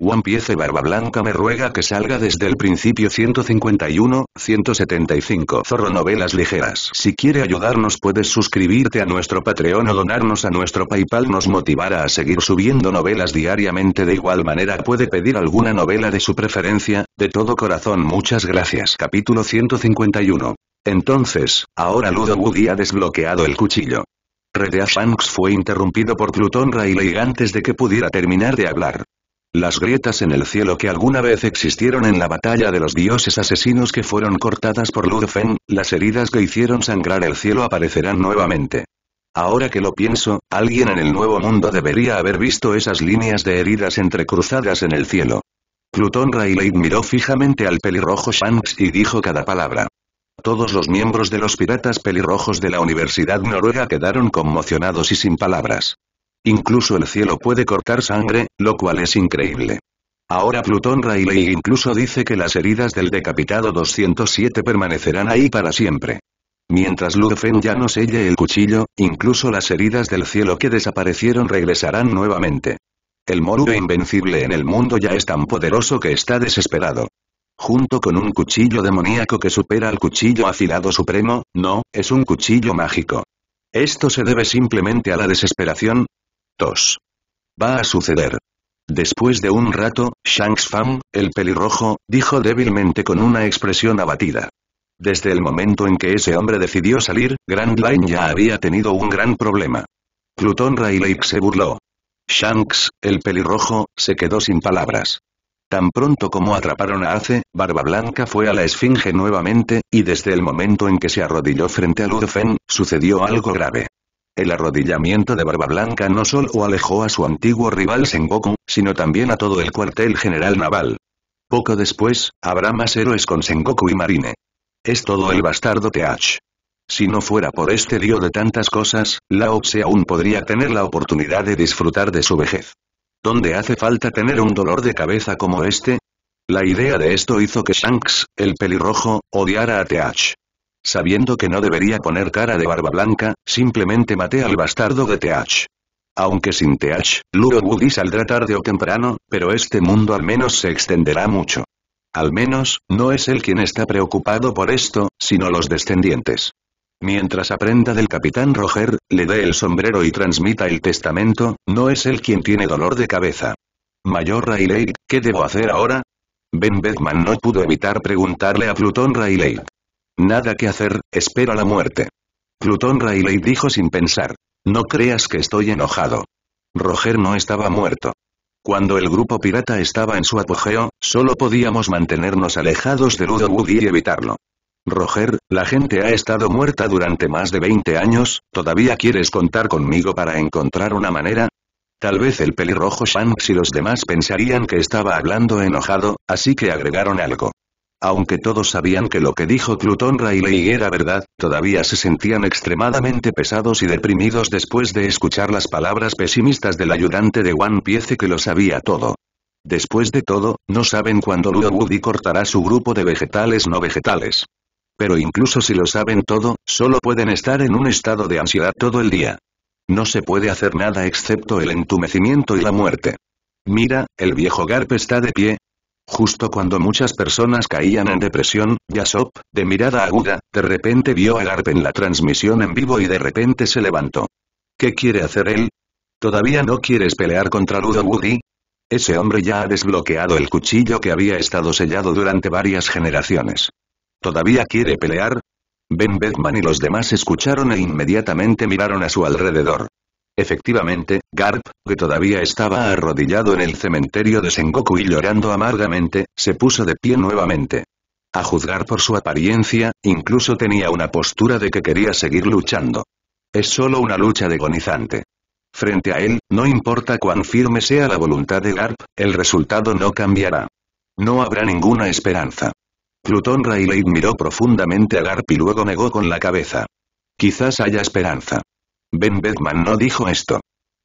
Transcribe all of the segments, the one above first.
One Piece Barba Blanca me ruega que salga desde el principio 151, 175 Zorro Novelas Ligeras. Si quiere ayudarnos puedes suscribirte a nuestro Patreon o donarnos a nuestro Paypal nos motivará a seguir subiendo novelas diariamente de igual manera puede pedir alguna novela de su preferencia, de todo corazón muchas gracias. Capítulo 151. Entonces, ahora Ludo Woody ha desbloqueado el cuchillo. Redea Shanks fue interrumpido por Plutón Rayleigh antes de que pudiera terminar de hablar. Las grietas en el cielo que alguna vez existieron en la batalla de los dioses asesinos que fueron cortadas por Ludfen, las heridas que hicieron sangrar el cielo aparecerán nuevamente. Ahora que lo pienso, alguien en el Nuevo Mundo debería haber visto esas líneas de heridas entrecruzadas en el cielo. Plutón Rayleigh miró fijamente al pelirrojo Shanks y dijo cada palabra. Todos los miembros de los piratas pelirrojos de la Universidad Noruega quedaron conmocionados y sin palabras. Incluso el cielo puede cortar sangre, lo cual es increíble. Ahora Plutón Rayleigh incluso dice que las heridas del decapitado 207 permanecerán ahí para siempre. Mientras Lurfen ya no selle el cuchillo, incluso las heridas del cielo que desaparecieron regresarán nuevamente. El moru invencible en el mundo ya es tan poderoso que está desesperado. Junto con un cuchillo demoníaco que supera al cuchillo afilado supremo, no, es un cuchillo mágico. Esto se debe simplemente a la desesperación, Tos. Va a suceder. Después de un rato, Shanks Fan, el pelirrojo, dijo débilmente con una expresión abatida. Desde el momento en que ese hombre decidió salir, Grand ya había tenido un gran problema. Plutón Rayleigh se burló. Shanks, el pelirrojo, se quedó sin palabras. Tan pronto como atraparon a Ace, Barba Blanca fue a la Esfinge nuevamente, y desde el momento en que se arrodilló frente a Ludofen, sucedió algo grave. El arrodillamiento de Barba Blanca no solo alejó a su antiguo rival Sengoku, sino también a todo el cuartel general naval. Poco después, habrá más héroes con Sengoku y Marine. Es todo el bastardo Teach. Si no fuera por este lío de tantas cosas, Lao Tse aún podría tener la oportunidad de disfrutar de su vejez. ¿Dónde hace falta tener un dolor de cabeza como este? La idea de esto hizo que Shanks, el pelirrojo, odiara a Teach. Sabiendo que no debería poner cara de barba blanca, simplemente maté al bastardo de TH. Aunque sin TH, Luro Woody saldrá tarde o temprano, pero este mundo al menos se extenderá mucho. Al menos, no es él quien está preocupado por esto, sino los descendientes. Mientras aprenda del capitán Roger, le dé el sombrero y transmita el testamento, no es él quien tiene dolor de cabeza. Mayor Rayleigh, ¿qué debo hacer ahora? Ben Beckman no pudo evitar preguntarle a Plutón Rayleigh. Nada que hacer, espera la muerte. Plutón Riley dijo sin pensar. No creas que estoy enojado. Roger no estaba muerto. Cuando el grupo pirata estaba en su apogeo, solo podíamos mantenernos alejados de Woody y evitarlo. Roger, la gente ha estado muerta durante más de 20 años, ¿todavía quieres contar conmigo para encontrar una manera? Tal vez el pelirrojo Shanks y los demás pensarían que estaba hablando enojado, así que agregaron algo. Aunque todos sabían que lo que dijo Cluton Riley era verdad, todavía se sentían extremadamente pesados y deprimidos después de escuchar las palabras pesimistas del ayudante de One Piece que lo sabía todo. Después de todo, no saben cuándo Luo Woody cortará su grupo de vegetales no vegetales. Pero incluso si lo saben todo, solo pueden estar en un estado de ansiedad todo el día. No se puede hacer nada excepto el entumecimiento y la muerte. Mira, el viejo Garp está de pie, Justo cuando muchas personas caían en depresión, Yasop, de mirada aguda, de repente vio a Garp en la transmisión en vivo y de repente se levantó. ¿Qué quiere hacer él? ¿Todavía no quieres pelear contra Ludo Woody? Ese hombre ya ha desbloqueado el cuchillo que había estado sellado durante varias generaciones. ¿Todavía quiere pelear? Ben Beckman y los demás escucharon e inmediatamente miraron a su alrededor. Efectivamente, Garp, que todavía estaba arrodillado en el cementerio de Sengoku y llorando amargamente, se puso de pie nuevamente. A juzgar por su apariencia, incluso tenía una postura de que quería seguir luchando. Es solo una lucha agonizante. Frente a él, no importa cuán firme sea la voluntad de Garp, el resultado no cambiará. No habrá ninguna esperanza. Plutón Rayleigh miró profundamente a Garp y luego negó con la cabeza. Quizás haya esperanza. Ben Beckman no dijo esto.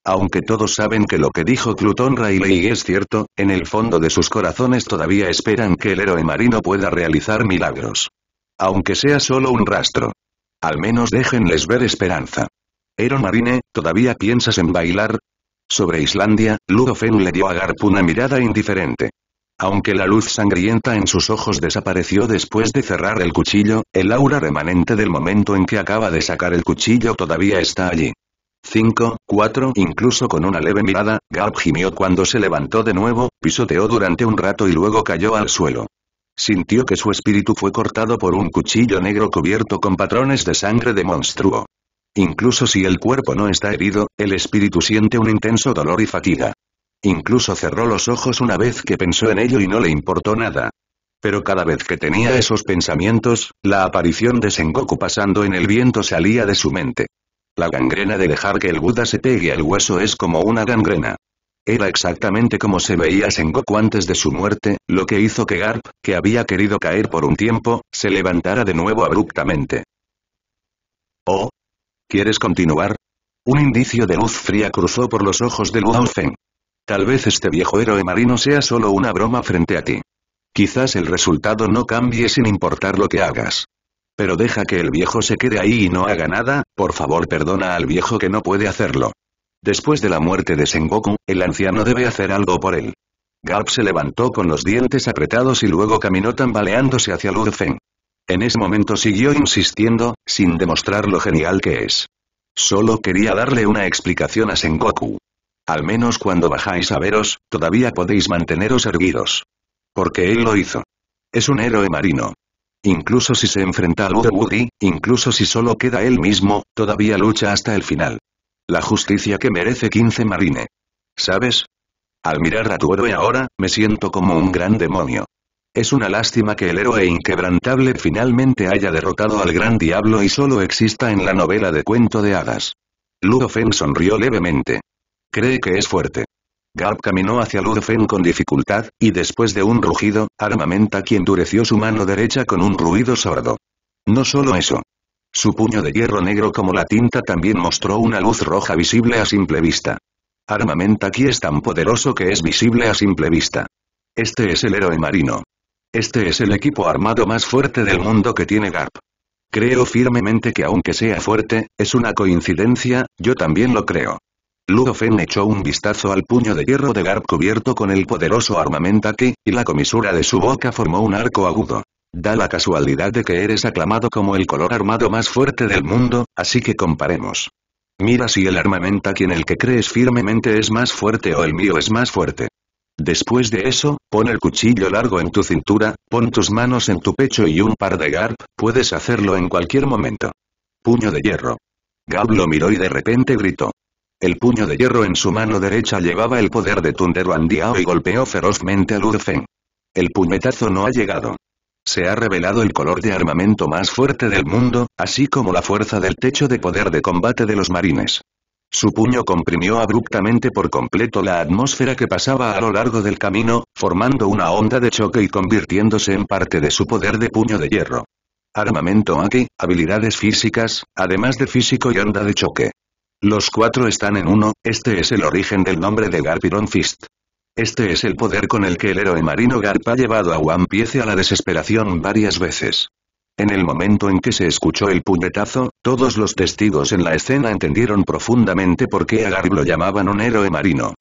Aunque todos saben que lo que dijo Cluton Riley es cierto, en el fondo de sus corazones todavía esperan que el héroe marino pueda realizar milagros. Aunque sea solo un rastro. Al menos déjenles ver esperanza. Héroe Marine, ¿todavía piensas en bailar? Sobre Islandia, Ludofen le dio a Garp una mirada indiferente. Aunque la luz sangrienta en sus ojos desapareció después de cerrar el cuchillo, el aura remanente del momento en que acaba de sacar el cuchillo todavía está allí. 5, 4, incluso con una leve mirada, Gab gimió cuando se levantó de nuevo, pisoteó durante un rato y luego cayó al suelo. Sintió que su espíritu fue cortado por un cuchillo negro cubierto con patrones de sangre de monstruo. Incluso si el cuerpo no está herido, el espíritu siente un intenso dolor y fatiga. Incluso cerró los ojos una vez que pensó en ello y no le importó nada. Pero cada vez que tenía esos pensamientos, la aparición de Sengoku pasando en el viento salía de su mente. La gangrena de dejar que el Buda se pegue al hueso es como una gangrena. Era exactamente como se veía Sengoku antes de su muerte, lo que hizo que Garp, que había querido caer por un tiempo, se levantara de nuevo abruptamente. ¿Oh? ¿Quieres continuar? Un indicio de luz fría cruzó por los ojos de Luo Feng. Tal vez este viejo héroe marino sea solo una broma frente a ti. Quizás el resultado no cambie sin importar lo que hagas. Pero deja que el viejo se quede ahí y no haga nada, por favor perdona al viejo que no puede hacerlo. Después de la muerte de Sengoku, el anciano debe hacer algo por él. Garp se levantó con los dientes apretados y luego caminó tambaleándose hacia Feng. En ese momento siguió insistiendo, sin demostrar lo genial que es. Solo quería darle una explicación a Sengoku. Al menos cuando bajáis a veros, todavía podéis manteneros erguidos. Porque él lo hizo. Es un héroe marino. Incluso si se enfrenta Ludo Woody, incluso si solo queda él mismo, todavía lucha hasta el final. La justicia que merece 15 marine. ¿Sabes? Al mirar a tu héroe ahora, me siento como un gran demonio. Es una lástima que el héroe inquebrantable finalmente haya derrotado al gran diablo y solo exista en la novela de cuento de hadas. Ludofen sonrió levemente. Cree que es fuerte. Garp caminó hacia Ludfen con dificultad, y después de un rugido, Armamenta quien endureció su mano derecha con un ruido sordo. No solo eso. Su puño de hierro negro como la tinta también mostró una luz roja visible a simple vista. Armamentaki es tan poderoso que es visible a simple vista. Este es el héroe marino. Este es el equipo armado más fuerte del mundo que tiene Garp. Creo firmemente que aunque sea fuerte, es una coincidencia, yo también lo creo. Ludo Fen echó un vistazo al puño de hierro de Garp cubierto con el poderoso que y la comisura de su boca formó un arco agudo. Da la casualidad de que eres aclamado como el color armado más fuerte del mundo, así que comparemos. Mira si el armamentaki en el que crees firmemente es más fuerte o el mío es más fuerte. Después de eso, pon el cuchillo largo en tu cintura, pon tus manos en tu pecho y un par de Garp, puedes hacerlo en cualquier momento. Puño de hierro. Gab lo miró y de repente gritó. El puño de hierro en su mano derecha llevaba el poder de Tundero Andiao y golpeó ferozmente a Ludfen. El puñetazo no ha llegado. Se ha revelado el color de armamento más fuerte del mundo, así como la fuerza del techo de poder de combate de los marines. Su puño comprimió abruptamente por completo la atmósfera que pasaba a lo largo del camino, formando una onda de choque y convirtiéndose en parte de su poder de puño de hierro. Armamento Aki, habilidades físicas, además de físico y onda de choque. Los cuatro están en uno, este es el origen del nombre de Garpiron Fist. Este es el poder con el que el héroe marino Garp ha llevado a One Piece a la desesperación varias veces. En el momento en que se escuchó el puñetazo, todos los testigos en la escena entendieron profundamente por qué a Garp lo llamaban un héroe marino.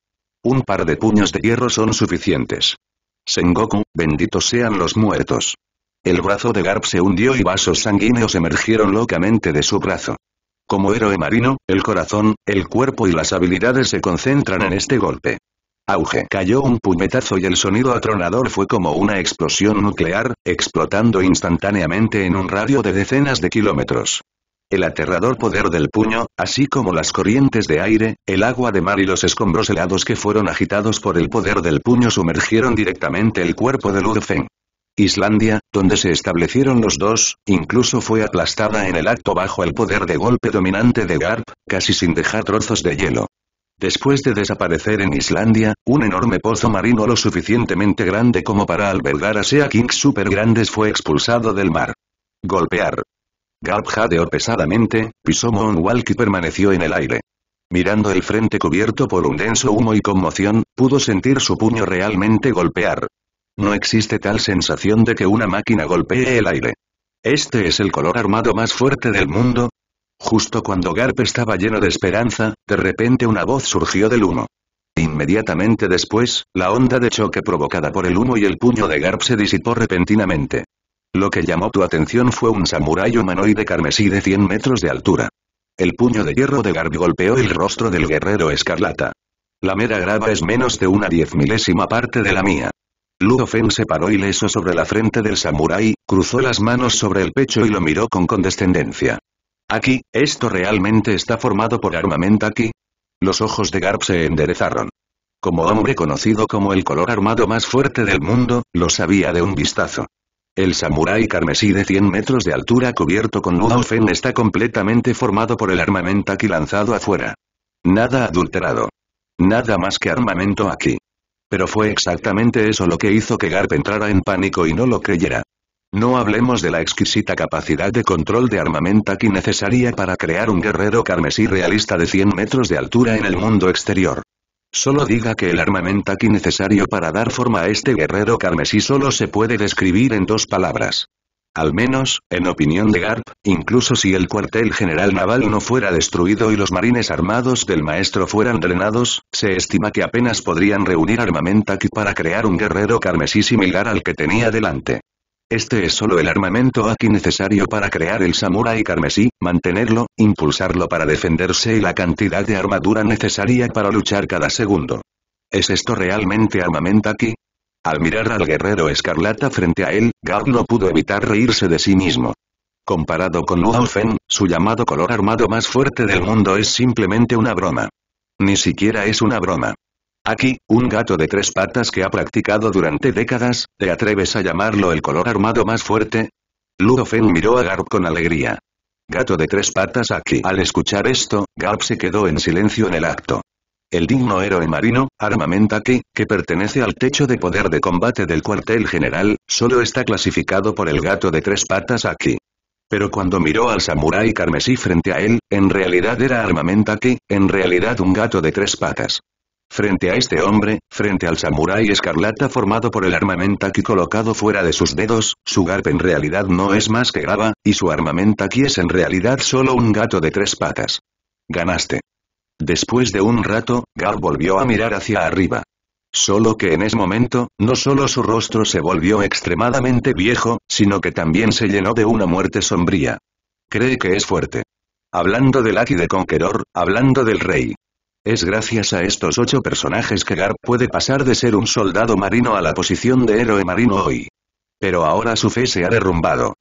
Un par de puños de hierro son suficientes. Sengoku, benditos sean los muertos. El brazo de Garp se hundió y vasos sanguíneos emergieron locamente de su brazo. Como héroe marino, el corazón, el cuerpo y las habilidades se concentran en este golpe. Auge. Cayó un puñetazo y el sonido atronador fue como una explosión nuclear, explotando instantáneamente en un radio de decenas de kilómetros. El aterrador poder del puño, así como las corrientes de aire, el agua de mar y los escombros helados que fueron agitados por el poder del puño sumergieron directamente el cuerpo de Feng. Islandia, donde se establecieron los dos, incluso fue aplastada en el acto bajo el poder de golpe dominante de Garp, casi sin dejar trozos de hielo. Después de desaparecer en Islandia, un enorme pozo marino lo suficientemente grande como para albergar a Sea Kings super grandes fue expulsado del mar. Golpear. Garp jadeó pesadamente, pisó Moonwalk y permaneció en el aire. Mirando el frente cubierto por un denso humo y conmoción, pudo sentir su puño realmente golpear. No existe tal sensación de que una máquina golpee el aire. Este es el color armado más fuerte del mundo. Justo cuando Garp estaba lleno de esperanza, de repente una voz surgió del humo. Inmediatamente después, la onda de choque provocada por el humo y el puño de Garp se disipó repentinamente. Lo que llamó tu atención fue un samurái humanoide carmesí de 100 metros de altura. El puño de hierro de Garp golpeó el rostro del guerrero escarlata. La mera grava es menos de una diez milésima parte de la mía. Ludofen se paró ileso sobre la frente del samurái, cruzó las manos sobre el pecho y lo miró con condescendencia. Aquí, ¿esto realmente está formado por armamento aquí? Los ojos de Garp se enderezaron. Como hombre conocido como el color armado más fuerte del mundo, lo sabía de un vistazo. El samurái carmesí de 100 metros de altura cubierto con Ludofen está completamente formado por el armamento aquí lanzado afuera. Nada adulterado. Nada más que armamento aquí. Pero fue exactamente eso lo que hizo que Garp entrara en pánico y no lo creyera. No hablemos de la exquisita capacidad de control de aquí necesaria para crear un guerrero carmesí realista de 100 metros de altura en el mundo exterior. Solo diga que el aquí necesario para dar forma a este guerrero carmesí solo se puede describir en dos palabras. Al menos, en opinión de Garp, incluso si el cuartel general naval no fuera destruido y los marines armados del maestro fueran drenados, se estima que apenas podrían reunir armamento aquí para crear un guerrero carmesí similar al que tenía delante. Este es solo el armamento aquí necesario para crear el samurai carmesí, mantenerlo, impulsarlo para defenderse y la cantidad de armadura necesaria para luchar cada segundo. ¿Es esto realmente armamento aquí? Al mirar al guerrero escarlata frente a él, Garp no pudo evitar reírse de sí mismo. Comparado con Luo su llamado color armado más fuerte del mundo es simplemente una broma. Ni siquiera es una broma. Aquí, un gato de tres patas que ha practicado durante décadas, ¿te atreves a llamarlo el color armado más fuerte? Ludofen miró a Garp con alegría. Gato de tres patas aquí. Al escuchar esto, Garp se quedó en silencio en el acto el digno héroe marino, Armamentaki, que, pertenece al techo de poder de combate del cuartel general, solo está clasificado por el gato de tres patas aquí. Pero cuando miró al samurái carmesí frente a él, en realidad era Armamentaki, en realidad un gato de tres patas. Frente a este hombre, frente al samurái escarlata formado por el armamentaki colocado fuera de sus dedos, su garp en realidad no es más que grava, y su armamentaki es en realidad solo un gato de tres patas. Ganaste. Después de un rato, Gar volvió a mirar hacia arriba. Solo que en ese momento, no solo su rostro se volvió extremadamente viejo, sino que también se llenó de una muerte sombría. Cree que es fuerte. Hablando del Aki de Conqueror, hablando del rey. Es gracias a estos ocho personajes que Gar puede pasar de ser un soldado marino a la posición de héroe marino hoy. Pero ahora su fe se ha derrumbado.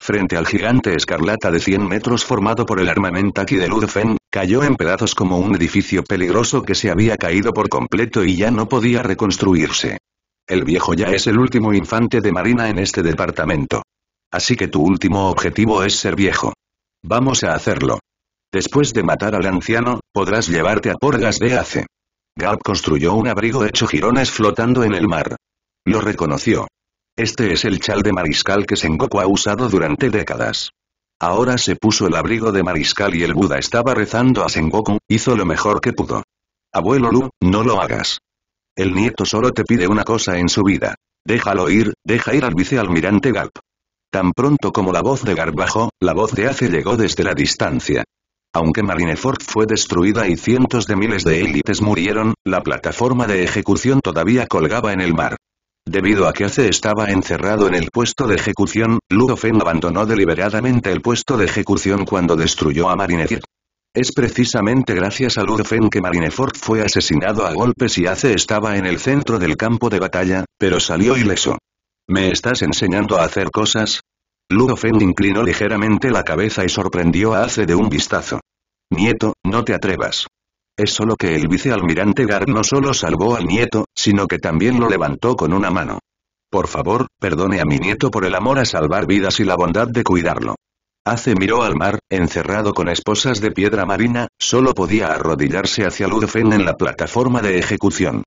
Frente al gigante escarlata de 100 metros formado por el armamento Aki de Ludfen, Cayó en pedazos como un edificio peligroso que se había caído por completo y ya no podía reconstruirse. El viejo ya es el último infante de marina en este departamento. Así que tu último objetivo es ser viejo. Vamos a hacerlo. Después de matar al anciano, podrás llevarte a Porgas de Ace. Gab construyó un abrigo hecho jirones flotando en el mar. Lo reconoció. Este es el chal de mariscal que Sengoku ha usado durante décadas. Ahora se puso el abrigo de mariscal y el Buda estaba rezando a Sengoku, hizo lo mejor que pudo. Abuelo Lu, no lo hagas. El nieto solo te pide una cosa en su vida. Déjalo ir, deja ir al vicealmirante Garp. Tan pronto como la voz de Garp bajó, la voz de Ace llegó desde la distancia. Aunque Marineford fue destruida y cientos de miles de élites murieron, la plataforma de ejecución todavía colgaba en el mar. Debido a que Ace estaba encerrado en el puesto de ejecución, Ludofen abandonó deliberadamente el puesto de ejecución cuando destruyó a Marineford. Es precisamente gracias a Ludofen que Marinefort fue asesinado a golpes y Ace estaba en el centro del campo de batalla, pero salió ileso. ¿Me estás enseñando a hacer cosas? Ludofen inclinó ligeramente la cabeza y sorprendió a Ace de un vistazo. Nieto, no te atrevas. Es solo que el vicealmirante Gar no solo salvó al nieto, sino que también lo levantó con una mano. Por favor, perdone a mi nieto por el amor a salvar vidas y la bondad de cuidarlo. Hace miró al mar, encerrado con esposas de piedra marina, solo podía arrodillarse hacia Ludfen en la plataforma de ejecución.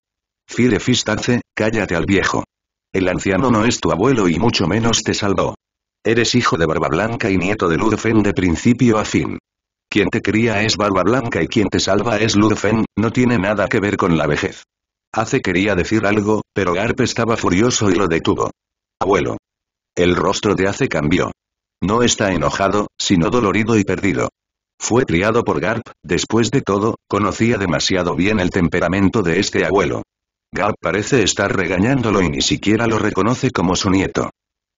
Fire Ace, cállate al viejo. El anciano no es tu abuelo y mucho menos te salvó. Eres hijo de Barba Blanca y nieto de Ludfen de principio a fin. Quien te cría es Barba Blanca y quien te salva es Lurfen, no tiene nada que ver con la vejez. Ace quería decir algo, pero Garp estaba furioso y lo detuvo. Abuelo. El rostro de Ace cambió. No está enojado, sino dolorido y perdido. Fue criado por Garp, después de todo, conocía demasiado bien el temperamento de este abuelo. Garp parece estar regañándolo y ni siquiera lo reconoce como su nieto.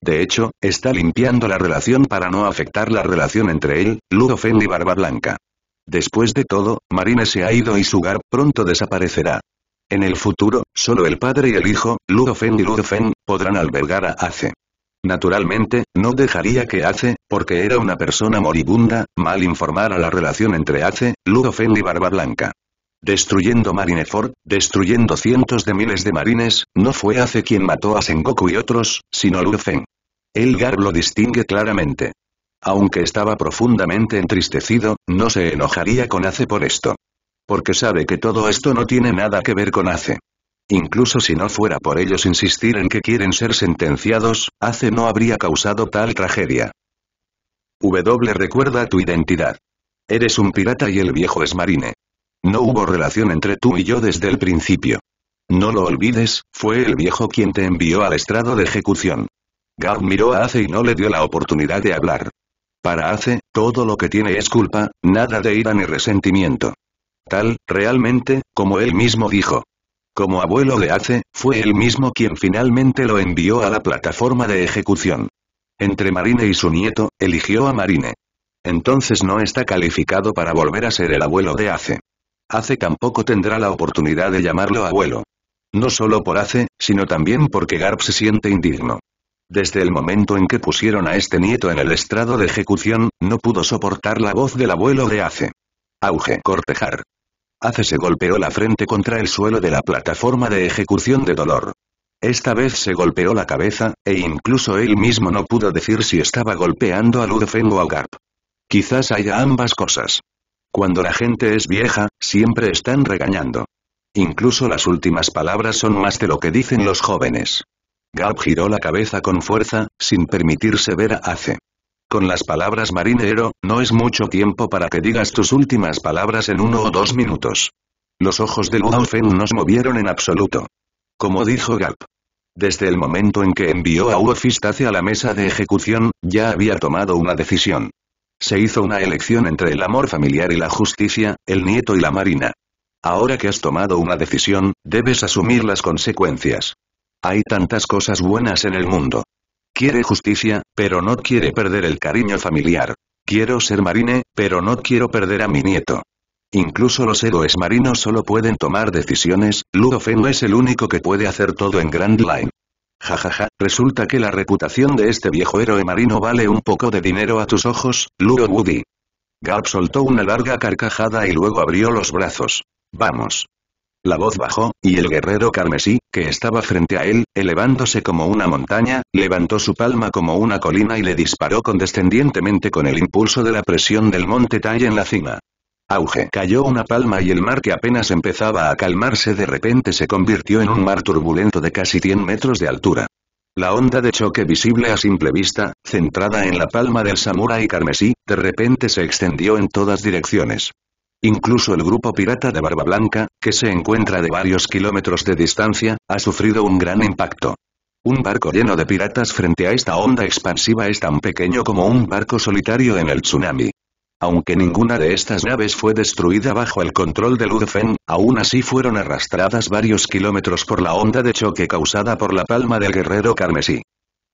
De hecho, está limpiando la relación para no afectar la relación entre él, Ludo y Barba Blanca. Después de todo, Marine se ha ido y su hogar pronto desaparecerá. En el futuro, solo el padre y el hijo, Ludo y Ludofen, podrán albergar a Ace. Naturalmente, no dejaría que Ace, porque era una persona moribunda, mal informara la relación entre Ace, Ludo y Barba Blanca destruyendo Marineford, destruyendo cientos de miles de marines, no fue Ace quien mató a Sengoku y otros, sino El Elgar lo distingue claramente. Aunque estaba profundamente entristecido, no se enojaría con Ace por esto. Porque sabe que todo esto no tiene nada que ver con Ace. Incluso si no fuera por ellos insistir en que quieren ser sentenciados, Ace no habría causado tal tragedia. W recuerda tu identidad. Eres un pirata y el viejo es marine. No hubo relación entre tú y yo desde el principio. No lo olvides, fue el viejo quien te envió al estrado de ejecución. Gab miró a Ace y no le dio la oportunidad de hablar. Para Ace, todo lo que tiene es culpa, nada de ira ni resentimiento. Tal, realmente, como él mismo dijo. Como abuelo de Ace, fue él mismo quien finalmente lo envió a la plataforma de ejecución. Entre Marine y su nieto, eligió a Marine. Entonces no está calificado para volver a ser el abuelo de Ace hace tampoco tendrá la oportunidad de llamarlo abuelo. No solo por hace sino también porque Garp se siente indigno. Desde el momento en que pusieron a este nieto en el estrado de ejecución, no pudo soportar la voz del abuelo de hace Auge cortejar. hace se golpeó la frente contra el suelo de la plataforma de ejecución de dolor. Esta vez se golpeó la cabeza, e incluso él mismo no pudo decir si estaba golpeando a Ludfen o a Garp. Quizás haya ambas cosas. Cuando la gente es vieja, siempre están regañando. Incluso las últimas palabras son más de lo que dicen los jóvenes. Gap giró la cabeza con fuerza, sin permitirse ver a Ace. Con las palabras marinero, no es mucho tiempo para que digas tus últimas palabras en uno o dos minutos. Los ojos de Waufen no se movieron en absoluto. Como dijo Gap. Desde el momento en que envió a Uofist hacia la mesa de ejecución, ya había tomado una decisión. Se hizo una elección entre el amor familiar y la justicia, el nieto y la marina. Ahora que has tomado una decisión, debes asumir las consecuencias. Hay tantas cosas buenas en el mundo. Quiere justicia, pero no quiere perder el cariño familiar. Quiero ser marine, pero no quiero perder a mi nieto. Incluso los héroes marinos solo pueden tomar decisiones, Ludofen es el único que puede hacer todo en Grand Line. Jajaja, resulta que la reputación de este viejo héroe marino vale un poco de dinero a tus ojos, Ludo Woody. Garp soltó una larga carcajada y luego abrió los brazos. Vamos. La voz bajó, y el guerrero carmesí, que estaba frente a él, elevándose como una montaña, levantó su palma como una colina y le disparó condescendientemente con el impulso de la presión del monte Tai en la cima. Auge. Cayó una palma y el mar que apenas empezaba a calmarse de repente se convirtió en un mar turbulento de casi 100 metros de altura. La onda de choque visible a simple vista, centrada en la palma del samurai carmesí, de repente se extendió en todas direcciones. Incluso el grupo pirata de Barba Blanca, que se encuentra de varios kilómetros de distancia, ha sufrido un gran impacto. Un barco lleno de piratas frente a esta onda expansiva es tan pequeño como un barco solitario en el tsunami. Aunque ninguna de estas naves fue destruida bajo el control de Ludfen, aún así fueron arrastradas varios kilómetros por la onda de choque causada por la palma del guerrero carmesí.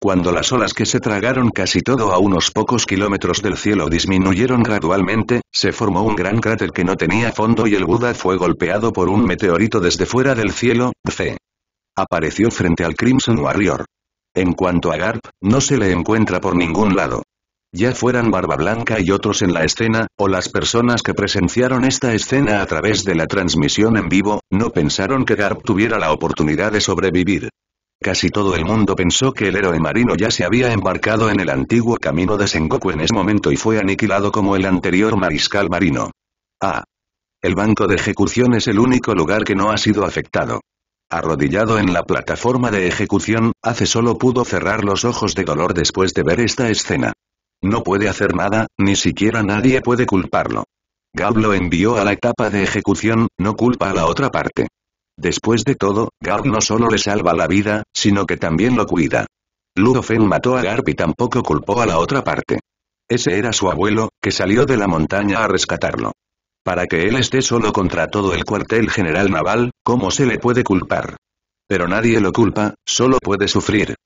Cuando las olas que se tragaron casi todo a unos pocos kilómetros del cielo disminuyeron gradualmente, se formó un gran cráter que no tenía fondo y el Buda fue golpeado por un meteorito desde fuera del cielo, C. Apareció frente al Crimson Warrior. En cuanto a Garp, no se le encuentra por ningún lado ya fueran Barba Blanca y otros en la escena, o las personas que presenciaron esta escena a través de la transmisión en vivo, no pensaron que Garp tuviera la oportunidad de sobrevivir. Casi todo el mundo pensó que el héroe marino ya se había embarcado en el antiguo camino de Sengoku en ese momento y fue aniquilado como el anterior mariscal marino. Ah. El banco de ejecución es el único lugar que no ha sido afectado. Arrodillado en la plataforma de ejecución, hace solo pudo cerrar los ojos de dolor después de ver esta escena. No puede hacer nada, ni siquiera nadie puede culparlo. Gab lo envió a la etapa de ejecución, no culpa a la otra parte. Después de todo, Gab no solo le salva la vida, sino que también lo cuida. Ludofen mató a Garp y tampoco culpó a la otra parte. Ese era su abuelo, que salió de la montaña a rescatarlo. Para que él esté solo contra todo el cuartel general naval, ¿cómo se le puede culpar? Pero nadie lo culpa, solo puede sufrir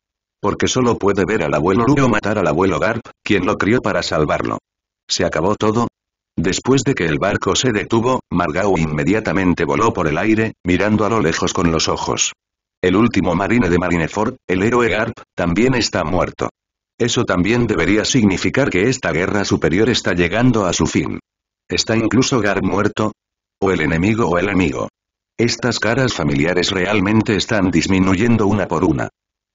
porque solo puede ver al abuelo o matar al abuelo Garp, quien lo crió para salvarlo. ¿Se acabó todo? Después de que el barco se detuvo, Margao inmediatamente voló por el aire, mirando a lo lejos con los ojos. El último marine de Marineford, el héroe Garp, también está muerto. Eso también debería significar que esta guerra superior está llegando a su fin. ¿Está incluso Garp muerto? ¿O el enemigo o el amigo? Estas caras familiares realmente están disminuyendo una por una.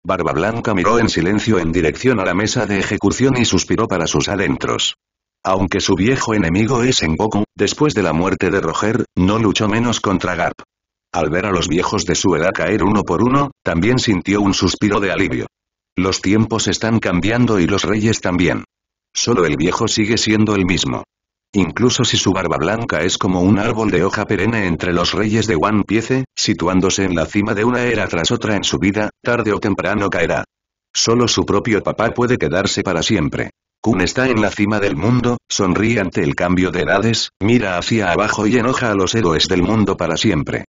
Barba Blanca miró en silencio en dirección a la mesa de ejecución y suspiró para sus adentros. Aunque su viejo enemigo es Sengoku, después de la muerte de Roger, no luchó menos contra Garp. Al ver a los viejos de su edad caer uno por uno, también sintió un suspiro de alivio. Los tiempos están cambiando y los reyes también. Solo el viejo sigue siendo el mismo. Incluso si su barba blanca es como un árbol de hoja perenne entre los reyes de One Piece, situándose en la cima de una era tras otra en su vida, tarde o temprano caerá. Solo su propio papá puede quedarse para siempre. Kun está en la cima del mundo, sonríe ante el cambio de edades, mira hacia abajo y enoja a los héroes del mundo para siempre.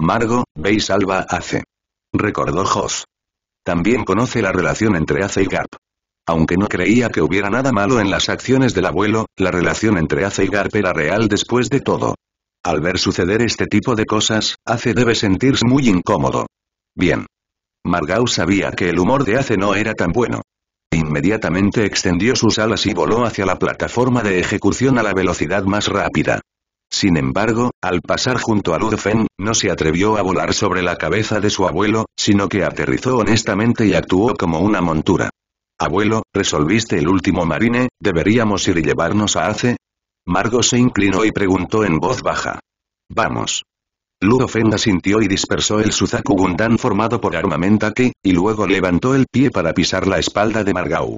Margo, veis salva a Ace. Recordó Joss. También conoce la relación entre Ace y Gap. Aunque no creía que hubiera nada malo en las acciones del abuelo, la relación entre Ace y Garp era real después de todo. Al ver suceder este tipo de cosas, Ace debe sentirse muy incómodo. Bien. Margau sabía que el humor de Ace no era tan bueno. Inmediatamente extendió sus alas y voló hacia la plataforma de ejecución a la velocidad más rápida. Sin embargo, al pasar junto a Ludfen, no se atrevió a volar sobre la cabeza de su abuelo, sino que aterrizó honestamente y actuó como una montura. Abuelo, ¿resolviste el último marine? ¿Deberíamos ir y llevarnos a Ace? Margo se inclinó y preguntó en voz baja. Vamos. Ludofen asintió sintió y dispersó el Suzaku Gundam formado por que, y luego levantó el pie para pisar la espalda de Margao.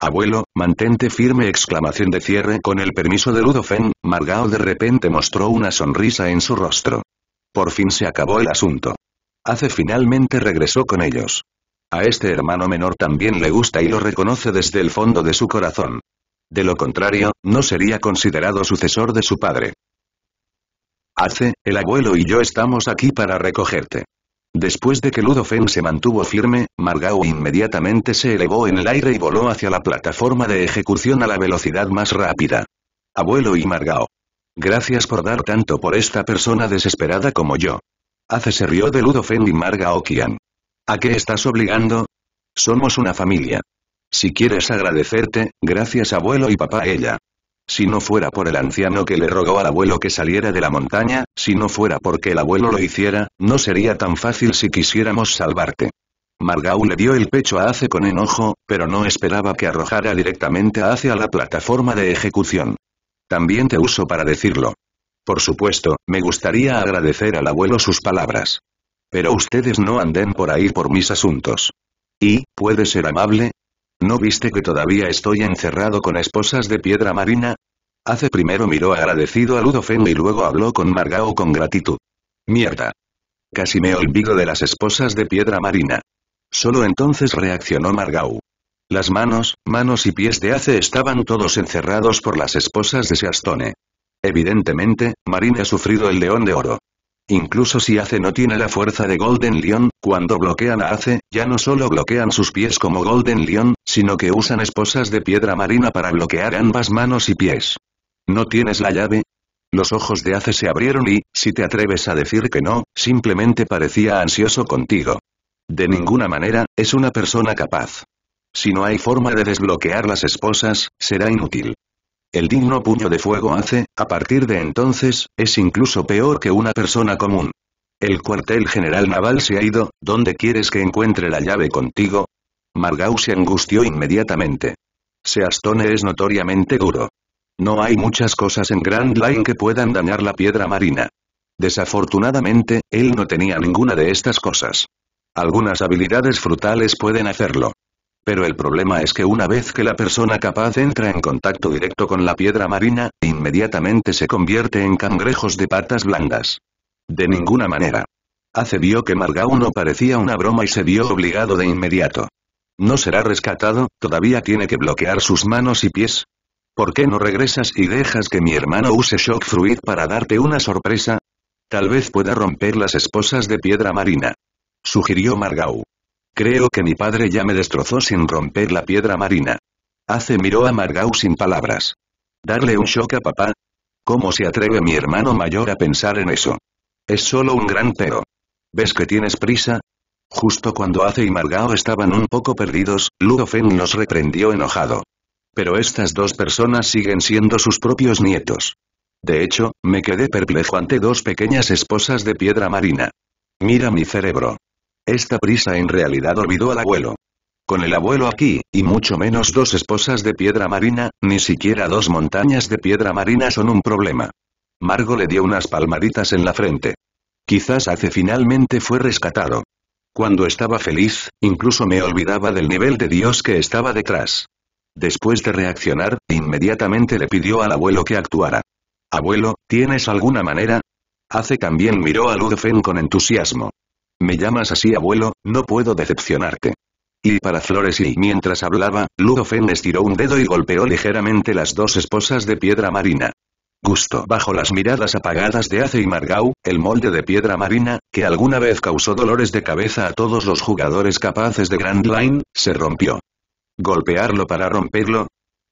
Abuelo, mantente firme exclamación de cierre con el permiso de Ludofen, Margao de repente mostró una sonrisa en su rostro. Por fin se acabó el asunto. «Ace finalmente regresó con ellos. A este hermano menor también le gusta y lo reconoce desde el fondo de su corazón. De lo contrario, no sería considerado sucesor de su padre. Hace, el abuelo y yo estamos aquí para recogerte. Después de que Ludofen se mantuvo firme, Margao inmediatamente se elevó en el aire y voló hacia la plataforma de ejecución a la velocidad más rápida. Abuelo y Margao. Gracias por dar tanto por esta persona desesperada como yo. Hace se rió de Ludofen y Margao Kian. ¿A qué estás obligando? Somos una familia. Si quieres agradecerte, gracias abuelo y papá ella. Si no fuera por el anciano que le rogó al abuelo que saliera de la montaña, si no fuera porque el abuelo lo hiciera, no sería tan fácil si quisiéramos salvarte. Margau le dio el pecho a Ace con enojo, pero no esperaba que arrojara directamente a Ace a la plataforma de ejecución. También te uso para decirlo. Por supuesto, me gustaría agradecer al abuelo sus palabras. Pero ustedes no anden por ahí por mis asuntos. ¿Y, puede ser amable? ¿No viste que todavía estoy encerrado con esposas de piedra marina? Hace primero miró agradecido a Ludofen y luego habló con Margao con gratitud. Mierda. Casi me olvido de las esposas de piedra marina. Solo entonces reaccionó Margau. Las manos, manos y pies de Ace estaban todos encerrados por las esposas de Seastone. Evidentemente, Marina ha sufrido el león de oro. Incluso si Ace no tiene la fuerza de Golden Lion, cuando bloquean a Ace, ya no solo bloquean sus pies como Golden Lion, sino que usan esposas de piedra marina para bloquear ambas manos y pies. ¿No tienes la llave? Los ojos de Ace se abrieron y, si te atreves a decir que no, simplemente parecía ansioso contigo. De ninguna manera, es una persona capaz. Si no hay forma de desbloquear las esposas, será inútil. El digno puño de fuego hace, a partir de entonces, es incluso peor que una persona común. El cuartel general naval se ha ido, ¿dónde quieres que encuentre la llave contigo? Margau se angustió inmediatamente. Seastone es notoriamente duro. No hay muchas cosas en Grand Line que puedan dañar la piedra marina. Desafortunadamente, él no tenía ninguna de estas cosas. Algunas habilidades frutales pueden hacerlo. Pero el problema es que una vez que la persona capaz entra en contacto directo con la piedra marina, inmediatamente se convierte en cangrejos de patas blandas. De ninguna manera. Hace vio que Margau no parecía una broma y se vio obligado de inmediato. No será rescatado, todavía tiene que bloquear sus manos y pies. ¿Por qué no regresas y dejas que mi hermano use Shock Fruit para darte una sorpresa? Tal vez pueda romper las esposas de piedra marina. Sugirió Margau. Creo que mi padre ya me destrozó sin romper la piedra marina. Hace miró a Margau sin palabras. ¿Darle un shock a papá? ¿Cómo se atreve mi hermano mayor a pensar en eso? Es solo un gran pero. ¿Ves que tienes prisa? Justo cuando Ace y Margao estaban un poco perdidos, Ludofen los reprendió enojado. Pero estas dos personas siguen siendo sus propios nietos. De hecho, me quedé perplejo ante dos pequeñas esposas de piedra marina. Mira mi cerebro. Esta prisa en realidad olvidó al abuelo. Con el abuelo aquí, y mucho menos dos esposas de piedra marina, ni siquiera dos montañas de piedra marina son un problema. Margo le dio unas palmaditas en la frente. Quizás hace finalmente fue rescatado. Cuando estaba feliz, incluso me olvidaba del nivel de Dios que estaba detrás. Después de reaccionar, inmediatamente le pidió al abuelo que actuara. Abuelo, ¿tienes alguna manera? Hace también miró a Ludfen con entusiasmo. Me llamas así abuelo, no puedo decepcionarte. Y para Flores y mientras hablaba, Ludofen estiró un dedo y golpeó ligeramente las dos esposas de piedra marina. Gusto bajo las miradas apagadas de Ace y Margau, el molde de piedra marina, que alguna vez causó dolores de cabeza a todos los jugadores capaces de Grand Line, se rompió. Golpearlo para romperlo,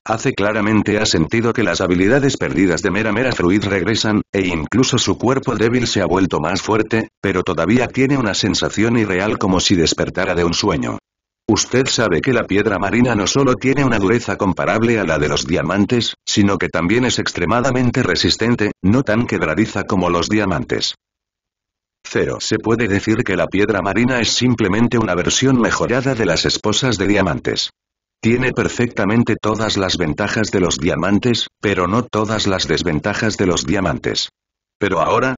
Hace claramente ha sentido que las habilidades perdidas de Mera Mera Fruit regresan, e incluso su cuerpo débil se ha vuelto más fuerte, pero todavía tiene una sensación irreal como si despertara de un sueño. Usted sabe que la piedra marina no solo tiene una dureza comparable a la de los diamantes, sino que también es extremadamente resistente, no tan quebradiza como los diamantes. Cero. Se puede decir que la piedra marina es simplemente una versión mejorada de las esposas de diamantes. Tiene perfectamente todas las ventajas de los diamantes, pero no todas las desventajas de los diamantes. Pero ahora,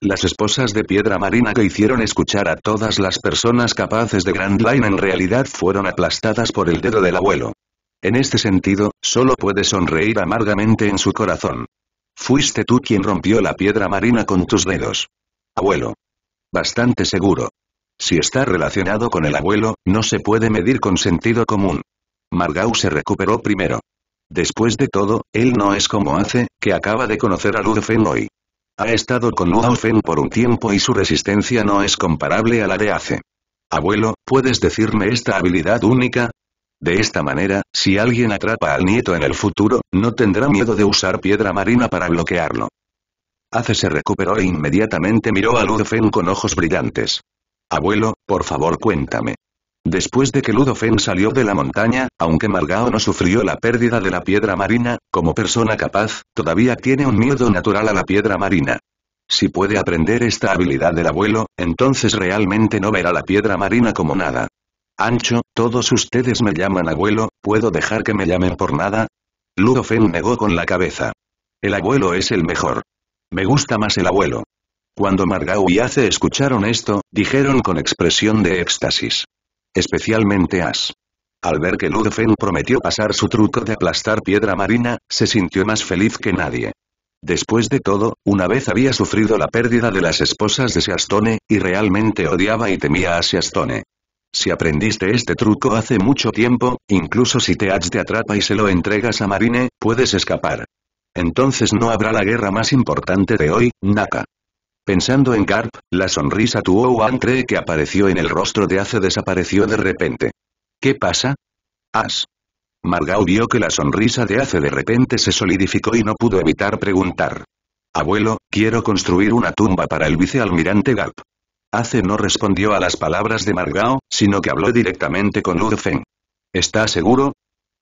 las esposas de piedra marina que hicieron escuchar a todas las personas capaces de Grand Line en realidad fueron aplastadas por el dedo del abuelo. En este sentido, solo puede sonreír amargamente en su corazón. Fuiste tú quien rompió la piedra marina con tus dedos. Abuelo. Bastante seguro. Si está relacionado con el abuelo, no se puede medir con sentido común. Margau se recuperó primero. Después de todo, él no es como hace, que acaba de conocer a Ludofen hoy. Ha estado con Fen por un tiempo y su resistencia no es comparable a la de Ace. Abuelo, ¿puedes decirme esta habilidad única? De esta manera, si alguien atrapa al nieto en el futuro, no tendrá miedo de usar piedra marina para bloquearlo. Ace se recuperó e inmediatamente miró a Ludofen con ojos brillantes. Abuelo, por favor cuéntame. Después de que Ludofen salió de la montaña, aunque Margao no sufrió la pérdida de la piedra marina, como persona capaz, todavía tiene un miedo natural a la piedra marina. Si puede aprender esta habilidad del abuelo, entonces realmente no verá la piedra marina como nada. Ancho, todos ustedes me llaman abuelo, ¿puedo dejar que me llamen por nada? Ludofen negó con la cabeza. El abuelo es el mejor. Me gusta más el abuelo. Cuando Margao y Ace escucharon esto, dijeron con expresión de éxtasis especialmente As. Al ver que Ludfen prometió pasar su truco de aplastar piedra marina, se sintió más feliz que nadie. Después de todo, una vez había sufrido la pérdida de las esposas de Seastone, y realmente odiaba y temía a Seastone. Si aprendiste este truco hace mucho tiempo, incluso si Teach te atrapa y se lo entregas a Marine, puedes escapar. Entonces no habrá la guerra más importante de hoy, Naka. Pensando en Garp, la sonrisa Wan cree que apareció en el rostro de Ace desapareció de repente. ¿Qué pasa? As. Margao vio que la sonrisa de Ace de repente se solidificó y no pudo evitar preguntar. Abuelo, quiero construir una tumba para el vicealmirante Garp. Ace no respondió a las palabras de Margao, sino que habló directamente con Feng. ¿Está seguro?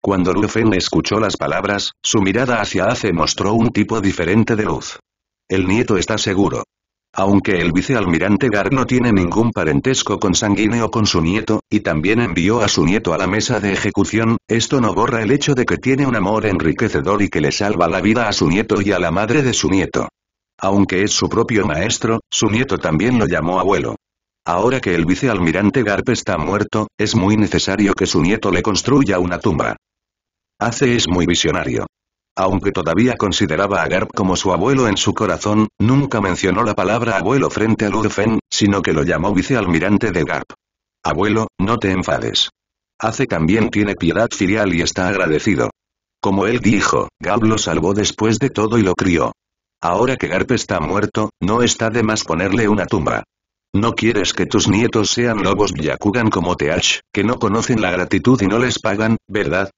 Cuando Feng escuchó las palabras, su mirada hacia Ace mostró un tipo diferente de luz. El nieto está seguro. Aunque el vicealmirante Garp no tiene ningún parentesco consanguíneo con su nieto, y también envió a su nieto a la mesa de ejecución, esto no borra el hecho de que tiene un amor enriquecedor y que le salva la vida a su nieto y a la madre de su nieto. Aunque es su propio maestro, su nieto también lo llamó abuelo. Ahora que el vicealmirante Garp está muerto, es muy necesario que su nieto le construya una tumba. Hace es muy visionario aunque todavía consideraba a Garp como su abuelo en su corazón, nunca mencionó la palabra abuelo frente a Ludfen, sino que lo llamó vicealmirante de Garp. Abuelo, no te enfades. Hace también tiene piedad filial y está agradecido. Como él dijo, Garp lo salvó después de todo y lo crió. Ahora que Garp está muerto, no está de más ponerle una tumba. No quieres que tus nietos sean lobos y acudan como Teach, que no conocen la gratitud y no les pagan, ¿verdad?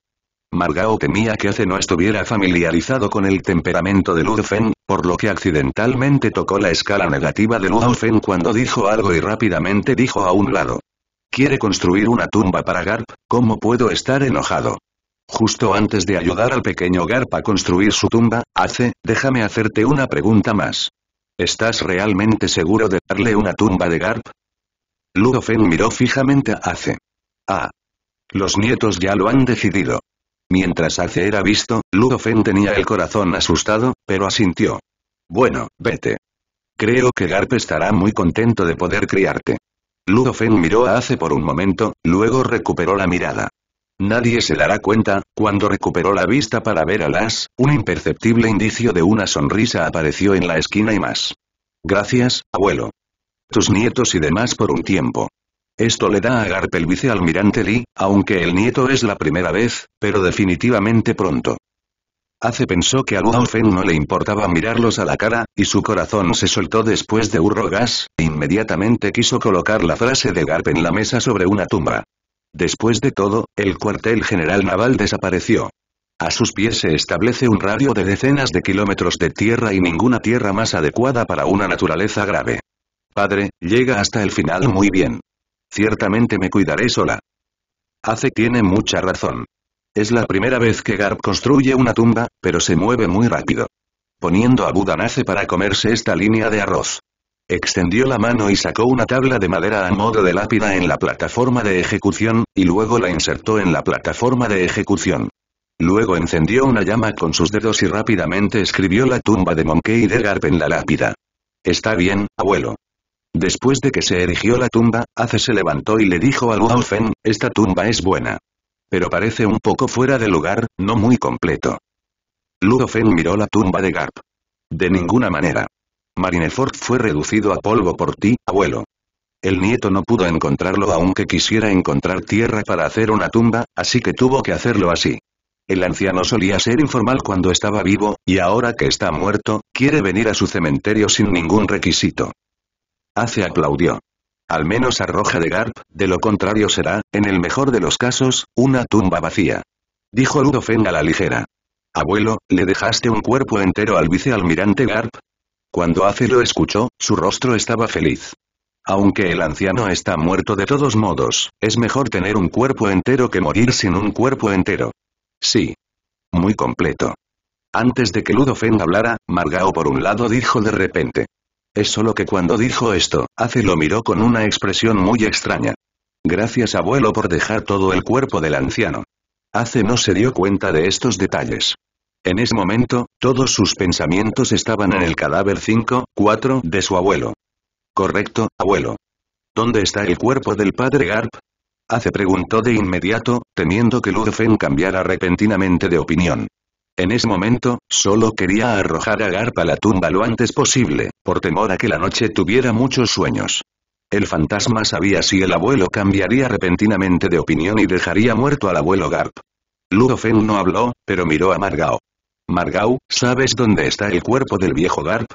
Margao temía que Ace no estuviera familiarizado con el temperamento de Ludofen, por lo que accidentalmente tocó la escala negativa de Ludofen cuando dijo algo y rápidamente dijo a un lado. Quiere construir una tumba para Garp, ¿cómo puedo estar enojado? Justo antes de ayudar al pequeño Garp a construir su tumba, Ace, déjame hacerte una pregunta más. ¿Estás realmente seguro de darle una tumba de Garp? Ludofen miró fijamente a Ace. Ah. Los nietos ya lo han decidido. Mientras Ace era visto, Ludofen tenía el corazón asustado, pero asintió. Bueno, vete. Creo que Garp estará muy contento de poder criarte. Ludofen miró a Ace por un momento, luego recuperó la mirada. Nadie se dará cuenta, cuando recuperó la vista para ver a Las, un imperceptible indicio de una sonrisa apareció en la esquina y más. Gracias, abuelo. Tus nietos y demás por un tiempo. Esto le da a Garp el vicealmirante Lee, aunque el nieto es la primera vez, pero definitivamente pronto. Ace pensó que a Luo no le importaba mirarlos a la cara, y su corazón se soltó después de Urrogas, e inmediatamente quiso colocar la frase de Garp en la mesa sobre una tumba. Después de todo, el cuartel general naval desapareció. A sus pies se establece un radio de decenas de kilómetros de tierra y ninguna tierra más adecuada para una naturaleza grave. Padre, llega hasta el final muy bien. Ciertamente me cuidaré sola. Hace tiene mucha razón. Es la primera vez que Garp construye una tumba, pero se mueve muy rápido. Poniendo a Buda nace para comerse esta línea de arroz. Extendió la mano y sacó una tabla de madera a modo de lápida en la plataforma de ejecución, y luego la insertó en la plataforma de ejecución. Luego encendió una llama con sus dedos y rápidamente escribió la tumba de Monkey de Garp en la lápida. Está bien, abuelo. Después de que se erigió la tumba, Ace se levantó y le dijo a Luo esta tumba es buena. Pero parece un poco fuera de lugar, no muy completo. Luo miró la tumba de Garp. De ninguna manera. Marineford fue reducido a polvo por ti, abuelo. El nieto no pudo encontrarlo aunque quisiera encontrar tierra para hacer una tumba, así que tuvo que hacerlo así. El anciano solía ser informal cuando estaba vivo, y ahora que está muerto, quiere venir a su cementerio sin ningún requisito. Ace aplaudió. Al menos arroja de Garp, de lo contrario será, en el mejor de los casos, una tumba vacía. Dijo Ludofen a la ligera. Abuelo, ¿le dejaste un cuerpo entero al vicealmirante Garp? Cuando Ace lo escuchó, su rostro estaba feliz. Aunque el anciano está muerto de todos modos, es mejor tener un cuerpo entero que morir sin un cuerpo entero. Sí. Muy completo. Antes de que Ludofen hablara, Margao por un lado dijo de repente. Es solo que cuando dijo esto, Ace lo miró con una expresión muy extraña. Gracias abuelo por dejar todo el cuerpo del anciano. Hace no se dio cuenta de estos detalles. En ese momento, todos sus pensamientos estaban en el cadáver 5, 4 de su abuelo. Correcto, abuelo. ¿Dónde está el cuerpo del padre Garp? Hace preguntó de inmediato, temiendo que Ludfen cambiara repentinamente de opinión. En ese momento, solo quería arrojar a Garp a la tumba lo antes posible, por temor a que la noche tuviera muchos sueños. El fantasma sabía si el abuelo cambiaría repentinamente de opinión y dejaría muerto al abuelo Garp. Ludofen no habló, pero miró a Margao. Margao, ¿sabes dónde está el cuerpo del viejo Garp?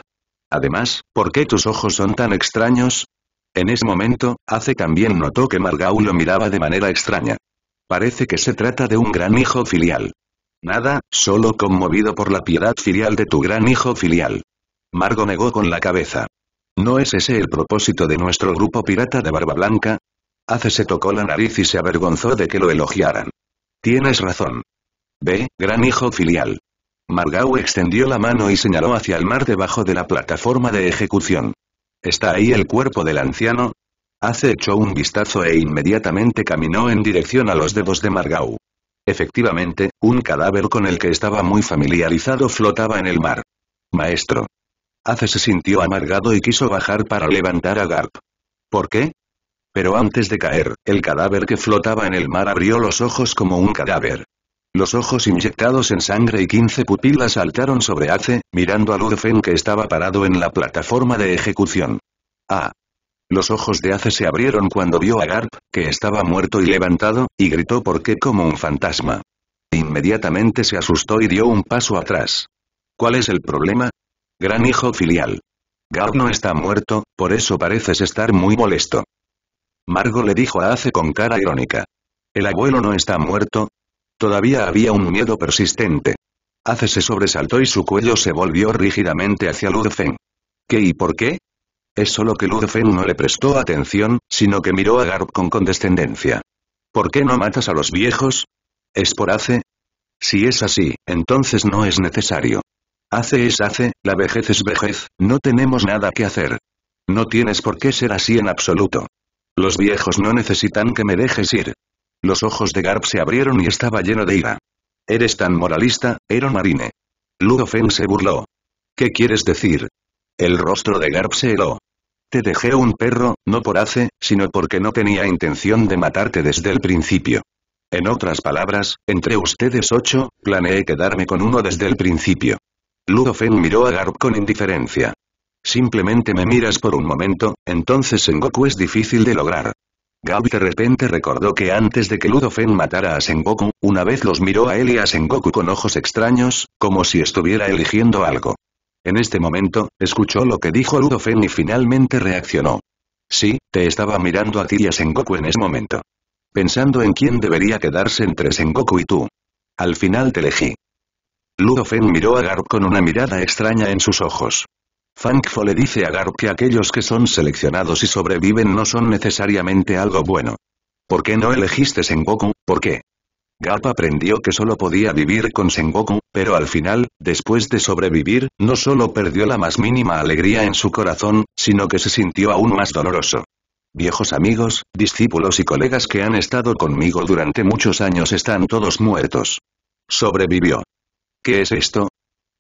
Además, ¿por qué tus ojos son tan extraños? En ese momento, Ace también notó que Margau lo miraba de manera extraña. Parece que se trata de un gran hijo filial. Nada, solo conmovido por la piedad filial de tu gran hijo filial. Margo negó con la cabeza. ¿No es ese el propósito de nuestro grupo pirata de Barba Blanca? Hace se tocó la nariz y se avergonzó de que lo elogiaran. Tienes razón. Ve, gran hijo filial. Margau extendió la mano y señaló hacia el mar debajo de la plataforma de ejecución. ¿Está ahí el cuerpo del anciano? Hace echó un vistazo e inmediatamente caminó en dirección a los dedos de Margau. Efectivamente, un cadáver con el que estaba muy familiarizado flotaba en el mar. Maestro. Ace se sintió amargado y quiso bajar para levantar a Garp. ¿Por qué? Pero antes de caer, el cadáver que flotaba en el mar abrió los ojos como un cadáver. Los ojos inyectados en sangre y 15 pupilas saltaron sobre Ace, mirando a Ludfen que estaba parado en la plataforma de ejecución. Ah, los ojos de Ace se abrieron cuando vio a Garp, que estaba muerto y levantado, y gritó por qué como un fantasma. Inmediatamente se asustó y dio un paso atrás. ¿Cuál es el problema? Gran hijo filial. Garp no está muerto, por eso pareces estar muy molesto. Margo le dijo a Ace con cara irónica. ¿El abuelo no está muerto? Todavía había un miedo persistente. Ace se sobresaltó y su cuello se volvió rígidamente hacia Lurfen. ¿Qué y por qué? Es solo que Ludofen no le prestó atención, sino que miró a Garp con condescendencia. ¿Por qué no matas a los viejos? ¿Es por hace? Si es así, entonces no es necesario. Hace es hace, la vejez es vejez, no tenemos nada que hacer. No tienes por qué ser así en absoluto. Los viejos no necesitan que me dejes ir. Los ojos de Garp se abrieron y estaba lleno de ira. Eres tan moralista, Ero Marine. Ludofen se burló. ¿Qué quieres decir? El rostro de Garp se heló. Te dejé un perro, no por hace, sino porque no tenía intención de matarte desde el principio. En otras palabras, entre ustedes ocho, planeé quedarme con uno desde el principio. Ludofen miró a Garp con indiferencia. Simplemente me miras por un momento, entonces Sengoku es difícil de lograr. Garp de repente recordó que antes de que Ludofen matara a Sengoku, una vez los miró a él y a Sengoku con ojos extraños, como si estuviera eligiendo algo. En este momento, escuchó lo que dijo Ludofen y finalmente reaccionó. Sí, te estaba mirando a ti y a Sengoku en ese momento. Pensando en quién debería quedarse entre Sengoku y tú. Al final te elegí. Ludofen miró a Garp con una mirada extraña en sus ojos. Fangfo le dice a Garp que aquellos que son seleccionados y sobreviven no son necesariamente algo bueno. ¿Por qué no elegiste Sengoku? ¿Por qué? Gap aprendió que solo podía vivir con Sengoku, pero al final, después de sobrevivir, no solo perdió la más mínima alegría en su corazón, sino que se sintió aún más doloroso. Viejos amigos, discípulos y colegas que han estado conmigo durante muchos años están todos muertos. Sobrevivió. ¿Qué es esto?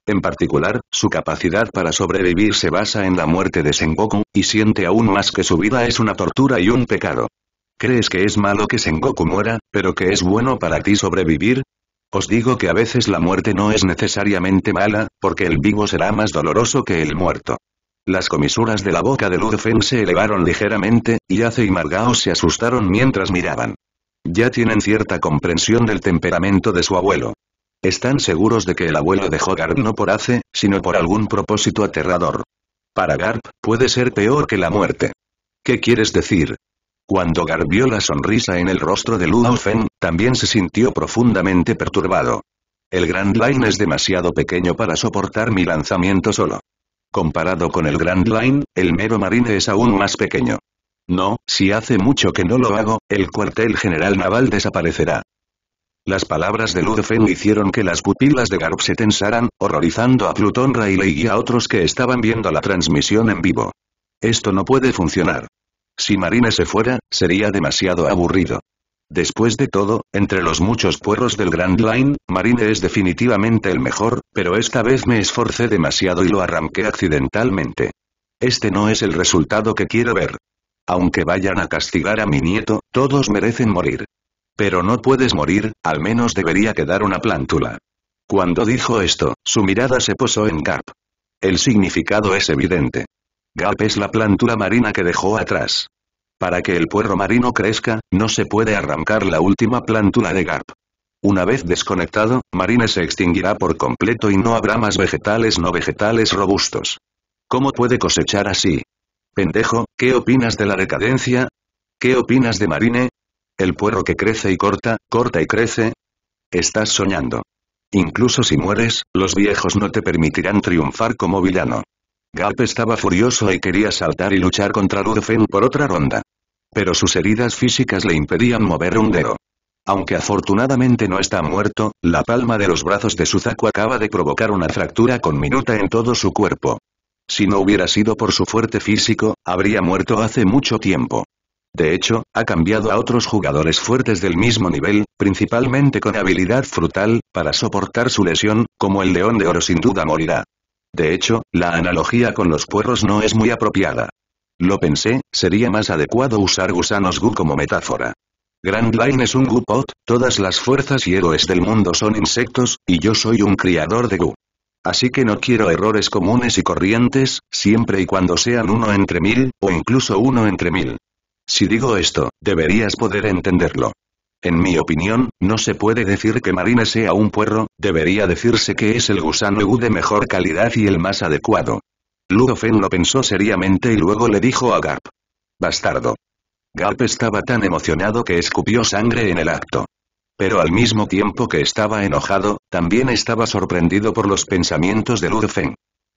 En particular, su capacidad para sobrevivir se basa en la muerte de Sengoku, y siente aún más que su vida es una tortura y un pecado. ¿Crees que es malo que Sengoku muera, pero que es bueno para ti sobrevivir? Os digo que a veces la muerte no es necesariamente mala, porque el vivo será más doloroso que el muerto. Las comisuras de la boca de Ludofen se elevaron ligeramente, y Ace y Margao se asustaron mientras miraban. Ya tienen cierta comprensión del temperamento de su abuelo. Están seguros de que el abuelo dejó Garp no por Ace, sino por algún propósito aterrador. Para Garp, puede ser peor que la muerte. ¿Qué quieres decir? Cuando garbió la sonrisa en el rostro de Luo también se sintió profundamente perturbado. El Grand Line es demasiado pequeño para soportar mi lanzamiento solo. Comparado con el Grand Line, el mero marine es aún más pequeño. No, si hace mucho que no lo hago, el cuartel general naval desaparecerá. Las palabras de Ludfen hicieron que las pupilas de Garp se tensaran, horrorizando a Plutón Rayleigh y a otros que estaban viendo la transmisión en vivo. Esto no puede funcionar. Si Marine se fuera, sería demasiado aburrido. Después de todo, entre los muchos puerros del Grand Line, Marine es definitivamente el mejor, pero esta vez me esforcé demasiado y lo arranqué accidentalmente. Este no es el resultado que quiero ver. Aunque vayan a castigar a mi nieto, todos merecen morir. Pero no puedes morir, al menos debería quedar una plántula. Cuando dijo esto, su mirada se posó en Cap. El significado es evidente. Gap es la plantura marina que dejó atrás. Para que el puerro marino crezca, no se puede arrancar la última plántula de Gap. Una vez desconectado, Marine se extinguirá por completo y no habrá más vegetales no vegetales robustos. ¿Cómo puede cosechar así? Pendejo, ¿qué opinas de la decadencia? ¿Qué opinas de Marine? El puerro que crece y corta, corta y crece. Estás soñando. Incluso si mueres, los viejos no te permitirán triunfar como villano. Galp estaba furioso y quería saltar y luchar contra Ludfen por otra ronda. Pero sus heridas físicas le impedían mover un dedo. Aunque afortunadamente no está muerto, la palma de los brazos de Suzaku acaba de provocar una fractura con minuta en todo su cuerpo. Si no hubiera sido por su fuerte físico, habría muerto hace mucho tiempo. De hecho, ha cambiado a otros jugadores fuertes del mismo nivel, principalmente con habilidad frutal, para soportar su lesión, como el león de oro sin duda morirá. De hecho, la analogía con los puerros no es muy apropiada. Lo pensé, sería más adecuado usar gusanos Gu como metáfora. Grand Line es un gu pot. todas las fuerzas y héroes del mundo son insectos, y yo soy un criador de Gu. Así que no quiero errores comunes y corrientes, siempre y cuando sean uno entre mil, o incluso uno entre mil. Si digo esto, deberías poder entenderlo. En mi opinión, no se puede decir que Marina sea un puerro, debería decirse que es el gusano de mejor calidad y el más adecuado. Ludofen lo pensó seriamente y luego le dijo a Gap. Bastardo. Gap estaba tan emocionado que escupió sangre en el acto. Pero al mismo tiempo que estaba enojado, también estaba sorprendido por los pensamientos de Ludofen.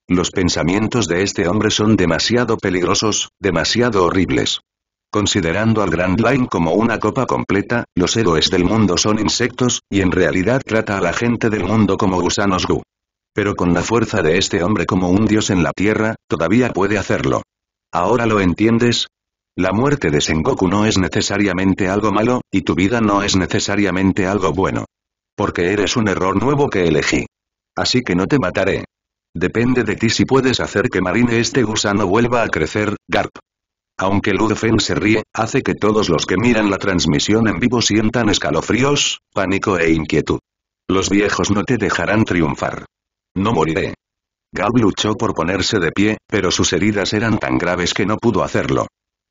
Los pensamientos de este hombre son demasiado peligrosos, demasiado horribles. Considerando al Grand Line como una copa completa, los héroes del mundo son insectos, y en realidad trata a la gente del mundo como gusanos gu. Pero con la fuerza de este hombre como un dios en la tierra, todavía puede hacerlo. ¿Ahora lo entiendes? La muerte de Sengoku no es necesariamente algo malo, y tu vida no es necesariamente algo bueno. Porque eres un error nuevo que elegí. Así que no te mataré. Depende de ti si puedes hacer que Marine este gusano vuelva a crecer, Garp. Aunque Ludofen se ríe, hace que todos los que miran la transmisión en vivo sientan escalofríos, pánico e inquietud. Los viejos no te dejarán triunfar. No moriré. Gab luchó por ponerse de pie, pero sus heridas eran tan graves que no pudo hacerlo.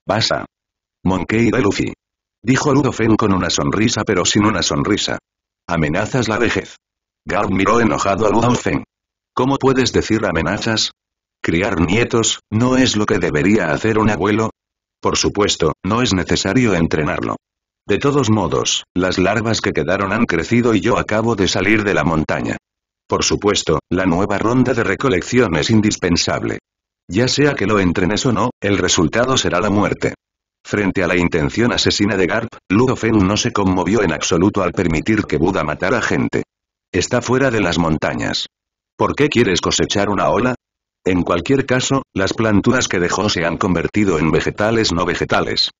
Pasa. Monkey de Luffy. Dijo Ludofen con una sonrisa pero sin una sonrisa. Amenazas la vejez. Gab miró enojado a Ludofen. ¿Cómo puedes decir amenazas? Criar nietos, no es lo que debería hacer un abuelo, por supuesto, no es necesario entrenarlo. De todos modos, las larvas que quedaron han crecido y yo acabo de salir de la montaña. Por supuesto, la nueva ronda de recolección es indispensable. Ya sea que lo entrenes o no, el resultado será la muerte. Frente a la intención asesina de Garp, Ludofen no se conmovió en absoluto al permitir que Buda matara gente. Está fuera de las montañas. ¿Por qué quieres cosechar una ola? En cualquier caso, las planturas que dejó se han convertido en vegetales no vegetales.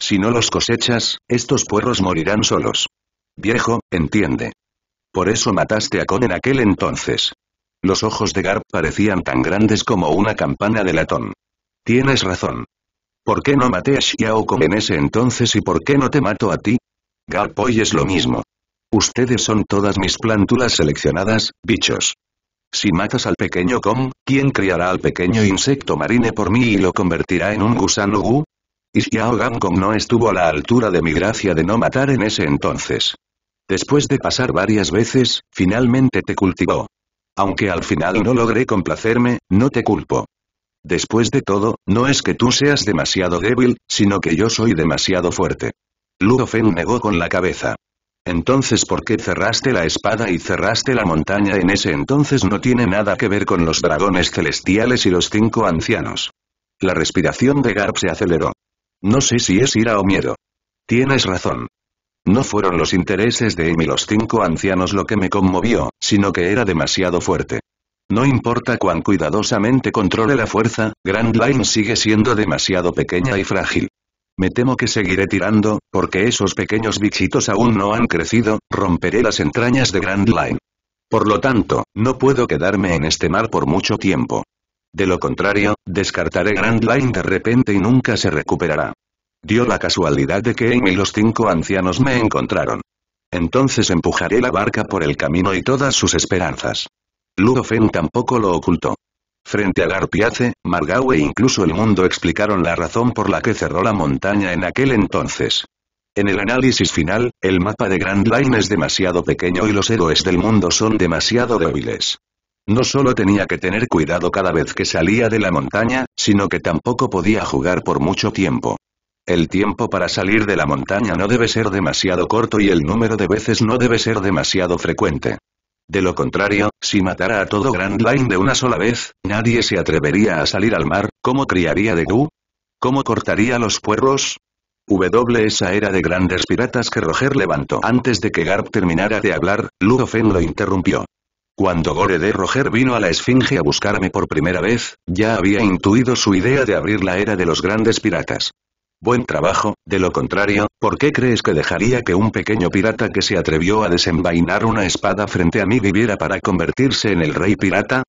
Si no los cosechas, estos puerros morirán solos. Viejo, entiende. Por eso mataste a Con en aquel entonces. Los ojos de Garp parecían tan grandes como una campana de latón. Tienes razón. ¿Por qué no maté a Xiao Con en ese entonces y por qué no te mato a ti? Garp hoy es lo mismo. Ustedes son todas mis plántulas seleccionadas, bichos. Si matas al pequeño Kong, ¿quién criará al pequeño insecto marine por mí y lo convertirá en un gusano Gu? Y Xiao Kong no estuvo a la altura de mi gracia de no matar en ese entonces. Después de pasar varias veces, finalmente te cultivó. Aunque al final no logré complacerme, no te culpo. Después de todo, no es que tú seas demasiado débil, sino que yo soy demasiado fuerte. Luo negó con la cabeza. Entonces ¿por qué cerraste la espada y cerraste la montaña en ese entonces no tiene nada que ver con los dragones celestiales y los cinco ancianos? La respiración de Garp se aceleró. No sé si es ira o miedo. Tienes razón. No fueron los intereses de él y los cinco ancianos lo que me conmovió, sino que era demasiado fuerte. No importa cuán cuidadosamente controle la fuerza, Grand Line sigue siendo demasiado pequeña y frágil. Me temo que seguiré tirando, porque esos pequeños bichitos aún no han crecido, romperé las entrañas de Grand Line. Por lo tanto, no puedo quedarme en este mar por mucho tiempo. De lo contrario, descartaré Grand Line de repente y nunca se recuperará. Dio la casualidad de que Amy y los cinco ancianos me encontraron. Entonces empujaré la barca por el camino y todas sus esperanzas. Ludofen tampoco lo ocultó. Frente a Garpiace, Margau e incluso el mundo explicaron la razón por la que cerró la montaña en aquel entonces. En el análisis final, el mapa de Grand Line es demasiado pequeño y los héroes del mundo son demasiado débiles. No solo tenía que tener cuidado cada vez que salía de la montaña, sino que tampoco podía jugar por mucho tiempo. El tiempo para salir de la montaña no debe ser demasiado corto y el número de veces no debe ser demasiado frecuente. De lo contrario, si matara a todo Grand Line de una sola vez, nadie se atrevería a salir al mar, ¿cómo criaría de Gu? ¿Cómo cortaría los puerros? W esa era de grandes piratas que Roger levantó. Antes de que Garp terminara de hablar, Ludofen lo interrumpió. Cuando Gore de Roger vino a la Esfinge a buscarme por primera vez, ya había intuido su idea de abrir la era de los grandes piratas. Buen trabajo, de lo contrario, ¿por qué crees que dejaría que un pequeño pirata que se atrevió a desenvainar una espada frente a mí viviera para convertirse en el rey pirata?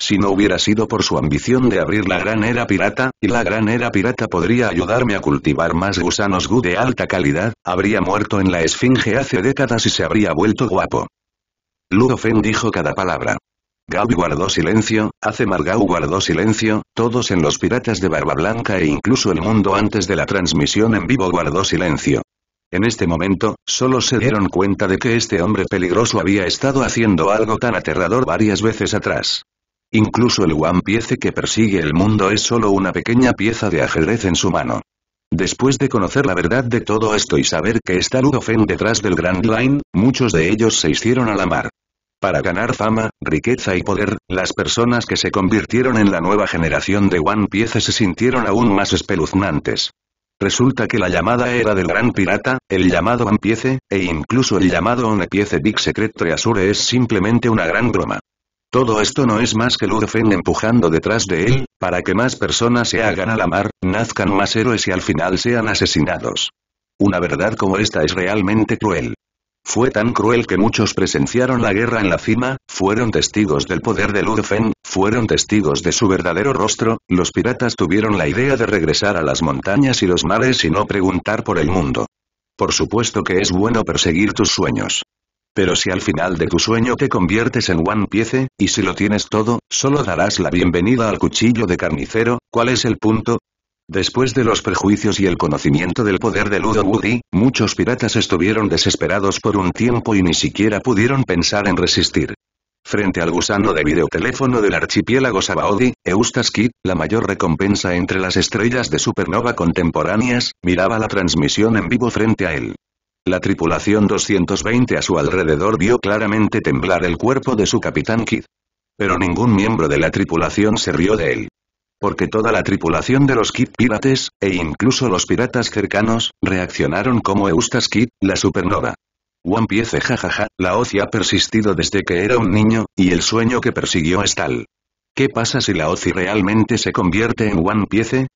Si no hubiera sido por su ambición de abrir la gran era pirata, y la gran era pirata podría ayudarme a cultivar más gusanos gu de alta calidad, habría muerto en la esfinge hace décadas y se habría vuelto guapo. Ludofen dijo cada palabra. Gau guardó silencio, hace Margau guardó silencio, todos en los piratas de Barba Blanca e incluso el mundo antes de la transmisión en vivo guardó silencio. En este momento, solo se dieron cuenta de que este hombre peligroso había estado haciendo algo tan aterrador varias veces atrás. Incluso el One Piece que persigue el mundo es solo una pequeña pieza de ajedrez en su mano. Después de conocer la verdad de todo esto y saber que está Ludofen detrás del Grand Line, muchos de ellos se hicieron a la mar. Para ganar fama, riqueza y poder, las personas que se convirtieron en la nueva generación de One Piece se sintieron aún más espeluznantes. Resulta que la llamada era del gran pirata, el llamado One Piece, e incluso el llamado One Piece Big Secret Treasure es simplemente una gran broma. Todo esto no es más que Lurfen empujando detrás de él, para que más personas se hagan a la mar, nazcan más héroes y al final sean asesinados. Una verdad como esta es realmente cruel. Fue tan cruel que muchos presenciaron la guerra en la cima, fueron testigos del poder de Ludfen, fueron testigos de su verdadero rostro, los piratas tuvieron la idea de regresar a las montañas y los mares y no preguntar por el mundo. Por supuesto que es bueno perseguir tus sueños. Pero si al final de tu sueño te conviertes en One Piece, y si lo tienes todo, solo darás la bienvenida al cuchillo de carnicero, ¿cuál es el punto? Después de los prejuicios y el conocimiento del poder de Ludo Woody, muchos piratas estuvieron desesperados por un tiempo y ni siquiera pudieron pensar en resistir. Frente al gusano de videoteléfono del archipiélago Sabaody, Eustace Kidd, la mayor recompensa entre las estrellas de supernova contemporáneas, miraba la transmisión en vivo frente a él. La tripulación 220 a su alrededor vio claramente temblar el cuerpo de su capitán Kidd. Pero ningún miembro de la tripulación se rió de él porque toda la tripulación de los Kid Pirates, e incluso los piratas cercanos, reaccionaron como Eustace Kid, la supernova. One Piece jajaja, la OCI ha persistido desde que era un niño, y el sueño que persiguió es tal. ¿Qué pasa si la OCI realmente se convierte en One Piece?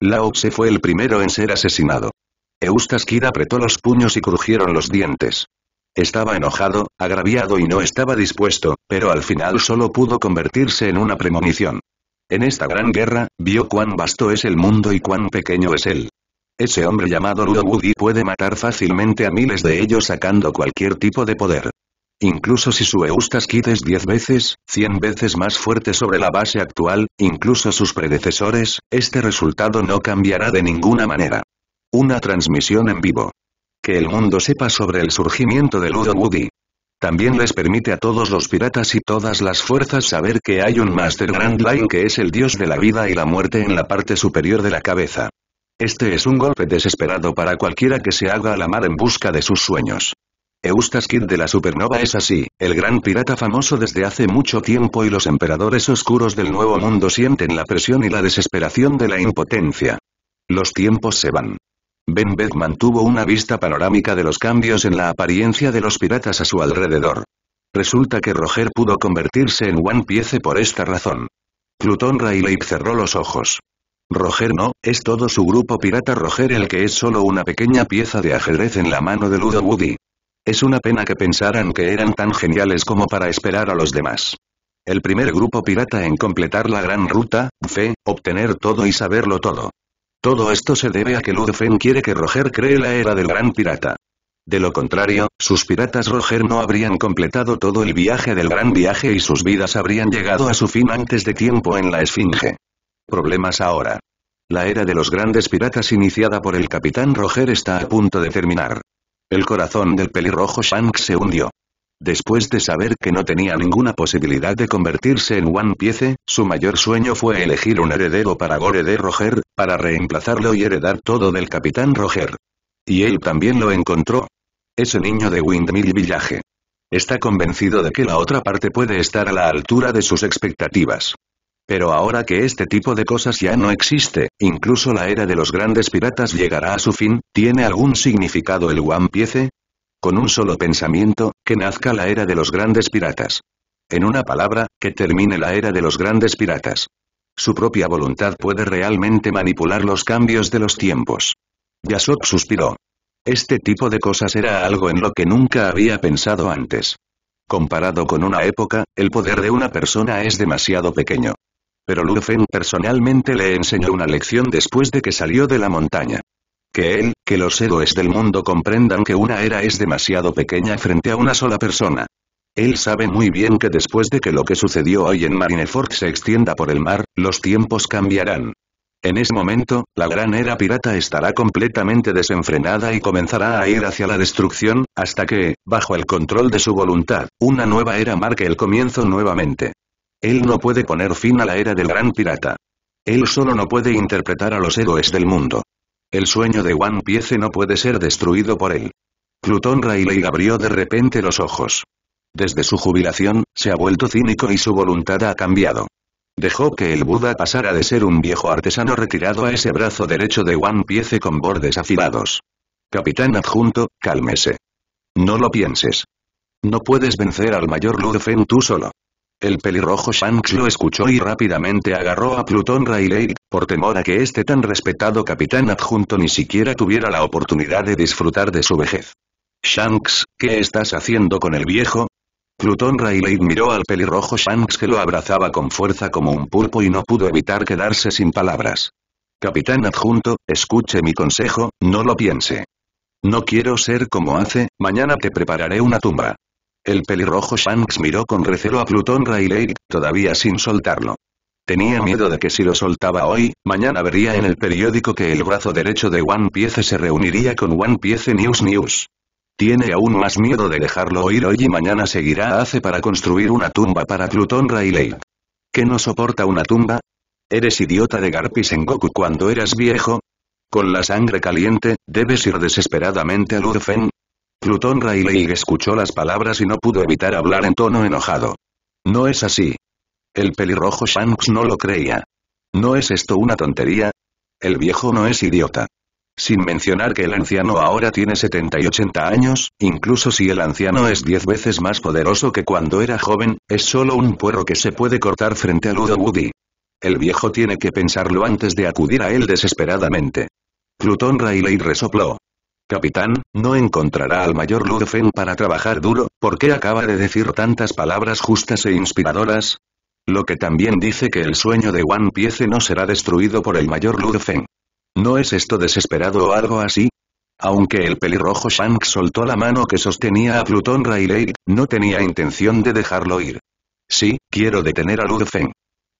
La Oxe fue el primero en ser asesinado. Eustace Kid apretó los puños y crujieron los dientes. Estaba enojado, agraviado y no estaba dispuesto, pero al final solo pudo convertirse en una premonición. En esta gran guerra, vio cuán vasto es el mundo y cuán pequeño es él. Ese hombre llamado Ludo Woody puede matar fácilmente a miles de ellos sacando cualquier tipo de poder. Incluso si su Eustas quites 10 veces, 100 veces más fuerte sobre la base actual, incluso sus predecesores, este resultado no cambiará de ninguna manera. Una transmisión en vivo. Que el mundo sepa sobre el surgimiento de Ludo Woody, también les permite a todos los piratas y todas las fuerzas saber que hay un Master Grand Line que es el dios de la vida y la muerte en la parte superior de la cabeza. Este es un golpe desesperado para cualquiera que se haga a la mar en busca de sus sueños. Eustace Kid de la Supernova es así, el gran pirata famoso desde hace mucho tiempo y los emperadores oscuros del Nuevo Mundo sienten la presión y la desesperación de la impotencia. Los tiempos se van. Ben Beth mantuvo una vista panorámica de los cambios en la apariencia de los piratas a su alrededor. Resulta que Roger pudo convertirse en One Piece por esta razón. Pluton Rayleigh cerró los ojos. Roger no, es todo su grupo pirata Roger el que es solo una pequeña pieza de ajedrez en la mano de Ludo Woody. Es una pena que pensaran que eran tan geniales como para esperar a los demás. El primer grupo pirata en completar la gran ruta, fe, obtener todo y saberlo todo. Todo esto se debe a que Ludfen quiere que Roger cree la era del gran pirata. De lo contrario, sus piratas Roger no habrían completado todo el viaje del gran viaje y sus vidas habrían llegado a su fin antes de tiempo en la Esfinge. Problemas ahora. La era de los grandes piratas iniciada por el capitán Roger está a punto de terminar. El corazón del pelirrojo Shanks se hundió. Después de saber que no tenía ninguna posibilidad de convertirse en One Piece, su mayor sueño fue elegir un heredero para Gore de Roger, para reemplazarlo y heredar todo del Capitán Roger. Y él también lo encontró. Ese niño de Windmill Village. Está convencido de que la otra parte puede estar a la altura de sus expectativas. Pero ahora que este tipo de cosas ya no existe, incluso la era de los grandes piratas llegará a su fin, ¿tiene algún significado el One Piece? Con un solo pensamiento, que nazca la era de los grandes piratas. En una palabra, que termine la era de los grandes piratas. Su propia voluntad puede realmente manipular los cambios de los tiempos. Yasop suspiró. Este tipo de cosas era algo en lo que nunca había pensado antes. Comparado con una época, el poder de una persona es demasiado pequeño. Pero Lufen personalmente le enseñó una lección después de que salió de la montaña que él, que los héroes del mundo comprendan que una era es demasiado pequeña frente a una sola persona. Él sabe muy bien que después de que lo que sucedió hoy en Marineford se extienda por el mar, los tiempos cambiarán. En ese momento, la gran era pirata estará completamente desenfrenada y comenzará a ir hacia la destrucción, hasta que, bajo el control de su voluntad, una nueva era marque el comienzo nuevamente. Él no puede poner fin a la era del gran pirata. Él solo no puede interpretar a los héroes del mundo. El sueño de One Piece no puede ser destruido por él. Plutón Rayleigh abrió de repente los ojos. Desde su jubilación, se ha vuelto cínico y su voluntad ha cambiado. Dejó que el Buda pasara de ser un viejo artesano retirado a ese brazo derecho de One Piece con bordes afilados. Capitán adjunto, cálmese. No lo pienses. No puedes vencer al mayor Ludfen tú solo. El pelirrojo Shanks lo escuchó y rápidamente agarró a Plutón Rayleigh, por temor a que este tan respetado capitán adjunto ni siquiera tuviera la oportunidad de disfrutar de su vejez. Shanks, ¿qué estás haciendo con el viejo? Plutón Rayleigh miró al pelirrojo Shanks que lo abrazaba con fuerza como un pulpo y no pudo evitar quedarse sin palabras. Capitán adjunto, escuche mi consejo, no lo piense. No quiero ser como hace, mañana te prepararé una tumba. El pelirrojo Shanks miró con recelo a Plutón Rayleigh, todavía sin soltarlo. Tenía miedo de que si lo soltaba hoy, mañana vería en el periódico que el brazo derecho de One Piece se reuniría con One Piece News News. Tiene aún más miedo de dejarlo oír hoy y mañana seguirá hace para construir una tumba para Plutón Rayleigh. ¿Qué no soporta una tumba? ¿Eres idiota de Garpis en Goku cuando eras viejo? Con la sangre caliente, debes ir desesperadamente a Lurfen, Plutón Rayleigh escuchó las palabras y no pudo evitar hablar en tono enojado. No es así. El pelirrojo Shanks no lo creía. ¿No es esto una tontería? El viejo no es idiota. Sin mencionar que el anciano ahora tiene 70 y 80 años, incluso si el anciano es 10 veces más poderoso que cuando era joven, es solo un puerro que se puede cortar frente a Ludo Woody. El viejo tiene que pensarlo antes de acudir a él desesperadamente. Plutón Rayleigh resopló. Capitán, ¿no encontrará al mayor Feng para trabajar duro? ¿Por qué acaba de decir tantas palabras justas e inspiradoras? Lo que también dice que el sueño de One Piece no será destruido por el mayor Feng. ¿No es esto desesperado o algo así? Aunque el pelirrojo Shanks soltó la mano que sostenía a Plutón Rayleigh, no tenía intención de dejarlo ir. Sí, quiero detener a Feng.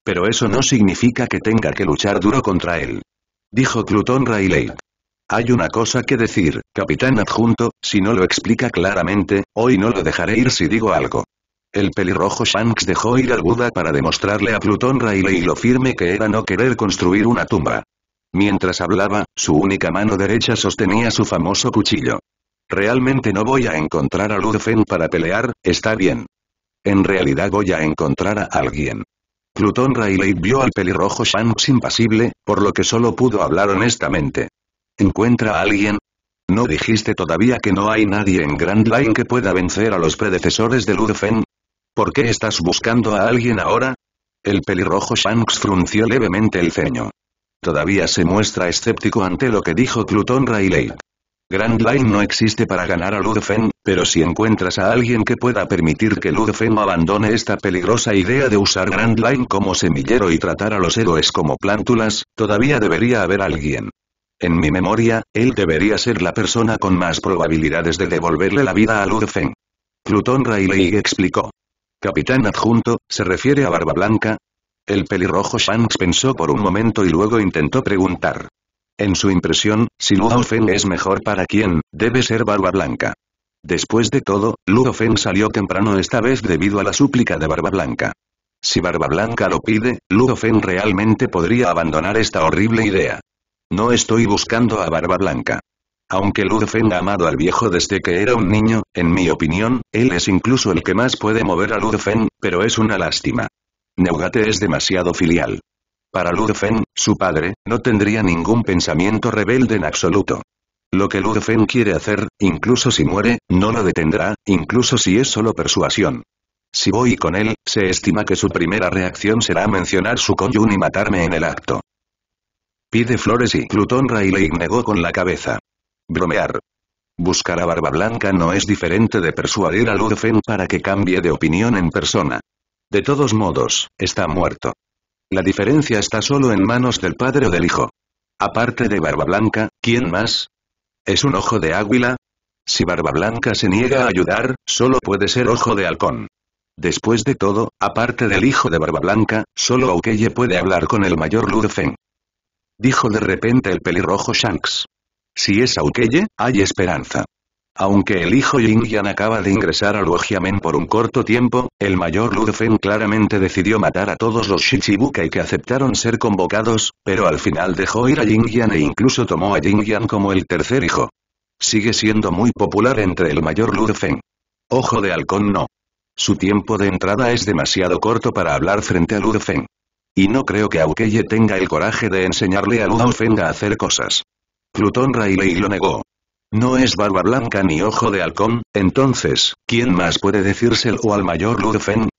Pero eso no significa que tenga que luchar duro contra él. Dijo Plutón Rayleigh. Hay una cosa que decir, capitán adjunto, si no lo explica claramente, hoy no lo dejaré ir si digo algo. El pelirrojo Shanks dejó ir al Buda para demostrarle a Plutón Riley lo firme que era no querer construir una tumba. Mientras hablaba, su única mano derecha sostenía su famoso cuchillo. Realmente no voy a encontrar a Ludfen para pelear, está bien. En realidad voy a encontrar a alguien. Plutón Riley vio al pelirrojo Shanks impasible, por lo que solo pudo hablar honestamente. ¿Encuentra a alguien? ¿No dijiste todavía que no hay nadie en Grand Line que pueda vencer a los predecesores de Ludfen? ¿Por qué estás buscando a alguien ahora? El pelirrojo Shanks frunció levemente el ceño. Todavía se muestra escéptico ante lo que dijo Cluton Rayleigh. Grand Line no existe para ganar a Ludfen, pero si encuentras a alguien que pueda permitir que Ludofen abandone esta peligrosa idea de usar Grand Line como semillero y tratar a los héroes como plántulas, todavía debería haber alguien. En mi memoria, él debería ser la persona con más probabilidades de devolverle la vida a Ludofen. Feng. Plutón Rayleigh explicó. Capitán adjunto, ¿se refiere a Barba Blanca? El pelirrojo Shanks pensó por un momento y luego intentó preguntar. En su impresión, si Luo es mejor para quien, debe ser Barba Blanca. Después de todo, Luofen salió temprano esta vez debido a la súplica de Barba Blanca. Si Barba Blanca lo pide, Ludo realmente podría abandonar esta horrible idea. No estoy buscando a Barba Blanca. Aunque Ludfen ha amado al viejo desde que era un niño, en mi opinión, él es incluso el que más puede mover a Ludfen, pero es una lástima. Neugate es demasiado filial. Para Ludfen, su padre, no tendría ningún pensamiento rebelde en absoluto. Lo que Ludfen quiere hacer, incluso si muere, no lo detendrá, incluso si es solo persuasión. Si voy con él, se estima que su primera reacción será mencionar su coyun y matarme en el acto. Pide flores y Plutón Riley negó con la cabeza. Bromear. Buscar a Barba Blanca no es diferente de persuadir a Ludfen para que cambie de opinión en persona. De todos modos, está muerto. La diferencia está solo en manos del padre o del hijo. Aparte de Barba Blanca, ¿quién más? ¿Es un ojo de águila? Si Barba Blanca se niega a ayudar, solo puede ser ojo de halcón. Después de todo, aparte del hijo de Barba Blanca, solo Aukeye puede hablar con el mayor Ludfen dijo de repente el pelirrojo Shanks. Si es Aukeye, hay esperanza. Aunque el hijo Yingyan acaba de ingresar a Luogiamen por un corto tiempo, el mayor Lufeng claramente decidió matar a todos los Shichibukai que aceptaron ser convocados, pero al final dejó ir a Yingyan e incluso tomó a Yingyan como el tercer hijo. Sigue siendo muy popular entre el mayor Lufeng. Ojo de halcón no. Su tiempo de entrada es demasiado corto para hablar frente a Lufeng. Y no creo que Aukeye tenga el coraje de enseñarle a Ludo a hacer cosas. Plutón Rayleigh lo negó. No es barba blanca ni ojo de halcón, entonces, ¿quién más puede decírselo al mayor Fen?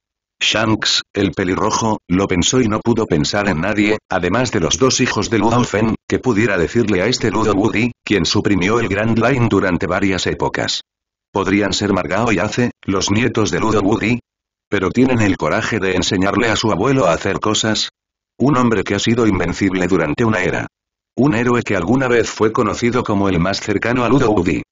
Shanks, el pelirrojo, lo pensó y no pudo pensar en nadie, además de los dos hijos de Ludolfen, que pudiera decirle a este Ludo Woody, quien suprimió el Grand Line durante varias épocas. Podrían ser Margao y Ace, los nietos de Ludo Woody, pero tienen el coraje de enseñarle a su abuelo a hacer cosas. Un hombre que ha sido invencible durante una era. Un héroe que alguna vez fue conocido como el más cercano a Ludo Woody.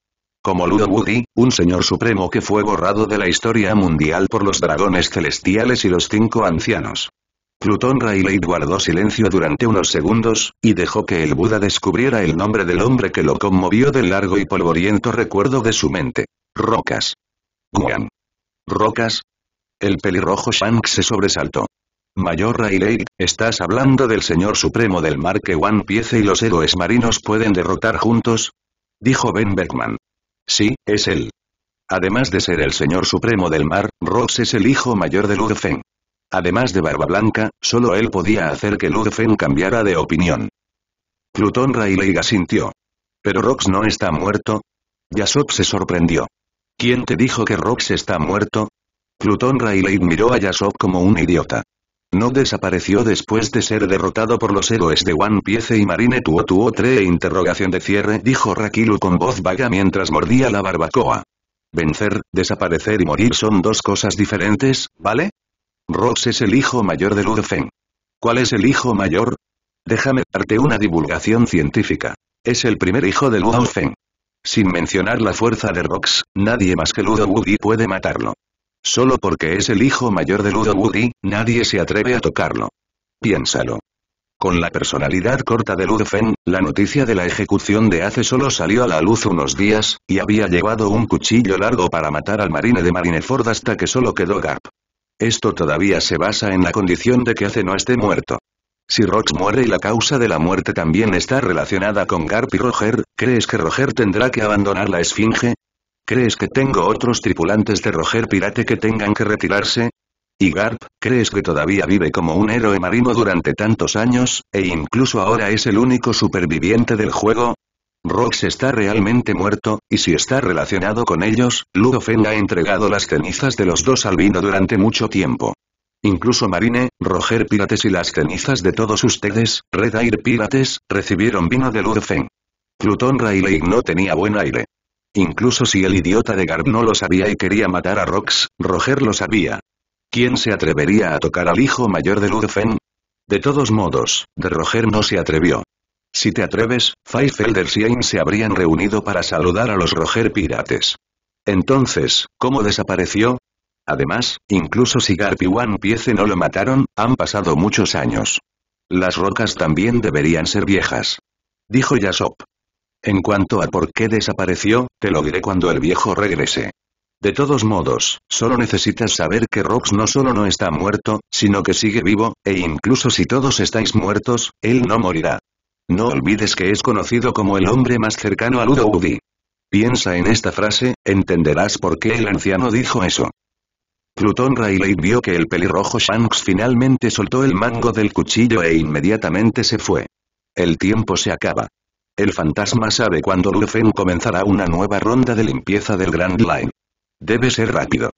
Como Ludo Woody, un señor supremo que fue borrado de la historia mundial por los dragones celestiales y los cinco ancianos. Plutón Rayleigh guardó silencio durante unos segundos, y dejó que el Buda descubriera el nombre del hombre que lo conmovió del largo y polvoriento recuerdo de su mente. Rocas. Guan. Rocas, el pelirrojo Shanks se sobresaltó. Mayor Rayleigh, ¿estás hablando del señor supremo del mar que One Piece y los héroes marinos pueden derrotar juntos? Dijo Ben Beckman. Sí, es él. Además de ser el señor supremo del mar, Rox es el hijo mayor de Ludfen. Además de Barba Blanca, solo él podía hacer que Ludfen cambiara de opinión. Plutón Rayleigh asintió. ¿Pero Rox no está muerto? Yasop se sorprendió. ¿Quién te dijo que Rox está muerto? Plutón Rayleigh miró a Yasop como un idiota. No desapareció después de ser derrotado por los héroes de One Piece y Marine tuo tuo tre interrogación de cierre dijo Rakilu con voz vaga mientras mordía la barbacoa. Vencer, desaparecer y morir son dos cosas diferentes, ¿vale? Rox es el hijo mayor de Feng. ¿Cuál es el hijo mayor? Déjame darte una divulgación científica. Es el primer hijo de Feng. Sin mencionar la fuerza de Rox, nadie más que Ludo Woody puede matarlo. Solo porque es el hijo mayor de Ludo Woody, nadie se atreve a tocarlo. Piénsalo. Con la personalidad corta de Ludfen, la noticia de la ejecución de Ace solo salió a la luz unos días, y había llevado un cuchillo largo para matar al marine de Marineford hasta que solo quedó Garp. Esto todavía se basa en la condición de que Ace no esté muerto. Si Rox muere y la causa de la muerte también está relacionada con Garp y Roger, ¿crees que Roger tendrá que abandonar la Esfinge? ¿crees que tengo otros tripulantes de Roger Pirate que tengan que retirarse? ¿Y Garp, crees que todavía vive como un héroe marino durante tantos años, e incluso ahora es el único superviviente del juego? Rox está realmente muerto, y si está relacionado con ellos, Ludofen ha entregado las cenizas de los dos al vino durante mucho tiempo. Incluso Marine, Roger Pirates y las cenizas de todos ustedes, Red Air Pirates, recibieron vino de Ludofen. Plutón Rayleigh no tenía buen aire. Incluso si el idiota de Garp no lo sabía y quería matar a Rox, Roger lo sabía. ¿Quién se atrevería a tocar al hijo mayor de Ludfen? De todos modos, de Roger no se atrevió. Si te atreves, Feifelder y se habrían reunido para saludar a los Roger pirates. Entonces, ¿cómo desapareció? Además, incluso si Garp y One Piece no lo mataron, han pasado muchos años. Las rocas también deberían ser viejas. Dijo Yasop. En cuanto a por qué desapareció, te lo diré cuando el viejo regrese. De todos modos, solo necesitas saber que Rox no solo no está muerto, sino que sigue vivo, e incluso si todos estáis muertos, él no morirá. No olvides que es conocido como el hombre más cercano a Ludo Piensa en esta frase, entenderás por qué el anciano dijo eso. Plutón Rayleigh vio que el pelirrojo Shanks finalmente soltó el mango del cuchillo e inmediatamente se fue. El tiempo se acaba. El fantasma sabe cuándo Lufen comenzará una nueva ronda de limpieza del Grand Line. Debe ser rápido.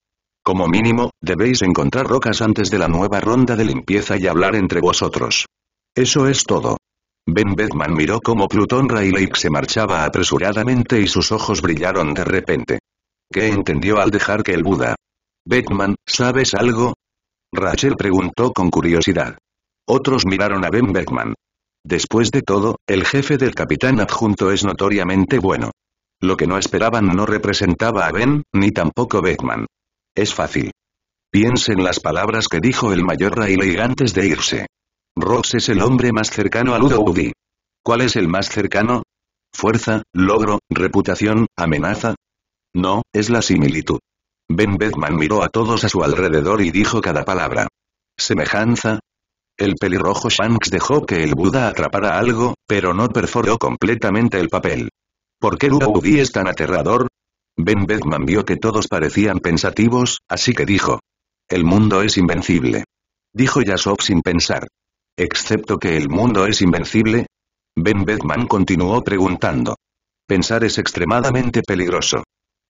Como mínimo, debéis encontrar rocas antes de la nueva ronda de limpieza y hablar entre vosotros. Eso es todo. Ben Beckman miró como Plutón Rayleigh se marchaba apresuradamente y sus ojos brillaron de repente. ¿Qué entendió al dejar que el Buda? Beckman, ¿sabes algo? Rachel preguntó con curiosidad. Otros miraron a Ben Beckman. Después de todo, el jefe del capitán adjunto es notoriamente bueno. Lo que no esperaban no representaba a Ben, ni tampoco Beckman. Es fácil. Piensen las palabras que dijo el mayor Rayleigh antes de irse. Ross es el hombre más cercano a Ludowdy. ¿Cuál es el más cercano? Fuerza, logro, reputación, amenaza. No, es la similitud. Ben Beckman miró a todos a su alrededor y dijo cada palabra. Semejanza, el pelirrojo Shanks dejó que el Buda atrapara algo, pero no perforó completamente el papel. ¿Por qué Udi es tan aterrador? Ben Beckman vio que todos parecían pensativos, así que dijo. El mundo es invencible. Dijo Yasop sin pensar. ¿Excepto que el mundo es invencible? Ben Beckman continuó preguntando. Pensar es extremadamente peligroso.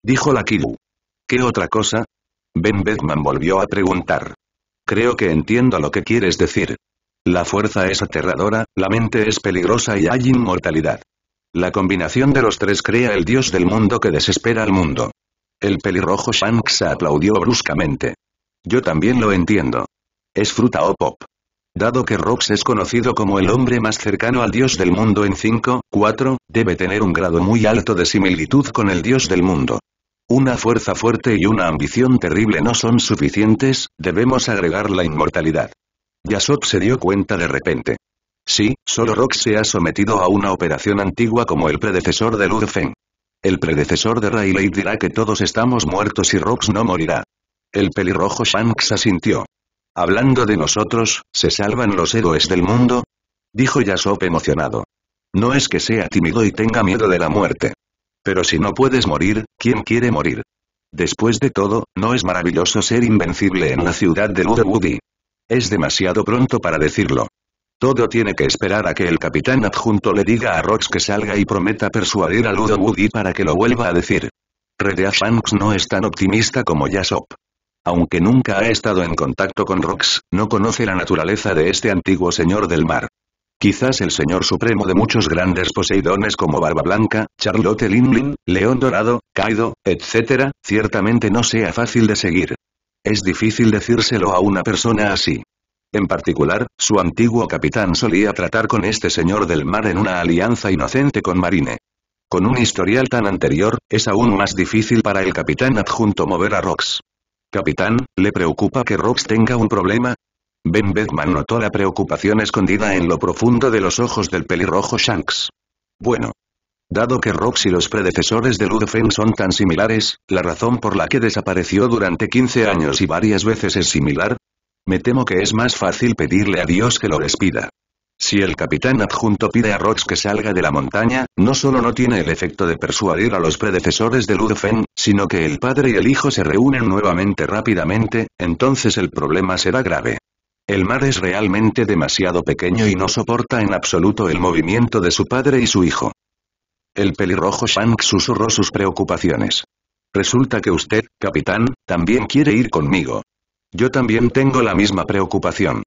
Dijo la Kiru. ¿Qué otra cosa? Ben Beckman volvió a preguntar. Creo que entiendo lo que quieres decir. La fuerza es aterradora, la mente es peligrosa y hay inmortalidad. La combinación de los tres crea el dios del mundo que desespera al mundo. El pelirrojo Shanks aplaudió bruscamente. Yo también lo entiendo. Es fruta o pop. Dado que Rox es conocido como el hombre más cercano al dios del mundo en 5, 4, debe tener un grado muy alto de similitud con el dios del mundo. Una fuerza fuerte y una ambición terrible no son suficientes, debemos agregar la inmortalidad. Yasop se dio cuenta de repente. Sí, solo Rock se ha sometido a una operación antigua como el predecesor de Ludfen. El predecesor de Rayleigh dirá que todos estamos muertos y Rox no morirá. El pelirrojo Shanks asintió. Hablando de nosotros, ¿se salvan los héroes del mundo? Dijo Yasop emocionado. No es que sea tímido y tenga miedo de la muerte. Pero si no puedes morir, ¿quién quiere morir? Después de todo, ¿no es maravilloso ser invencible en la ciudad de Woody? Es demasiado pronto para decirlo. Todo tiene que esperar a que el capitán adjunto le diga a Rox que salga y prometa persuadir a Ludo Woody para que lo vuelva a decir. Redea Shanks no es tan optimista como Yasop. Aunque nunca ha estado en contacto con Rox, no conoce la naturaleza de este antiguo señor del mar. Quizás el señor supremo de muchos grandes poseidones como Barba Blanca, Charlotte Linlin, León Dorado, Kaido, etc., ciertamente no sea fácil de seguir. Es difícil decírselo a una persona así. En particular, su antiguo capitán solía tratar con este señor del mar en una alianza inocente con Marine. Con un historial tan anterior, es aún más difícil para el capitán adjunto mover a Rox. Capitán, ¿le preocupa que Rox tenga un problema? Ben Beckman notó la preocupación escondida en lo profundo de los ojos del pelirrojo Shanks. Bueno. Dado que Rox y los predecesores de Ludfen son tan similares, la razón por la que desapareció durante 15 años y varias veces es similar. Me temo que es más fácil pedirle a Dios que lo despida. Si el capitán adjunto pide a Rox que salga de la montaña, no solo no tiene el efecto de persuadir a los predecesores de Ludfen, sino que el padre y el hijo se reúnen nuevamente rápidamente, entonces el problema será grave. El mar es realmente demasiado pequeño y no soporta en absoluto el movimiento de su padre y su hijo. El pelirrojo Shanks susurró sus preocupaciones. Resulta que usted, capitán, también quiere ir conmigo. Yo también tengo la misma preocupación.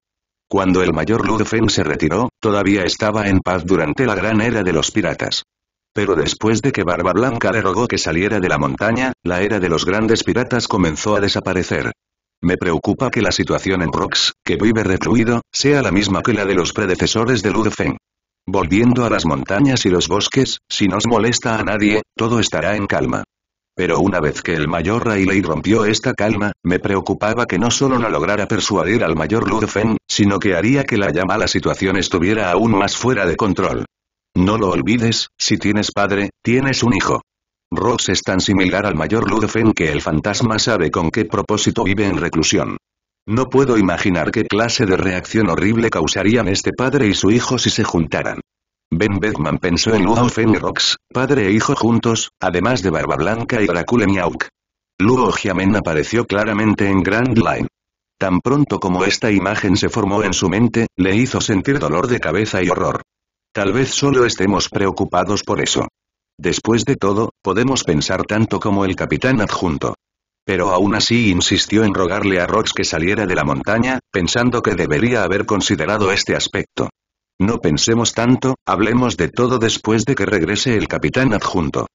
Cuando el mayor Ludfen se retiró, todavía estaba en paz durante la gran era de los piratas. Pero después de que Barba Blanca le rogó que saliera de la montaña, la era de los grandes piratas comenzó a desaparecer. Me preocupa que la situación en Rox, que vive recluido, sea la misma que la de los predecesores de Ludfen. Volviendo a las montañas y los bosques, si nos molesta a nadie, todo estará en calma. Pero una vez que el mayor Rayleigh rompió esta calma, me preocupaba que no solo no lograra persuadir al mayor Ludfen, sino que haría que la ya mala situación estuviera aún más fuera de control. No lo olvides, si tienes padre, tienes un hijo. Rox es tan similar al mayor Ludofen que el fantasma sabe con qué propósito vive en reclusión. No puedo imaginar qué clase de reacción horrible causarían este padre y su hijo si se juntaran. Ben Beckman pensó en Ludofen y Rox, padre e hijo juntos, además de Barba Blanca y Dracula Miauk. Luo Jiamen apareció claramente en Grand Line. Tan pronto como esta imagen se formó en su mente, le hizo sentir dolor de cabeza y horror. Tal vez solo estemos preocupados por eso. Después de todo, podemos pensar tanto como el capitán adjunto. Pero aún así insistió en rogarle a Rox que saliera de la montaña, pensando que debería haber considerado este aspecto. No pensemos tanto, hablemos de todo después de que regrese el capitán adjunto.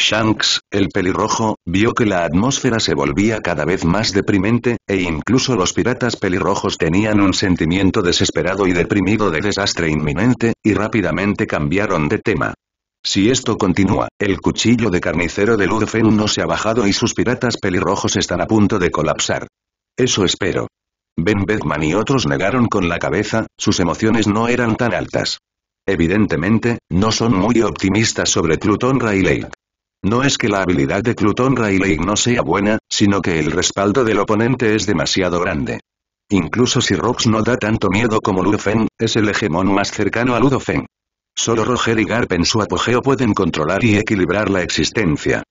Shanks, el pelirrojo, vio que la atmósfera se volvía cada vez más deprimente, e incluso los piratas pelirrojos tenían un sentimiento desesperado y deprimido de desastre inminente, y rápidamente cambiaron de tema. Si esto continúa, el cuchillo de carnicero de Ludofen no se ha bajado y sus piratas pelirrojos están a punto de colapsar. Eso espero. Ben bethman y otros negaron con la cabeza, sus emociones no eran tan altas. Evidentemente, no son muy optimistas sobre Cluton Rayleigh. No es que la habilidad de Cluton Rayleigh no sea buena, sino que el respaldo del oponente es demasiado grande. Incluso si Rox no da tanto miedo como Ludofen, es el hegemón más cercano a Ludofen. Solo Roger y Garp en su apogeo pueden controlar y equilibrar la existencia.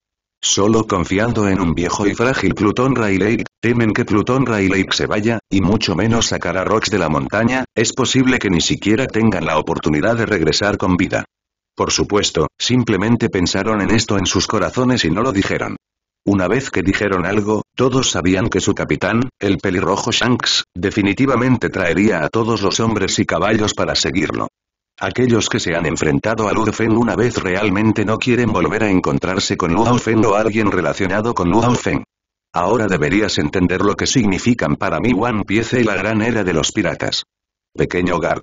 Solo confiando en un viejo y frágil Plutón Rayleigh, temen que Plutón Rayleigh se vaya, y mucho menos sacar a Rox de la montaña, es posible que ni siquiera tengan la oportunidad de regresar con vida. Por supuesto, simplemente pensaron en esto en sus corazones y no lo dijeron. Una vez que dijeron algo, todos sabían que su capitán, el pelirrojo Shanks, definitivamente traería a todos los hombres y caballos para seguirlo. Aquellos que se han enfrentado a Luo una vez realmente no quieren volver a encontrarse con Luo o alguien relacionado con Luo Ahora deberías entender lo que significan para mí One Piece y la gran era de los piratas. Pequeño Garp.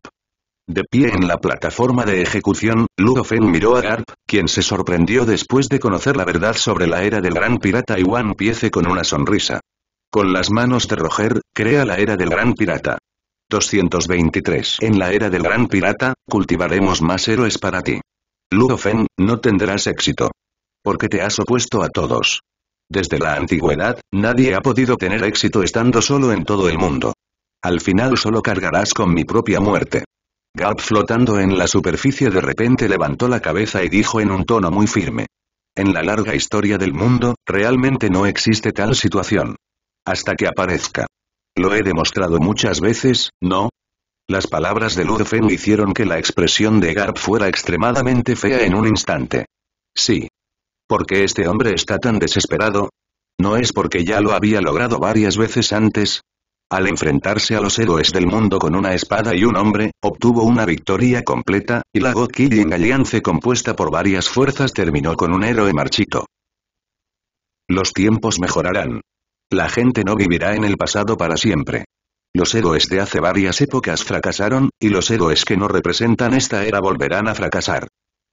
De pie en la plataforma de ejecución, Luo miró a Garp, quien se sorprendió después de conocer la verdad sobre la era del gran pirata y One Piece con una sonrisa. Con las manos de Roger, crea la era del gran pirata. 223. En la era del gran pirata, cultivaremos más héroes para ti. Ludofen, no tendrás éxito. Porque te has opuesto a todos. Desde la antigüedad, nadie ha podido tener éxito estando solo en todo el mundo. Al final solo cargarás con mi propia muerte. Gap flotando en la superficie de repente levantó la cabeza y dijo en un tono muy firme. En la larga historia del mundo, realmente no existe tal situación. Hasta que aparezca. Lo he demostrado muchas veces, ¿no? Las palabras de Ludfen hicieron que la expresión de Garp fuera extremadamente fea en un instante. Sí. ¿Por qué este hombre está tan desesperado? ¿No es porque ya lo había logrado varias veces antes? Al enfrentarse a los héroes del mundo con una espada y un hombre, obtuvo una victoria completa, y la Go Alliance compuesta por varias fuerzas terminó con un héroe marchito. Los tiempos mejorarán. La gente no vivirá en el pasado para siempre. Los héroes de hace varias épocas fracasaron, y los héroes que no representan esta era volverán a fracasar.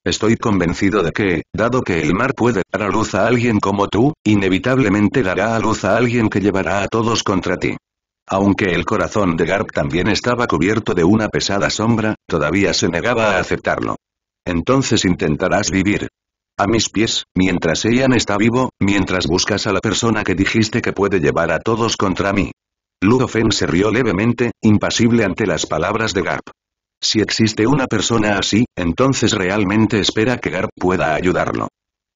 Estoy convencido de que, dado que el mar puede dar a luz a alguien como tú, inevitablemente dará a luz a alguien que llevará a todos contra ti. Aunque el corazón de Garp también estaba cubierto de una pesada sombra, todavía se negaba a aceptarlo. Entonces intentarás vivir, a mis pies, mientras Ian está vivo, mientras buscas a la persona que dijiste que puede llevar a todos contra mí. Ludofen se rió levemente, impasible ante las palabras de Garp. Si existe una persona así, entonces realmente espera que Garp pueda ayudarlo.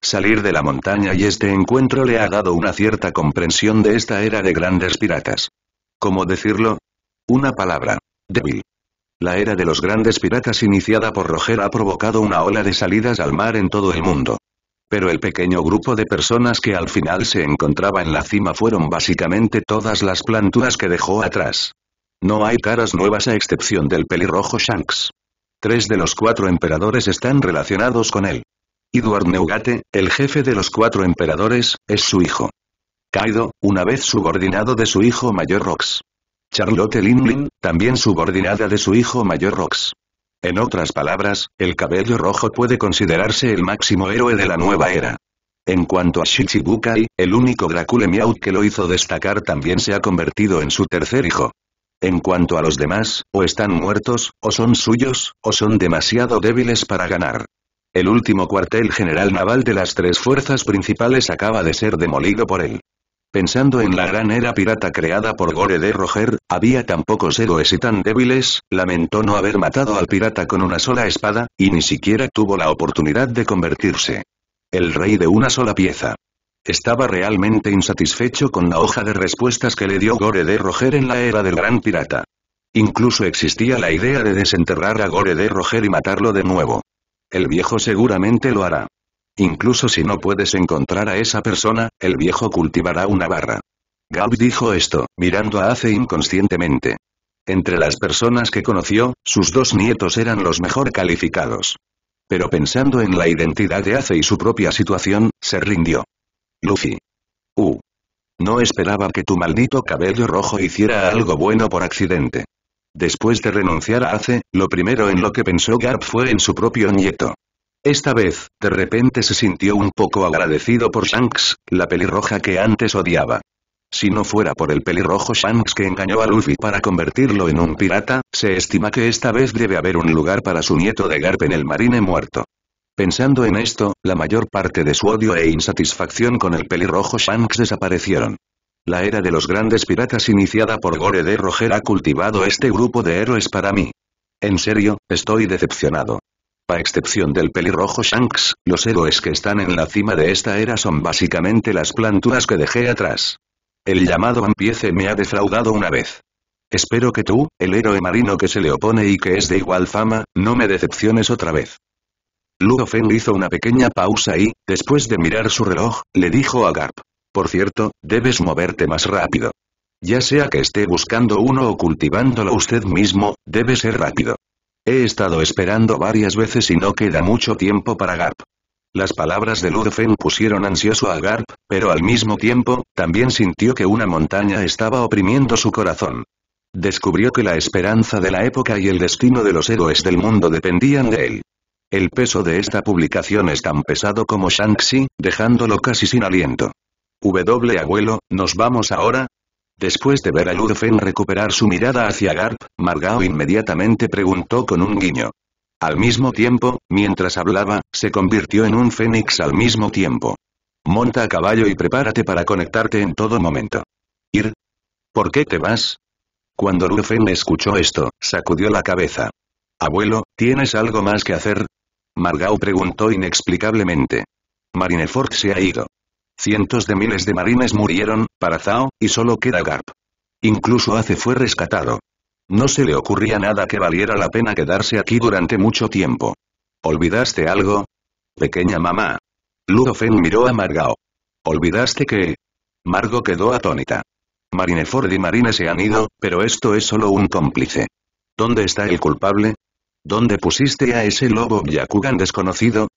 Salir de la montaña y este encuentro le ha dado una cierta comprensión de esta era de grandes piratas. ¿Cómo decirlo? Una palabra. Débil. La era de los grandes piratas iniciada por Roger ha provocado una ola de salidas al mar en todo el mundo. Pero el pequeño grupo de personas que al final se encontraba en la cima fueron básicamente todas las planturas que dejó atrás. No hay caras nuevas a excepción del pelirrojo Shanks. Tres de los cuatro emperadores están relacionados con él. Edward Neugate, el jefe de los cuatro emperadores, es su hijo. Kaido, una vez subordinado de su hijo mayor Rox. Charlotte Linlin, también subordinada de su hijo mayor Rox. En otras palabras, el cabello rojo puede considerarse el máximo héroe de la nueva era. En cuanto a Shichibukai, el único Dracule que lo hizo destacar también se ha convertido en su tercer hijo. En cuanto a los demás, o están muertos, o son suyos, o son demasiado débiles para ganar. El último cuartel general naval de las tres fuerzas principales acaba de ser demolido por él. Pensando en la gran era pirata creada por Gore de Roger, había tan pocos héroes y tan débiles, lamentó no haber matado al pirata con una sola espada, y ni siquiera tuvo la oportunidad de convertirse. El rey de una sola pieza. Estaba realmente insatisfecho con la hoja de respuestas que le dio Gore de Roger en la era del gran pirata. Incluso existía la idea de desenterrar a Gore de Roger y matarlo de nuevo. El viejo seguramente lo hará. Incluso si no puedes encontrar a esa persona, el viejo cultivará una barra. Gab dijo esto, mirando a Ace inconscientemente. Entre las personas que conoció, sus dos nietos eran los mejor calificados. Pero pensando en la identidad de Ace y su propia situación, se rindió. Luffy. Uh. No esperaba que tu maldito cabello rojo hiciera algo bueno por accidente. Después de renunciar a Ace, lo primero en lo que pensó Garp fue en su propio nieto. Esta vez, de repente se sintió un poco agradecido por Shanks, la pelirroja que antes odiaba. Si no fuera por el pelirrojo Shanks que engañó a Luffy para convertirlo en un pirata, se estima que esta vez debe haber un lugar para su nieto de Garp en el marine muerto. Pensando en esto, la mayor parte de su odio e insatisfacción con el pelirrojo Shanks desaparecieron. La era de los grandes piratas iniciada por Gore de Roger ha cultivado este grupo de héroes para mí. En serio, estoy decepcionado. A excepción del pelirrojo Shanks, los héroes que están en la cima de esta era son básicamente las planturas que dejé atrás. El llamado Ampiece me ha defraudado una vez. Espero que tú, el héroe marino que se le opone y que es de igual fama, no me decepciones otra vez. Luo hizo una pequeña pausa y, después de mirar su reloj, le dijo a Garp. Por cierto, debes moverte más rápido. Ya sea que esté buscando uno o cultivándolo usted mismo, debe ser rápido. He estado esperando varias veces y no queda mucho tiempo para Garp. Las palabras de Ludfen pusieron ansioso a Garp, pero al mismo tiempo, también sintió que una montaña estaba oprimiendo su corazón. Descubrió que la esperanza de la época y el destino de los héroes del mundo dependían de él. El peso de esta publicación es tan pesado como Shanxi, dejándolo casi sin aliento. W abuelo, ¿nos vamos ahora? Después de ver a Lurfen recuperar su mirada hacia Garp, Margao inmediatamente preguntó con un guiño. Al mismo tiempo, mientras hablaba, se convirtió en un fénix al mismo tiempo. Monta a caballo y prepárate para conectarte en todo momento. ¿Ir? ¿Por qué te vas? Cuando Lurfen escuchó esto, sacudió la cabeza. Abuelo, ¿tienes algo más que hacer? Margao preguntó inexplicablemente. Marineford se ha ido. Cientos de miles de marines murieron, para Zhao, y solo queda Garp. Incluso hace fue rescatado. No se le ocurría nada que valiera la pena quedarse aquí durante mucho tiempo. ¿Olvidaste algo? Pequeña mamá. Ludofen miró a Margao. ¿Olvidaste que...? Margo quedó atónita. Marineford y Marine se han ido, pero esto es solo un cómplice. ¿Dónde está el culpable? ¿Dónde pusiste a ese lobo Yakugan desconocido?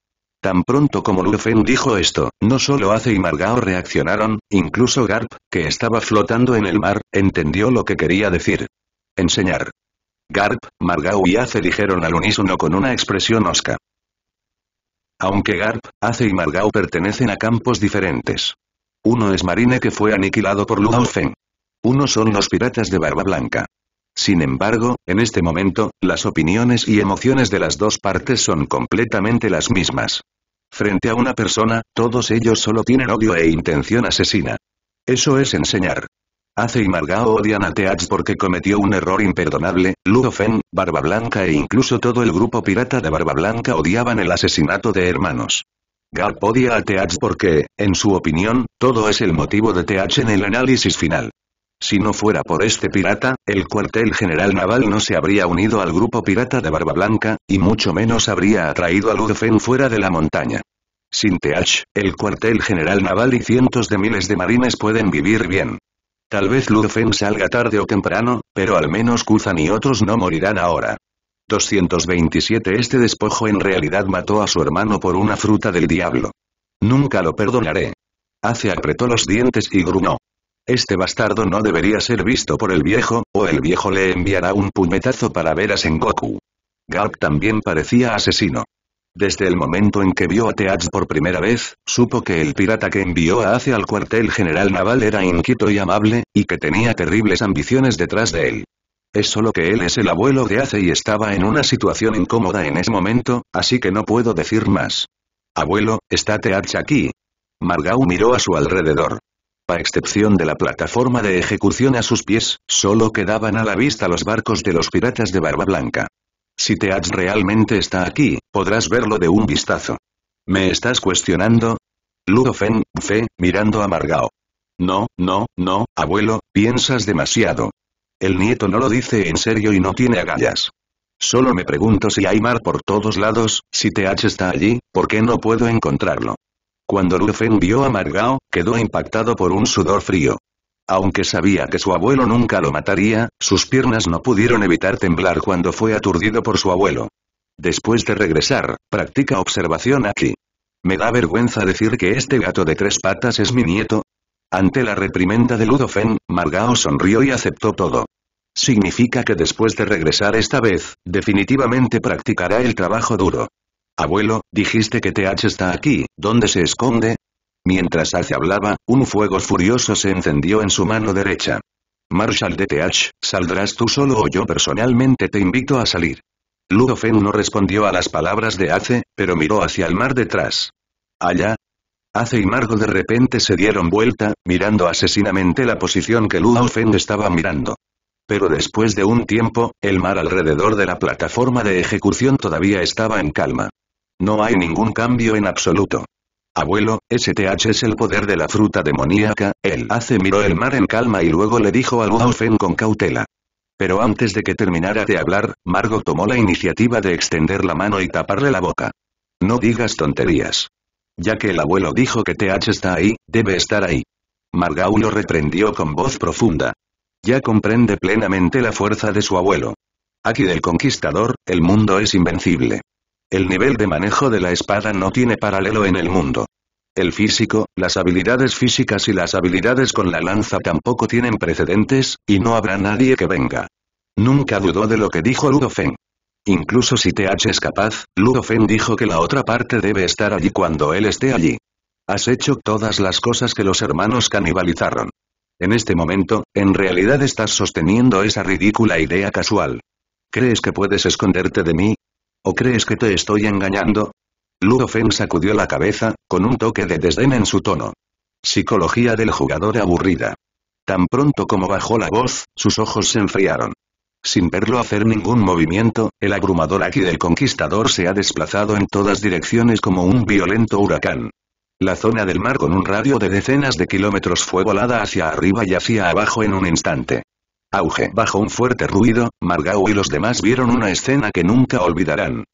Tan pronto como Lufen dijo esto, no solo Ace y Margao reaccionaron, incluso Garp, que estaba flotando en el mar, entendió lo que quería decir. Enseñar. Garp, Margao y Ace dijeron al unísono con una expresión osca. Aunque Garp, Ace y Margao pertenecen a campos diferentes. Uno es marine que fue aniquilado por Lufen. Uno son los piratas de Barba Blanca. Sin embargo, en este momento, las opiniones y emociones de las dos partes son completamente las mismas. Frente a una persona, todos ellos solo tienen odio e intención asesina. Eso es enseñar. Ace y Margao odian a Teach porque cometió un error imperdonable, Ludofen, Barba Blanca e incluso todo el grupo pirata de Barba Blanca odiaban el asesinato de hermanos. Garp odia a Teach porque, en su opinión, todo es el motivo de Teach en el análisis final. Si no fuera por este pirata, el cuartel general naval no se habría unido al grupo pirata de Barba Blanca, y mucho menos habría atraído a Ludfen fuera de la montaña. Sin Teach, el cuartel general naval y cientos de miles de marines pueden vivir bien. Tal vez Ludfen salga tarde o temprano, pero al menos Kuzan y otros no morirán ahora. 227 Este despojo en realidad mató a su hermano por una fruta del diablo. Nunca lo perdonaré. Hace apretó los dientes y grunó. Este bastardo no debería ser visto por el viejo, o el viejo le enviará un puñetazo para ver a Sengoku. Garp también parecía asesino. Desde el momento en que vio a Teach por primera vez, supo que el pirata que envió a Ace al cuartel general naval era inquieto y amable, y que tenía terribles ambiciones detrás de él. Es solo que él es el abuelo de Ace y estaba en una situación incómoda en ese momento, así que no puedo decir más. Abuelo, ¿está Teach aquí? Margau miró a su alrededor a excepción de la plataforma de ejecución a sus pies, solo quedaban a la vista los barcos de los piratas de Barba Blanca. Si Teach realmente está aquí, podrás verlo de un vistazo. ¿Me estás cuestionando? Ludofen, fe, mirando amargado. No, no, no, abuelo, piensas demasiado. El nieto no lo dice en serio y no tiene agallas. Solo me pregunto si hay mar por todos lados, si TH está allí, ¿por qué no puedo encontrarlo? Cuando Ludofen vio a Margao, quedó impactado por un sudor frío. Aunque sabía que su abuelo nunca lo mataría, sus piernas no pudieron evitar temblar cuando fue aturdido por su abuelo. Después de regresar, practica observación aquí. Me da vergüenza decir que este gato de tres patas es mi nieto. Ante la reprimenda de Ludofen, Margao sonrió y aceptó todo. Significa que después de regresar esta vez, definitivamente practicará el trabajo duro. Abuelo, dijiste que TH está aquí, ¿dónde se esconde? Mientras Ace hablaba, un fuego furioso se encendió en su mano derecha. Marshall de T.H., ¿saldrás tú solo o yo personalmente te invito a salir? Ludofen no respondió a las palabras de Ace, pero miró hacia el mar detrás. ¿Allá? Ace y Margo de repente se dieron vuelta, mirando asesinamente la posición que Ludofen estaba mirando. Pero después de un tiempo, el mar alrededor de la plataforma de ejecución todavía estaba en calma. No hay ningún cambio en absoluto. Abuelo, STH es el poder de la fruta demoníaca, él hace miró el mar en calma y luego le dijo a Waufen con cautela. Pero antes de que terminara de hablar, Margo tomó la iniciativa de extender la mano y taparle la boca. No digas tonterías. Ya que el abuelo dijo que TH está ahí, debe estar ahí. Margaulo lo reprendió con voz profunda. Ya comprende plenamente la fuerza de su abuelo. Aquí del conquistador, el mundo es invencible. El nivel de manejo de la espada no tiene paralelo en el mundo. El físico, las habilidades físicas y las habilidades con la lanza tampoco tienen precedentes, y no habrá nadie que venga. Nunca dudó de lo que dijo Ludofen. Incluso si TH es capaz, Ludofen dijo que la otra parte debe estar allí cuando él esté allí. Has hecho todas las cosas que los hermanos canibalizaron. En este momento, en realidad estás sosteniendo esa ridícula idea casual. ¿Crees que puedes esconderte de mí? ¿O crees que te estoy engañando? Feng sacudió la cabeza, con un toque de desdén en su tono. Psicología del jugador aburrida. Tan pronto como bajó la voz, sus ojos se enfriaron. Sin verlo hacer ningún movimiento, el abrumador aquí del conquistador se ha desplazado en todas direcciones como un violento huracán. La zona del mar con un radio de decenas de kilómetros fue volada hacia arriba y hacia abajo en un instante. Auge. Bajo un fuerte ruido, Margao y los demás vieron una escena que nunca olvidarán.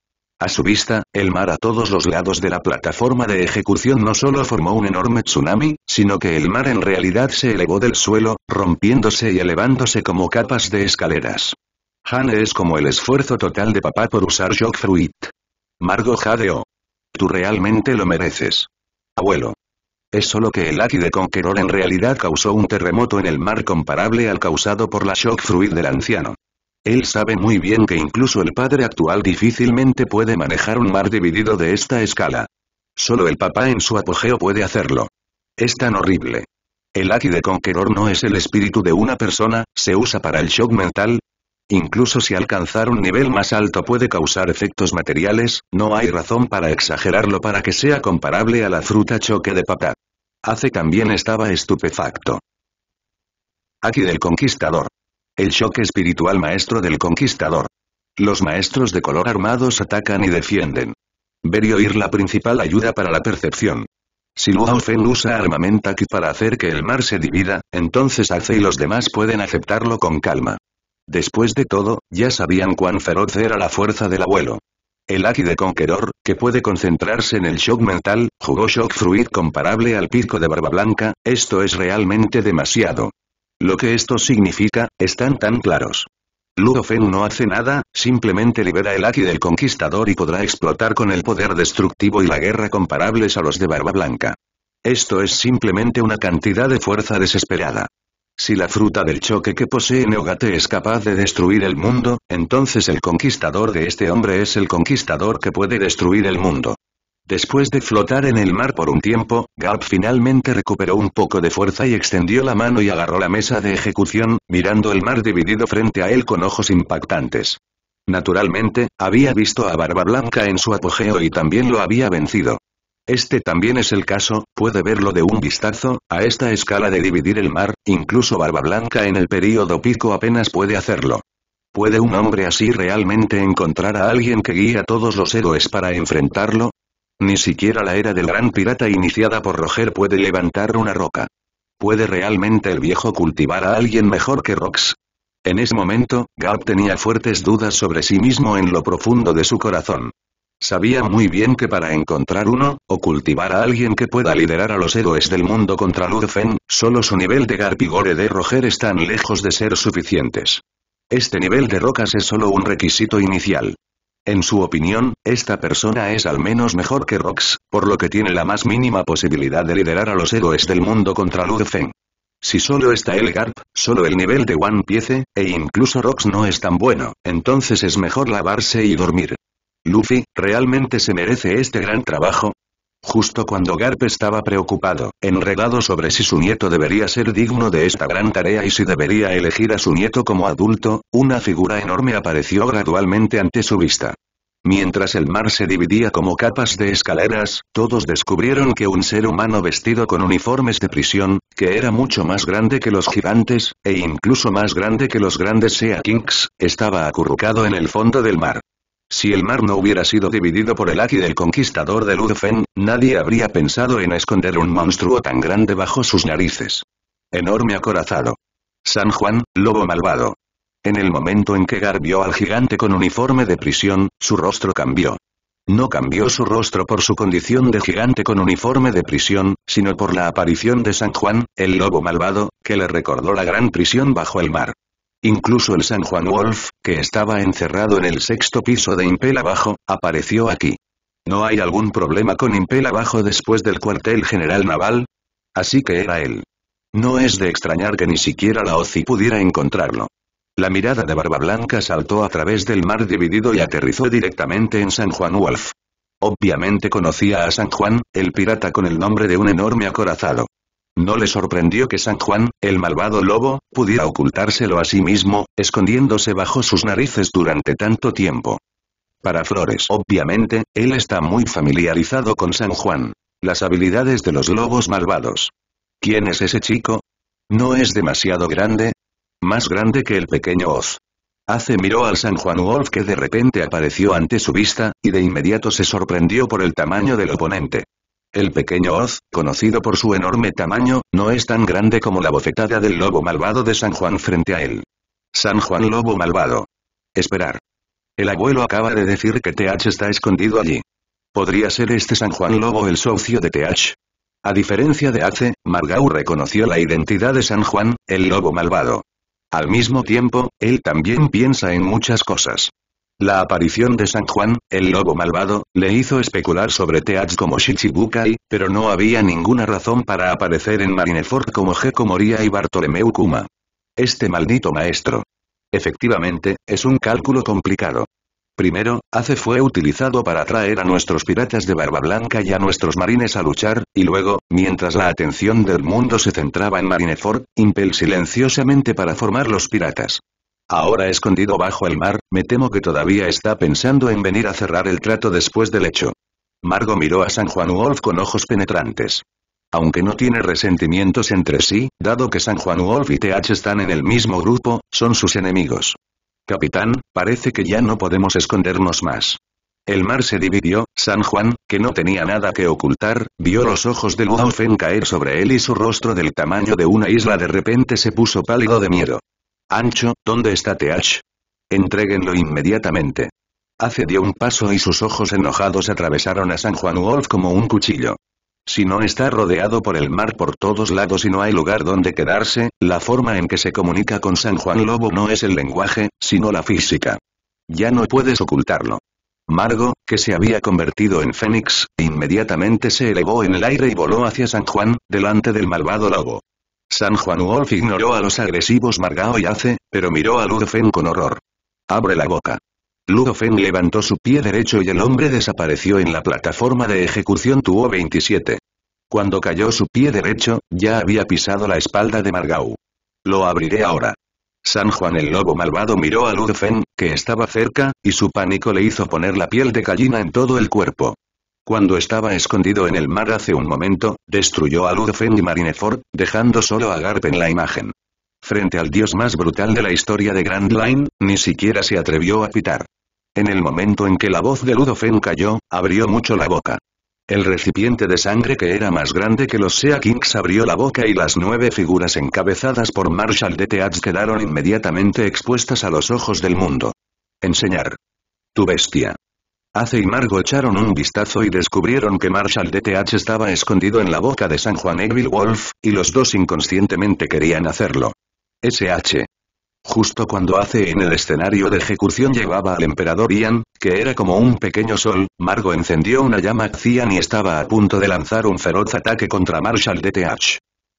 A su vista, el mar a todos los lados de la plataforma de ejecución no solo formó un enorme tsunami, sino que el mar en realidad se elevó del suelo, rompiéndose y elevándose como capas de escaleras. han es como el esfuerzo total de papá por usar shock fruit. Margo jadeo Tú realmente lo mereces. Abuelo es solo que el Aki de Conqueror en realidad causó un terremoto en el mar comparable al causado por la shock fruit del anciano. Él sabe muy bien que incluso el padre actual difícilmente puede manejar un mar dividido de esta escala. Solo el papá en su apogeo puede hacerlo. Es tan horrible. El Aki de Conqueror no es el espíritu de una persona, se usa para el shock mental. Incluso si alcanzar un nivel más alto puede causar efectos materiales, no hay razón para exagerarlo para que sea comparable a la fruta choque de papá. Hace también estaba estupefacto. Aquí del Conquistador. El shock espiritual maestro del Conquistador. Los maestros de color armados atacan y defienden. Ver y oír la principal ayuda para la percepción. Si Luo usa armamento aquí para hacer que el mar se divida, entonces Hace y los demás pueden aceptarlo con calma. Después de todo, ya sabían cuán feroz era la fuerza del abuelo. El Aki de Conqueror, que puede concentrarse en el shock mental, jugó shock fruit comparable al pico de barba blanca, esto es realmente demasiado. Lo que esto significa, están tan claros. Ludofen no hace nada, simplemente libera el Aki del Conquistador y podrá explotar con el poder destructivo y la guerra comparables a los de Barba Blanca. Esto es simplemente una cantidad de fuerza desesperada. Si la fruta del choque que posee Neogate es capaz de destruir el mundo, entonces el conquistador de este hombre es el conquistador que puede destruir el mundo. Después de flotar en el mar por un tiempo, Garp finalmente recuperó un poco de fuerza y extendió la mano y agarró la mesa de ejecución, mirando el mar dividido frente a él con ojos impactantes. Naturalmente, había visto a Barba Blanca en su apogeo y también lo había vencido. Este también es el caso, puede verlo de un vistazo, a esta escala de dividir el mar, incluso Barba Blanca en el período pico apenas puede hacerlo. ¿Puede un hombre así realmente encontrar a alguien que guíe a todos los héroes para enfrentarlo? Ni siquiera la era del gran pirata iniciada por Roger puede levantar una roca. ¿Puede realmente el viejo cultivar a alguien mejor que Rox? En ese momento, Gab tenía fuertes dudas sobre sí mismo en lo profundo de su corazón. Sabía muy bien que para encontrar uno, o cultivar a alguien que pueda liderar a los héroes del mundo contra Ludfen, solo su nivel de Garp Gore de Roger están lejos de ser suficientes. Este nivel de rocas es solo un requisito inicial. En su opinión, esta persona es al menos mejor que Rox, por lo que tiene la más mínima posibilidad de liderar a los héroes del mundo contra Ludfen. Si solo está el Garp, solo el nivel de One Piece, e incluso Rox no es tan bueno, entonces es mejor lavarse y dormir. Luffy, ¿realmente se merece este gran trabajo? Justo cuando Garp estaba preocupado, enredado sobre si su nieto debería ser digno de esta gran tarea y si debería elegir a su nieto como adulto, una figura enorme apareció gradualmente ante su vista. Mientras el mar se dividía como capas de escaleras, todos descubrieron que un ser humano vestido con uniformes de prisión, que era mucho más grande que los gigantes, e incluso más grande que los grandes Sea Kings, estaba acurrucado en el fondo del mar. Si el mar no hubiera sido dividido por el Aki del conquistador de Ludfen, nadie habría pensado en esconder un monstruo tan grande bajo sus narices. Enorme acorazado. San Juan, lobo malvado. En el momento en que Gar vio al gigante con uniforme de prisión, su rostro cambió. No cambió su rostro por su condición de gigante con uniforme de prisión, sino por la aparición de San Juan, el lobo malvado, que le recordó la gran prisión bajo el mar. Incluso el San Juan Wolf, que estaba encerrado en el sexto piso de Impel Abajo, apareció aquí. ¿No hay algún problema con Impel Abajo después del cuartel general naval? Así que era él. No es de extrañar que ni siquiera la OCI pudiera encontrarlo. La mirada de Barba Blanca saltó a través del mar dividido y aterrizó directamente en San Juan Wolf. Obviamente conocía a San Juan, el pirata con el nombre de un enorme acorazado. No le sorprendió que San Juan, el malvado lobo, pudiera ocultárselo a sí mismo, escondiéndose bajo sus narices durante tanto tiempo. Para Flores obviamente, él está muy familiarizado con San Juan. Las habilidades de los lobos malvados. ¿Quién es ese chico? ¿No es demasiado grande? Más grande que el pequeño Oz. Hace miró al San Juan Wolf que de repente apareció ante su vista, y de inmediato se sorprendió por el tamaño del oponente. El pequeño Oz, conocido por su enorme tamaño, no es tan grande como la bofetada del lobo malvado de San Juan frente a él. San Juan lobo malvado. Esperar. El abuelo acaba de decir que TH está escondido allí. ¿Podría ser este San Juan Lobo el socio de TH? A diferencia de Ace, Margau reconoció la identidad de San Juan, el lobo malvado. Al mismo tiempo, él también piensa en muchas cosas. La aparición de San Juan, el lobo malvado, le hizo especular sobre Teats como Shichibukai, pero no había ninguna razón para aparecer en Marineford como Geko Moria y Bartolomeu Kuma. Este maldito maestro. Efectivamente, es un cálculo complicado. Primero, Ace fue utilizado para atraer a nuestros piratas de Barba Blanca y a nuestros marines a luchar, y luego, mientras la atención del mundo se centraba en Marineford, Impel silenciosamente para formar los piratas. Ahora escondido bajo el mar, me temo que todavía está pensando en venir a cerrar el trato después del hecho. Margo miró a San Juan Wolf con ojos penetrantes. Aunque no tiene resentimientos entre sí, dado que San Juan Wolf y TH están en el mismo grupo, son sus enemigos. Capitán, parece que ya no podemos escondernos más. El mar se dividió, San Juan, que no tenía nada que ocultar, vio los ojos de Luofen caer sobre él y su rostro del tamaño de una isla de repente se puso pálido de miedo. Ancho, ¿dónde está TH? Entréguenlo inmediatamente. Hace dio un paso y sus ojos enojados atravesaron a San Juan Wolf como un cuchillo. Si no está rodeado por el mar por todos lados y no hay lugar donde quedarse, la forma en que se comunica con San Juan Lobo no es el lenguaje, sino la física. Ya no puedes ocultarlo. Margo, que se había convertido en Fénix, inmediatamente se elevó en el aire y voló hacia San Juan, delante del malvado lobo. San Juan Wolf ignoró a los agresivos Margao y Ace, pero miró a Ludofen con horror. Abre la boca. Ludofen levantó su pie derecho y el hombre desapareció en la plataforma de ejecución Tuo 27. Cuando cayó su pie derecho, ya había pisado la espalda de Margao. Lo abriré ahora. San Juan el lobo malvado miró a Ludofen, que estaba cerca, y su pánico le hizo poner la piel de gallina en todo el cuerpo. Cuando estaba escondido en el mar hace un momento, destruyó a Ludofen y Marineford, dejando solo a Garp en la imagen. Frente al dios más brutal de la historia de Grand Line, ni siquiera se atrevió a pitar. En el momento en que la voz de Ludofen cayó, abrió mucho la boca. El recipiente de sangre que era más grande que los Sea Kings abrió la boca y las nueve figuras encabezadas por Marshall de Teats quedaron inmediatamente expuestas a los ojos del mundo. Enseñar. Tu bestia. Ace y Margo echaron un vistazo y descubrieron que Marshall DTH estaba escondido en la boca de San Juan Evil Wolf, y los dos inconscientemente querían hacerlo. SH. Justo cuando Ace en el escenario de ejecución llevaba al emperador Ian, que era como un pequeño sol, Margo encendió una llama Cian y estaba a punto de lanzar un feroz ataque contra Marshall DTH.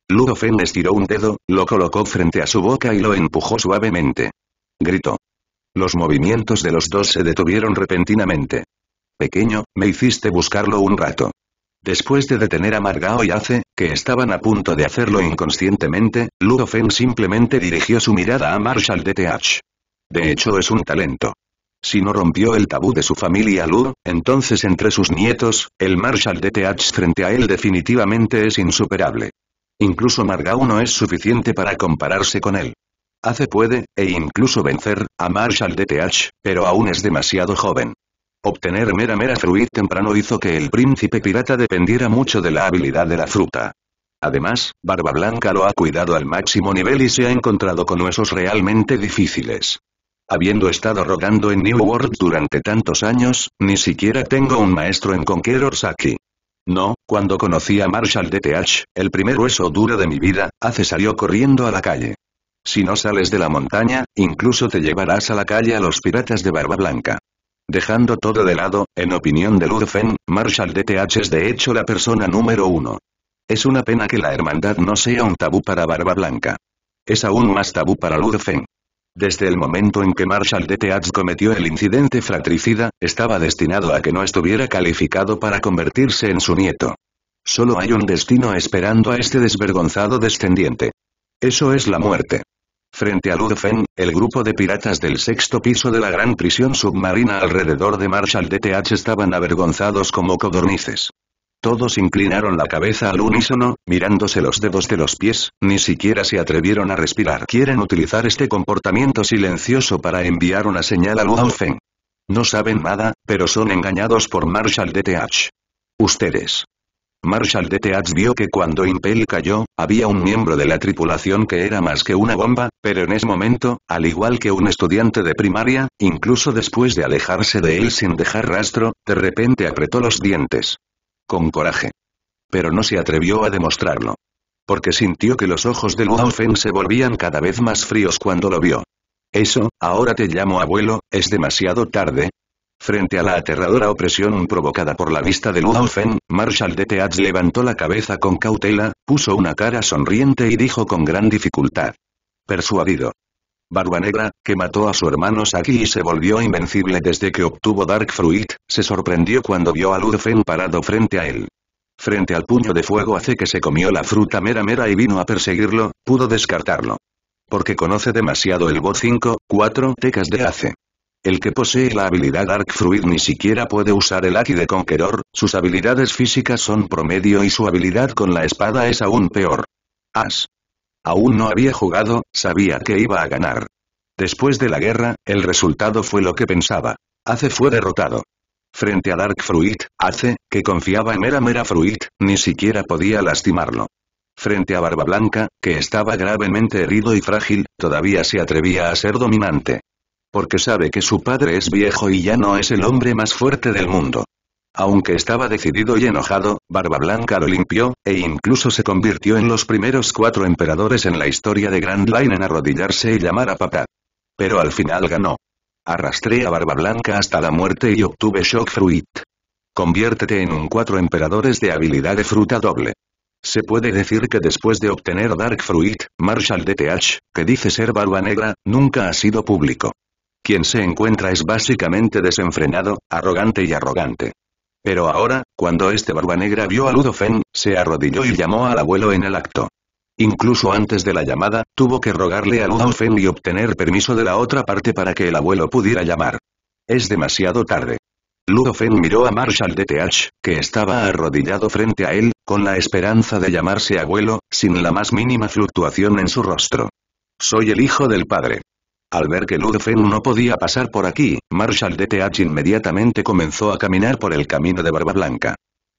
Ludofen estiró un dedo, lo colocó frente a su boca y lo empujó suavemente. Gritó. Los movimientos de los dos se detuvieron repentinamente. Pequeño, me hiciste buscarlo un rato. Después de detener a Margao y Ace, que estaban a punto de hacerlo inconscientemente, Ludofen simplemente dirigió su mirada a Marshall DTH. De hecho es un talento. Si no rompió el tabú de su familia Ludo, entonces entre sus nietos, el Marshall DTH frente a él definitivamente es insuperable. Incluso Margao no es suficiente para compararse con él. Hace puede, e incluso vencer, a Marshall DTH, pero aún es demasiado joven. Obtener Mera Mera Fruit temprano hizo que el príncipe pirata dependiera mucho de la habilidad de la fruta. Además, Barba Blanca lo ha cuidado al máximo nivel y se ha encontrado con huesos realmente difíciles. Habiendo estado rodando en New World durante tantos años, ni siquiera tengo un maestro en Conquerors aquí. No, cuando conocí a Marshall DTH, el primer hueso duro de mi vida, hace salió corriendo a la calle. Si no sales de la montaña, incluso te llevarás a la calle a los piratas de Barba Blanca. Dejando todo de lado, en opinión de Lurfen, Marshall DTH es de hecho la persona número uno. Es una pena que la hermandad no sea un tabú para Barba Blanca. Es aún más tabú para Lurfen. Desde el momento en que Marshall DTH cometió el incidente fratricida, estaba destinado a que no estuviera calificado para convertirse en su nieto. Solo hay un destino esperando a este desvergonzado descendiente. Eso es la muerte. Frente a Ludfen, el grupo de piratas del sexto piso de la gran prisión submarina alrededor de Marshall DTH estaban avergonzados como codornices. Todos inclinaron la cabeza al unísono, mirándose los dedos de los pies, ni siquiera se atrevieron a respirar. Quieren utilizar este comportamiento silencioso para enviar una señal a Ludfen. No saben nada, pero son engañados por Marshall DTH. Ustedes. Marshall de Teats vio que cuando Impel cayó, había un miembro de la tripulación que era más que una bomba, pero en ese momento, al igual que un estudiante de primaria, incluso después de alejarse de él sin dejar rastro, de repente apretó los dientes. Con coraje. Pero no se atrevió a demostrarlo. Porque sintió que los ojos de Luo se volvían cada vez más fríos cuando lo vio. Eso, ahora te llamo abuelo, es demasiado tarde, Frente a la aterradora opresión provocada por la vista de Ludofen, Marshall de levantó la cabeza con cautela, puso una cara sonriente y dijo con gran dificultad. Persuadido. Barba Negra, que mató a su hermano Saki y se volvió invencible desde que obtuvo Dark Fruit, se sorprendió cuando vio a Ludofen parado frente a él. Frente al puño de fuego hace que se comió la fruta mera mera y vino a perseguirlo, pudo descartarlo. Porque conoce demasiado el Bo 5, 4 tecas de hace. El que posee la habilidad Dark Fruit ni siquiera puede usar el Aki de Conqueror, sus habilidades físicas son promedio y su habilidad con la espada es aún peor. As. Aún no había jugado, sabía que iba a ganar. Después de la guerra, el resultado fue lo que pensaba. Ace fue derrotado. Frente a Dark Fruit, Ace, que confiaba en Mera Mera Fruit, ni siquiera podía lastimarlo. Frente a Barba Blanca, que estaba gravemente herido y frágil, todavía se atrevía a ser dominante porque sabe que su padre es viejo y ya no es el hombre más fuerte del mundo. Aunque estaba decidido y enojado, Barba Blanca lo limpió, e incluso se convirtió en los primeros cuatro emperadores en la historia de Grand Line en arrodillarse y llamar a papá. Pero al final ganó. Arrastré a Barba Blanca hasta la muerte y obtuve Shock Fruit. Conviértete en un cuatro emperadores de habilidad de fruta doble. Se puede decir que después de obtener Dark Fruit, Marshall DTH, que dice ser barba negra, nunca ha sido público. Quien se encuentra es básicamente desenfrenado, arrogante y arrogante. Pero ahora, cuando este barba negra vio a Ludofen, se arrodilló y llamó al abuelo en el acto. Incluso antes de la llamada, tuvo que rogarle a Ludofen y obtener permiso de la otra parte para que el abuelo pudiera llamar. Es demasiado tarde. Ludofen miró a Marshall DTH, que estaba arrodillado frente a él, con la esperanza de llamarse abuelo, sin la más mínima fluctuación en su rostro. Soy el hijo del padre. Al ver que Ludfen no podía pasar por aquí, Marshall DTH inmediatamente comenzó a caminar por el camino de Barba Blanca.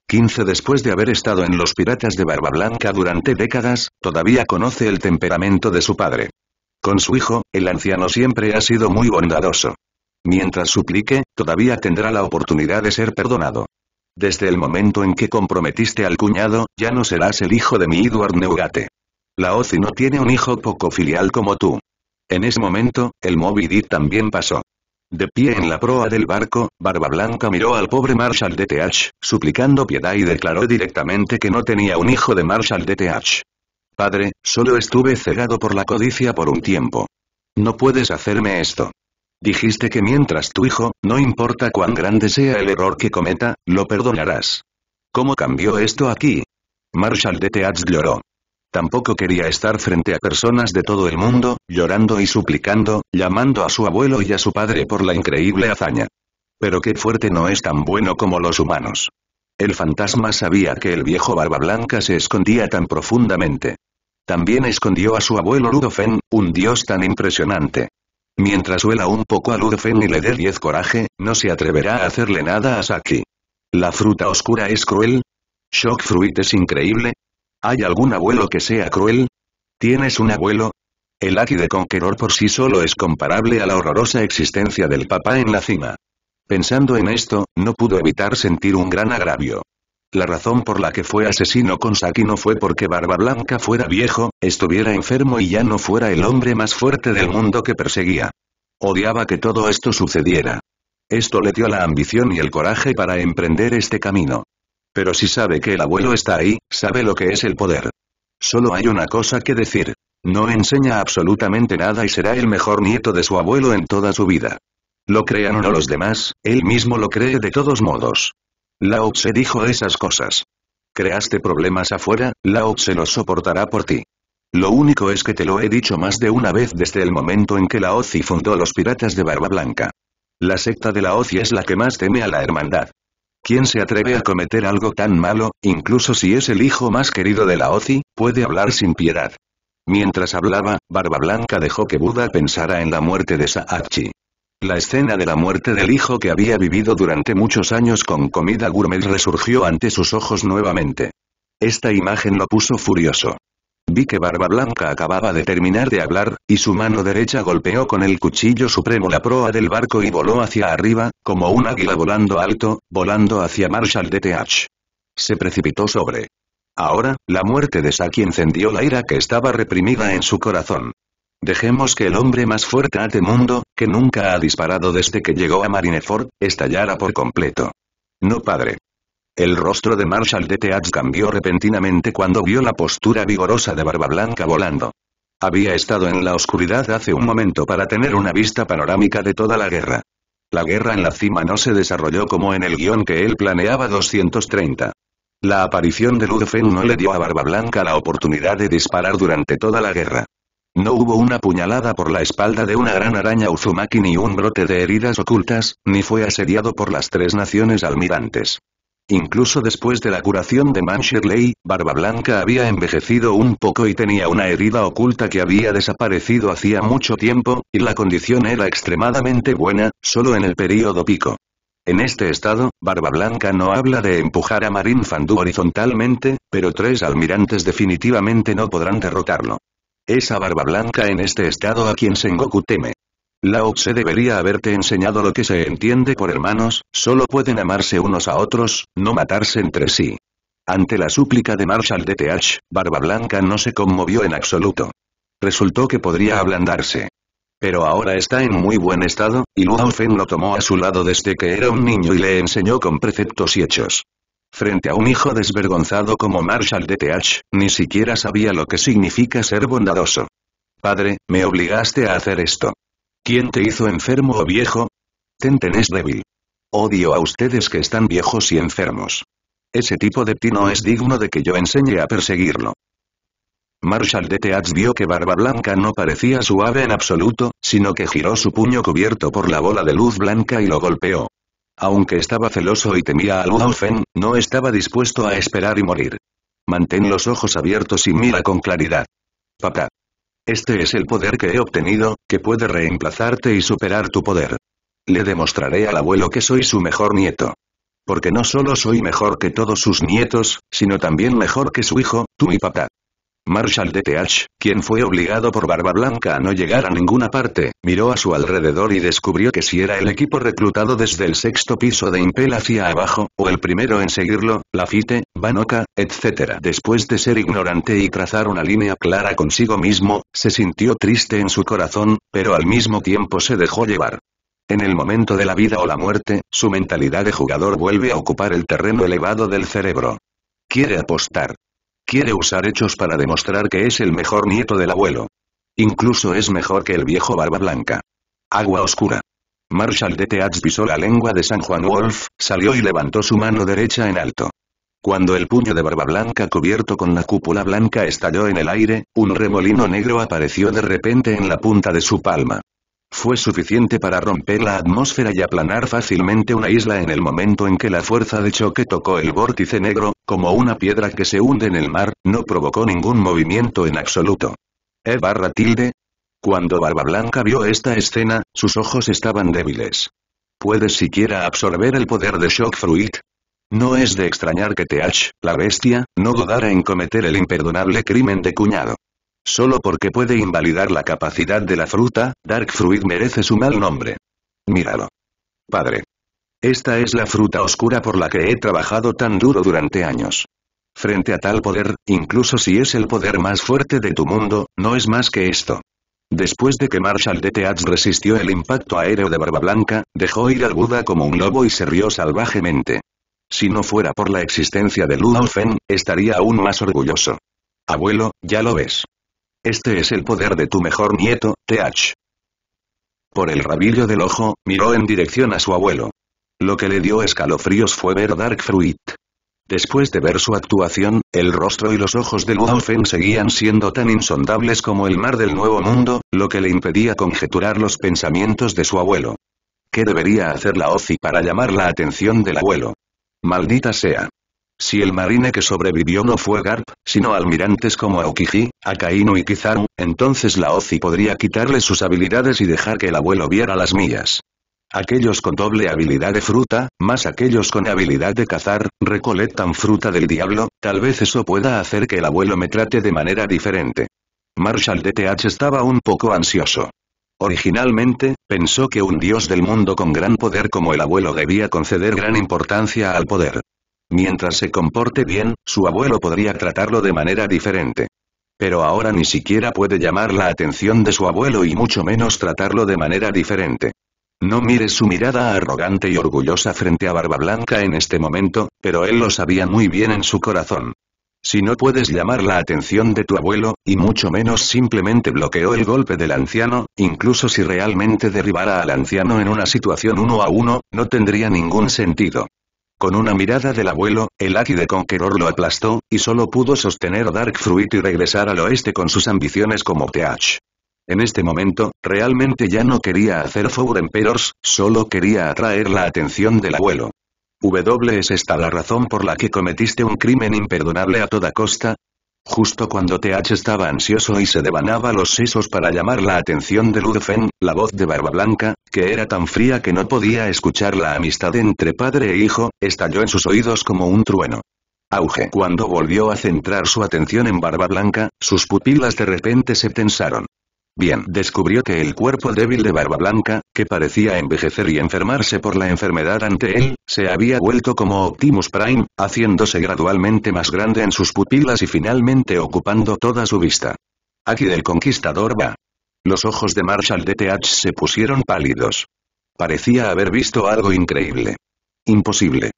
15 Después de haber estado en los piratas de Barba Blanca durante décadas, todavía conoce el temperamento de su padre. Con su hijo, el anciano siempre ha sido muy bondadoso. Mientras suplique, todavía tendrá la oportunidad de ser perdonado. Desde el momento en que comprometiste al cuñado, ya no serás el hijo de mi Edward Neugate. La OCI no tiene un hijo poco filial como tú. En ese momento, el Moby Dick también pasó. De pie en la proa del barco, Barba Blanca miró al pobre Marshall D.T.H., suplicando piedad y declaró directamente que no tenía un hijo de Marshall D.T.H. Padre, solo estuve cegado por la codicia por un tiempo. No puedes hacerme esto. Dijiste que mientras tu hijo, no importa cuán grande sea el error que cometa, lo perdonarás. ¿Cómo cambió esto aquí? Marshall D.T.H. lloró. Tampoco quería estar frente a personas de todo el mundo, llorando y suplicando, llamando a su abuelo y a su padre por la increíble hazaña. Pero qué fuerte no es tan bueno como los humanos. El fantasma sabía que el viejo barba blanca se escondía tan profundamente. También escondió a su abuelo Ludofen, un dios tan impresionante. Mientras huela un poco a Ludofen y le dé diez coraje, no se atreverá a hacerle nada a Saki. ¿La fruta oscura es cruel? ¿Shock Fruit es increíble? ¿Hay algún abuelo que sea cruel? ¿Tienes un abuelo? El Aki de Conqueror por sí solo es comparable a la horrorosa existencia del papá en la cima. Pensando en esto, no pudo evitar sentir un gran agravio. La razón por la que fue asesino con Saki no fue porque Barba Blanca fuera viejo, estuviera enfermo y ya no fuera el hombre más fuerte del mundo que perseguía. Odiaba que todo esto sucediera. Esto le dio la ambición y el coraje para emprender este camino. Pero si sabe que el abuelo está ahí, sabe lo que es el poder. Solo hay una cosa que decir. No enseña absolutamente nada y será el mejor nieto de su abuelo en toda su vida. Lo crean o no los demás, él mismo lo cree de todos modos. Lao Tse dijo esas cosas. Creaste problemas afuera, Lao se los soportará por ti. Lo único es que te lo he dicho más de una vez desde el momento en que Lao Tse fundó los piratas de Barba Blanca. La secta de la Tse es la que más teme a la hermandad. ¿Quién se atreve a cometer algo tan malo, incluso si es el hijo más querido de la Ozi, puede hablar sin piedad? Mientras hablaba, Barba Blanca dejó que Buda pensara en la muerte de Saachi. La escena de la muerte del hijo que había vivido durante muchos años con comida gourmet resurgió ante sus ojos nuevamente. Esta imagen lo puso furioso. Vi que Barba Blanca acababa de terminar de hablar, y su mano derecha golpeó con el cuchillo supremo la proa del barco y voló hacia arriba, como un águila volando alto, volando hacia Marshall D.T.H. Se precipitó sobre. Ahora, la muerte de Saki encendió la ira que estaba reprimida en su corazón. Dejemos que el hombre más fuerte de mundo, que nunca ha disparado desde que llegó a Marineford, estallara por completo. No padre. El rostro de Marshall de Teats cambió repentinamente cuando vio la postura vigorosa de Barba Blanca volando. Había estado en la oscuridad hace un momento para tener una vista panorámica de toda la guerra. La guerra en la cima no se desarrolló como en el guión que él planeaba 230. La aparición de Ludfen no le dio a Barba Blanca la oportunidad de disparar durante toda la guerra. No hubo una puñalada por la espalda de una gran araña Uzumaki ni un brote de heridas ocultas, ni fue asediado por las tres naciones almirantes. Incluso después de la curación de Manchurley, Barba Blanca había envejecido un poco y tenía una herida oculta que había desaparecido hacía mucho tiempo, y la condición era extremadamente buena, solo en el período pico. En este estado, Barba Blanca no habla de empujar a Marín Fandú horizontalmente, pero tres almirantes definitivamente no podrán derrotarlo. Es a Barba Blanca en este estado a quien Sengoku teme. Lao Tse debería haberte enseñado lo que se entiende por hermanos, solo pueden amarse unos a otros, no matarse entre sí. Ante la súplica de Marshall de Teach, Barba Blanca no se conmovió en absoluto. Resultó que podría ablandarse. Pero ahora está en muy buen estado, y Luo lo tomó a su lado desde que era un niño y le enseñó con preceptos y hechos. Frente a un hijo desvergonzado como Marshall de Teach, ni siquiera sabía lo que significa ser bondadoso. Padre, me obligaste a hacer esto. ¿Quién te hizo enfermo o oh viejo? Tenten es débil. Odio a ustedes que están viejos y enfermos. Ese tipo de ti no es digno de que yo enseñe a perseguirlo. Marshall de Teats vio que Barba Blanca no parecía suave en absoluto, sino que giró su puño cubierto por la bola de luz blanca y lo golpeó. Aunque estaba celoso y temía a Luaufen, no estaba dispuesto a esperar y morir. Mantén los ojos abiertos y mira con claridad. Papá. Este es el poder que he obtenido, que puede reemplazarte y superar tu poder. Le demostraré al abuelo que soy su mejor nieto. Porque no solo soy mejor que todos sus nietos, sino también mejor que su hijo, tú y papá. Marshall D.T.H., quien fue obligado por Barba Blanca a no llegar a ninguna parte, miró a su alrededor y descubrió que si era el equipo reclutado desde el sexto piso de Impel hacia abajo, o el primero en seguirlo, Lafite, Banoka, etc. Después de ser ignorante y trazar una línea clara consigo mismo, se sintió triste en su corazón, pero al mismo tiempo se dejó llevar. En el momento de la vida o la muerte, su mentalidad de jugador vuelve a ocupar el terreno elevado del cerebro. Quiere apostar. Quiere usar hechos para demostrar que es el mejor nieto del abuelo. Incluso es mejor que el viejo barba blanca. Agua oscura. Marshall de Teads pisó la lengua de San Juan Wolf, salió y levantó su mano derecha en alto. Cuando el puño de barba blanca cubierto con la cúpula blanca estalló en el aire, un remolino negro apareció de repente en la punta de su palma fue suficiente para romper la atmósfera y aplanar fácilmente una isla en el momento en que la fuerza de choque tocó el vórtice negro, como una piedra que se hunde en el mar, no provocó ningún movimiento en absoluto. E barra tilde. Cuando Barba Blanca vio esta escena, sus ojos estaban débiles. ¿Puedes siquiera absorber el poder de Shock Fruit? No es de extrañar que Teach, la bestia, no dudara en cometer el imperdonable crimen de cuñado. Solo porque puede invalidar la capacidad de la fruta, Dark Fruit merece su mal nombre. Míralo. Padre. Esta es la fruta oscura por la que he trabajado tan duro durante años. Frente a tal poder, incluso si es el poder más fuerte de tu mundo, no es más que esto. Después de que Marshall de Teads resistió el impacto aéreo de Barba Blanca, dejó ir al Buda como un lobo y se rió salvajemente. Si no fuera por la existencia de Luna Fen, estaría aún más orgulloso. Abuelo, ya lo ves. Este es el poder de tu mejor nieto, T.H. Por el rabillo del ojo, miró en dirección a su abuelo. Lo que le dio escalofríos fue ver Dark Fruit. Después de ver su actuación, el rostro y los ojos de Luofen seguían siendo tan insondables como el mar del Nuevo Mundo, lo que le impedía conjeturar los pensamientos de su abuelo. ¿Qué debería hacer la Ozi para llamar la atención del abuelo? Maldita sea. Si el marine que sobrevivió no fue Garp, sino almirantes como Aokiji, Akainu y Kizaru, entonces la Ozi podría quitarle sus habilidades y dejar que el abuelo viera las mías. Aquellos con doble habilidad de fruta, más aquellos con habilidad de cazar, recolectan fruta del diablo, tal vez eso pueda hacer que el abuelo me trate de manera diferente. Marshall DTH estaba un poco ansioso. Originalmente, pensó que un dios del mundo con gran poder como el abuelo debía conceder gran importancia al poder. Mientras se comporte bien, su abuelo podría tratarlo de manera diferente. Pero ahora ni siquiera puede llamar la atención de su abuelo y mucho menos tratarlo de manera diferente. No mires su mirada arrogante y orgullosa frente a Barba Blanca en este momento, pero él lo sabía muy bien en su corazón. Si no puedes llamar la atención de tu abuelo, y mucho menos simplemente bloqueó el golpe del anciano, incluso si realmente derribara al anciano en una situación uno a uno, no tendría ningún sentido. Con una mirada del abuelo, el de Conqueror lo aplastó, y solo pudo sostener Dark Fruit y regresar al oeste con sus ambiciones como TH. En este momento, realmente ya no quería hacer Four Emperors, solo quería atraer la atención del abuelo. W es esta la razón por la que cometiste un crimen imperdonable a toda costa, Justo cuando TH estaba ansioso y se devanaba los sesos para llamar la atención de Ludfen, la voz de Barba Blanca, que era tan fría que no podía escuchar la amistad entre padre e hijo, estalló en sus oídos como un trueno. Auge. Cuando volvió a centrar su atención en Barba Blanca, sus pupilas de repente se tensaron. Bien, descubrió que el cuerpo débil de Barba Blanca, que parecía envejecer y enfermarse por la enfermedad ante él, se había vuelto como Optimus Prime, haciéndose gradualmente más grande en sus pupilas y finalmente ocupando toda su vista. Aquí del conquistador va. Los ojos de Marshall DTH se pusieron pálidos. Parecía haber visto algo increíble. Imposible.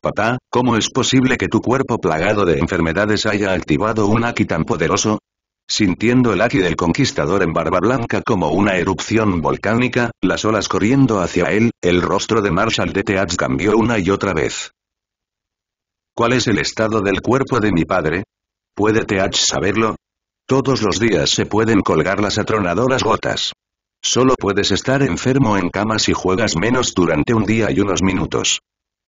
Papá, ¿cómo es posible que tu cuerpo plagado de enfermedades haya activado un Aquí tan poderoso? Sintiendo el aquí del conquistador en barba blanca como una erupción volcánica, las olas corriendo hacia él, el rostro de Marshall de Teats cambió una y otra vez. ¿Cuál es el estado del cuerpo de mi padre? ¿Puede Teach saberlo? Todos los días se pueden colgar las atronadoras gotas. Solo puedes estar enfermo en cama si juegas menos durante un día y unos minutos.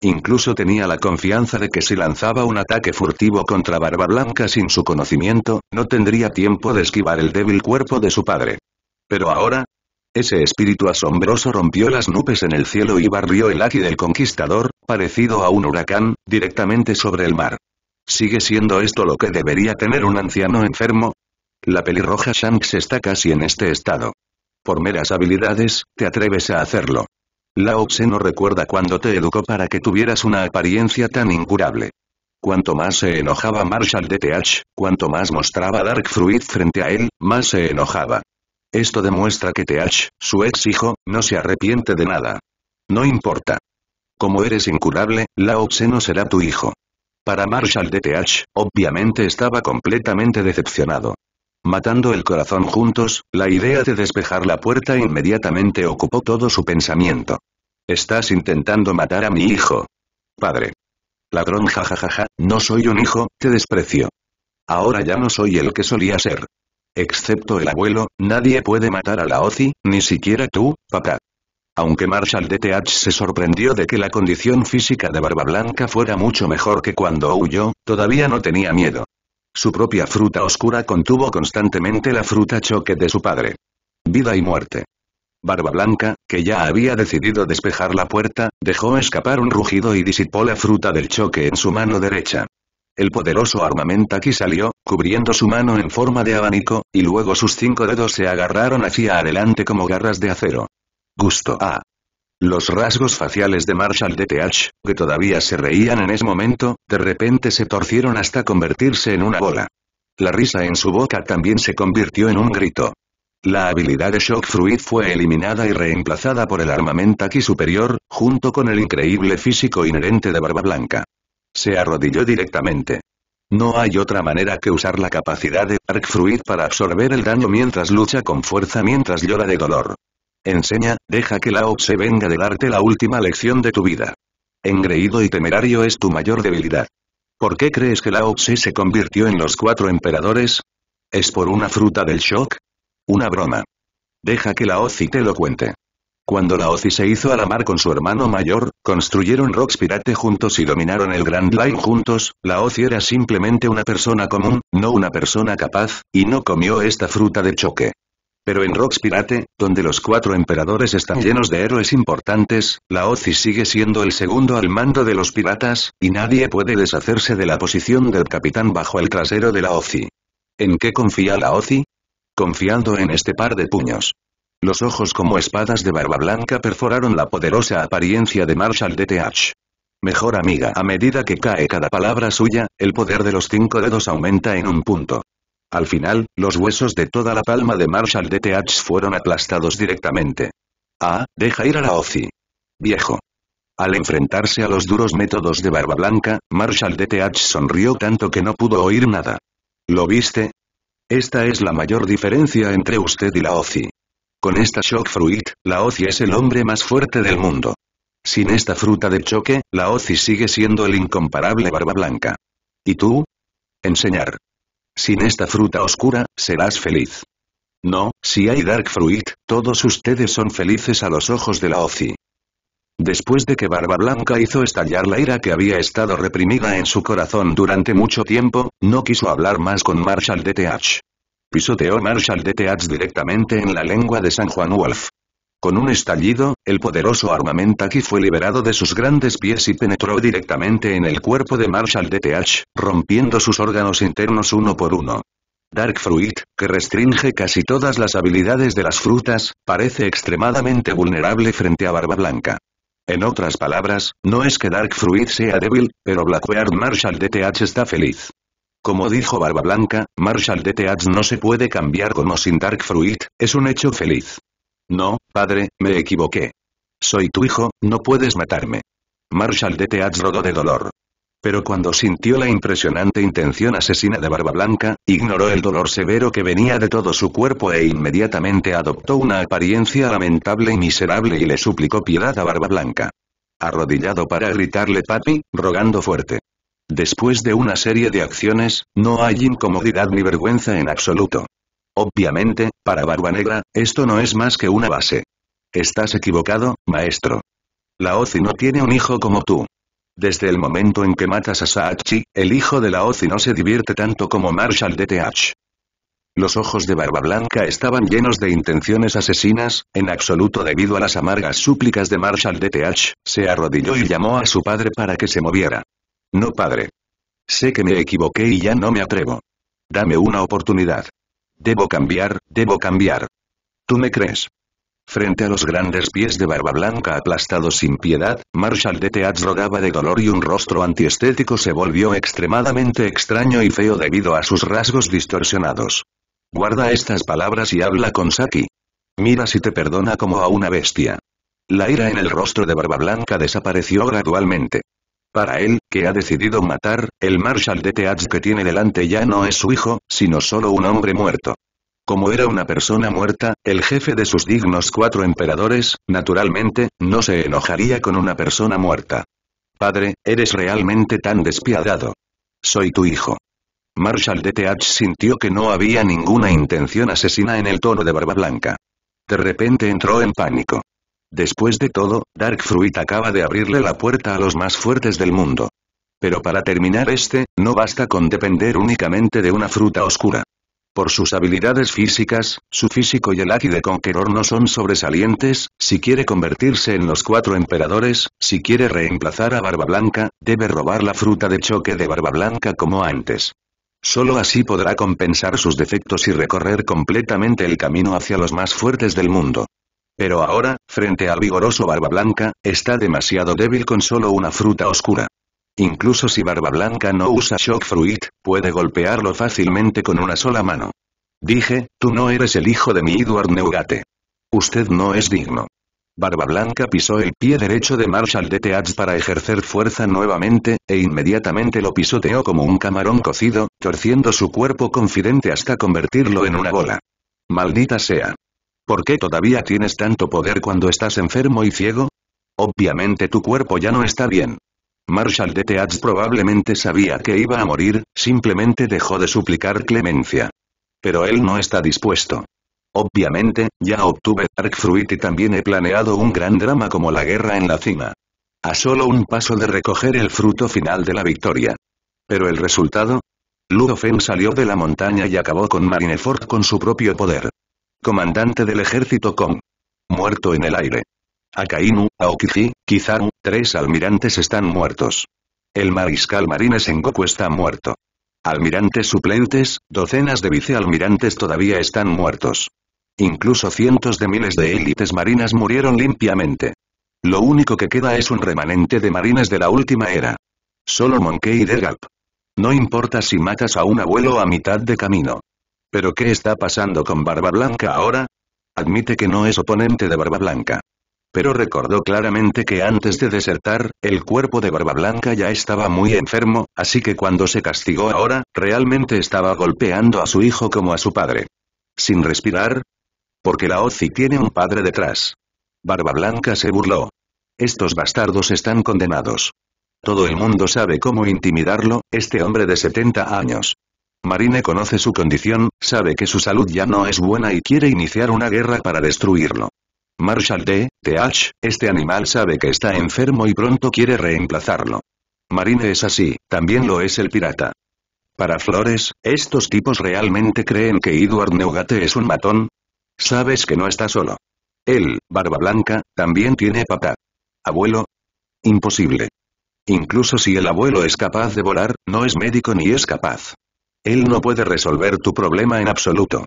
Incluso tenía la confianza de que si lanzaba un ataque furtivo contra Barba Blanca sin su conocimiento, no tendría tiempo de esquivar el débil cuerpo de su padre. Pero ahora... Ese espíritu asombroso rompió las nubes en el cielo y barrió el aquí del conquistador, parecido a un huracán, directamente sobre el mar. ¿Sigue siendo esto lo que debería tener un anciano enfermo? La pelirroja Shanks está casi en este estado. Por meras habilidades, te atreves a hacerlo. Lao no recuerda cuando te educó para que tuvieras una apariencia tan incurable. Cuanto más se enojaba Marshall DTH, cuanto más mostraba Dark Fruit frente a él, más se enojaba. Esto demuestra que TH, su ex hijo, no se arrepiente de nada. No importa. Como eres incurable, Lao no será tu hijo. Para Marshall DTH, obviamente estaba completamente decepcionado matando el corazón juntos, la idea de despejar la puerta inmediatamente ocupó todo su pensamiento. Estás intentando matar a mi hijo. Padre. Ladrón jajajaja, no soy un hijo, te desprecio. Ahora ya no soy el que solía ser. Excepto el abuelo, nadie puede matar a la Ozi, ni siquiera tú, papá. Aunque Marshall DTH se sorprendió de que la condición física de Barba Blanca fuera mucho mejor que cuando huyó, todavía no tenía miedo. Su propia fruta oscura contuvo constantemente la fruta choque de su padre. Vida y muerte. Barba Blanca, que ya había decidido despejar la puerta, dejó escapar un rugido y disipó la fruta del choque en su mano derecha. El poderoso aquí salió, cubriendo su mano en forma de abanico, y luego sus cinco dedos se agarraron hacia adelante como garras de acero. Gusto A. Ah. Los rasgos faciales de Marshall D.T.H., que todavía se reían en ese momento, de repente se torcieron hasta convertirse en una bola. La risa en su boca también se convirtió en un grito. La habilidad de Shock Fruit fue eliminada y reemplazada por el armamento aquí superior, junto con el increíble físico inherente de Barba Blanca. Se arrodilló directamente. No hay otra manera que usar la capacidad de Dark Fruit para absorber el daño mientras lucha con fuerza mientras llora de dolor. Enseña, deja que la Tse venga de darte la última lección de tu vida. Engreído y temerario es tu mayor debilidad. ¿Por qué crees que la Tse se convirtió en los cuatro emperadores? ¿Es por una fruta del shock? Una broma. Deja que la Tse te lo cuente. Cuando la Laozi se hizo a la mar con su hermano mayor, construyeron Rocks Pirate juntos y dominaron el Grand Line juntos, la Laozi era simplemente una persona común, no una persona capaz, y no comió esta fruta de choque. Pero en Rocks Pirate, donde los cuatro emperadores están llenos de héroes importantes, la OCI sigue siendo el segundo al mando de los piratas, y nadie puede deshacerse de la posición del capitán bajo el trasero de la OCI. ¿En qué confía la OCI? Confiando en este par de puños. Los ojos como espadas de barba blanca perforaron la poderosa apariencia de Marshall DTH. Mejor amiga. A medida que cae cada palabra suya, el poder de los cinco dedos aumenta en un punto. Al final, los huesos de toda la palma de Marshall DTH fueron aplastados directamente. Ah, deja ir a la OCI. Viejo. Al enfrentarse a los duros métodos de Barba Blanca, Marshall DTH sonrió tanto que no pudo oír nada. ¿Lo viste? Esta es la mayor diferencia entre usted y la OCI. Con esta Shock Fruit, la OCI es el hombre más fuerte del mundo. Sin esta fruta de choque, la OCI sigue siendo el incomparable Barba Blanca. ¿Y tú? Enseñar. Sin esta fruta oscura, serás feliz. No, si hay Dark Fruit, todos ustedes son felices a los ojos de la OCI. Después de que Barba Blanca hizo estallar la ira que había estado reprimida en su corazón durante mucho tiempo, no quiso hablar más con Marshall DTH. Pisoteó Marshall DTH directamente en la lengua de San Juan Wolf. Con un estallido, el poderoso armamentaki fue liberado de sus grandes pies y penetró directamente en el cuerpo de Marshall DTH, rompiendo sus órganos internos uno por uno. Dark Fruit, que restringe casi todas las habilidades de las frutas, parece extremadamente vulnerable frente a Barba Blanca. En otras palabras, no es que Dark Fruit sea débil, pero Blackbeard Marshall DTH está feliz. Como dijo Barba Blanca, Marshall DTH no se puede cambiar como sin Dark Fruit, es un hecho feliz. No, padre, me equivoqué. Soy tu hijo, no puedes matarme. Marshall de Teatz rodó de dolor. Pero cuando sintió la impresionante intención asesina de Barba Blanca, ignoró el dolor severo que venía de todo su cuerpo e inmediatamente adoptó una apariencia lamentable y miserable y le suplicó piedad a Barba Blanca. Arrodillado para gritarle papi, rogando fuerte. Después de una serie de acciones, no hay incomodidad ni vergüenza en absoluto. Obviamente, para Barba Negra, esto no es más que una base. Estás equivocado, maestro. La Ozi no tiene un hijo como tú. Desde el momento en que matas a Saachi, el hijo de la oci no se divierte tanto como Marshall DTH. Los ojos de Barba Blanca estaban llenos de intenciones asesinas, en absoluto debido a las amargas súplicas de Marshall DTH, se arrodilló y llamó a su padre para que se moviera. No padre. Sé que me equivoqué y ya no me atrevo. Dame una oportunidad. Debo cambiar, debo cambiar. ¿Tú me crees? Frente a los grandes pies de barba blanca aplastados sin piedad, Marshall de Teats rodaba de dolor y un rostro antiestético se volvió extremadamente extraño y feo debido a sus rasgos distorsionados. Guarda estas palabras y habla con Saki. Mira si te perdona como a una bestia. La ira en el rostro de Barba Blanca desapareció gradualmente. Para él, que ha decidido matar, el Marshal de Teach que tiene delante ya no es su hijo, sino solo un hombre muerto. Como era una persona muerta, el jefe de sus dignos cuatro emperadores, naturalmente, no se enojaría con una persona muerta. Padre, eres realmente tan despiadado. Soy tu hijo. Marshal de Teach sintió que no había ninguna intención asesina en el tono de Barba Blanca. De repente entró en pánico. Después de todo, Dark Fruit acaba de abrirle la puerta a los más fuertes del mundo. Pero para terminar este, no basta con depender únicamente de una fruta oscura. Por sus habilidades físicas, su físico y el haki de Conqueror no son sobresalientes, si quiere convertirse en los cuatro emperadores, si quiere reemplazar a Barba Blanca, debe robar la fruta de choque de Barba Blanca como antes. Solo así podrá compensar sus defectos y recorrer completamente el camino hacia los más fuertes del mundo. Pero ahora, frente al vigoroso Barba Blanca, está demasiado débil con solo una fruta oscura. Incluso si Barba Blanca no usa Shock Fruit, puede golpearlo fácilmente con una sola mano. Dije, tú no eres el hijo de mi Edward Neugate. Usted no es digno. Barba Blanca pisó el pie derecho de Marshall de Teats para ejercer fuerza nuevamente, e inmediatamente lo pisoteó como un camarón cocido, torciendo su cuerpo confidente hasta convertirlo en una bola. Maldita sea. ¿Por qué todavía tienes tanto poder cuando estás enfermo y ciego? Obviamente tu cuerpo ya no está bien. Marshall de Teats probablemente sabía que iba a morir, simplemente dejó de suplicar clemencia. Pero él no está dispuesto. Obviamente, ya obtuve Dark Fruit y también he planeado un gran drama como la guerra en la cima. A solo un paso de recoger el fruto final de la victoria. Pero el resultado? Ludofen salió de la montaña y acabó con Marineford con su propio poder comandante del ejército Kong. Muerto en el aire. Akainu, Aokiji, Kizaru, tres almirantes están muertos. El mariscal marines Goku está muerto. Almirantes suplentes, docenas de vicealmirantes todavía están muertos. Incluso cientos de miles de élites marinas murieron limpiamente. Lo único que queda es un remanente de marines de la última era. Solo Monkey de Degap. No importa si matas a un abuelo a mitad de camino. ¿Pero qué está pasando con Barba Blanca ahora? Admite que no es oponente de Barba Blanca. Pero recordó claramente que antes de desertar, el cuerpo de Barba Blanca ya estaba muy enfermo, así que cuando se castigó ahora, realmente estaba golpeando a su hijo como a su padre. Sin respirar. Porque la Ozi tiene un padre detrás. Barba Blanca se burló. Estos bastardos están condenados. Todo el mundo sabe cómo intimidarlo, este hombre de 70 años. Marine conoce su condición, sabe que su salud ya no es buena y quiere iniciar una guerra para destruirlo. Marshall D. TH, este animal sabe que está enfermo y pronto quiere reemplazarlo. Marine es así, también lo es el pirata. Para Flores, ¿estos tipos realmente creen que Edward Neugate es un matón? Sabes que no está solo. Él, Barba Blanca, también tiene papá. ¿Abuelo? Imposible. Incluso si el abuelo es capaz de volar, no es médico ni es capaz él no puede resolver tu problema en absoluto.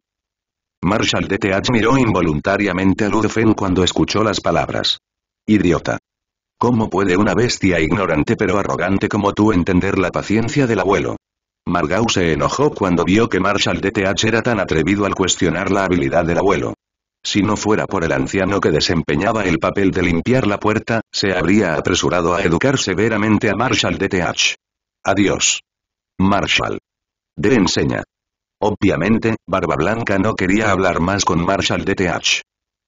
Marshall D.T.H. miró involuntariamente a Ludfen cuando escuchó las palabras. Idiota. ¿Cómo puede una bestia ignorante pero arrogante como tú entender la paciencia del abuelo? Margau se enojó cuando vio que Marshall D.T.H. era tan atrevido al cuestionar la habilidad del abuelo. Si no fuera por el anciano que desempeñaba el papel de limpiar la puerta, se habría apresurado a educar severamente a Marshall D.T.H. Adiós. Marshall. De Enseña. Obviamente, Barba Blanca no quería hablar más con Marshall D.T.H.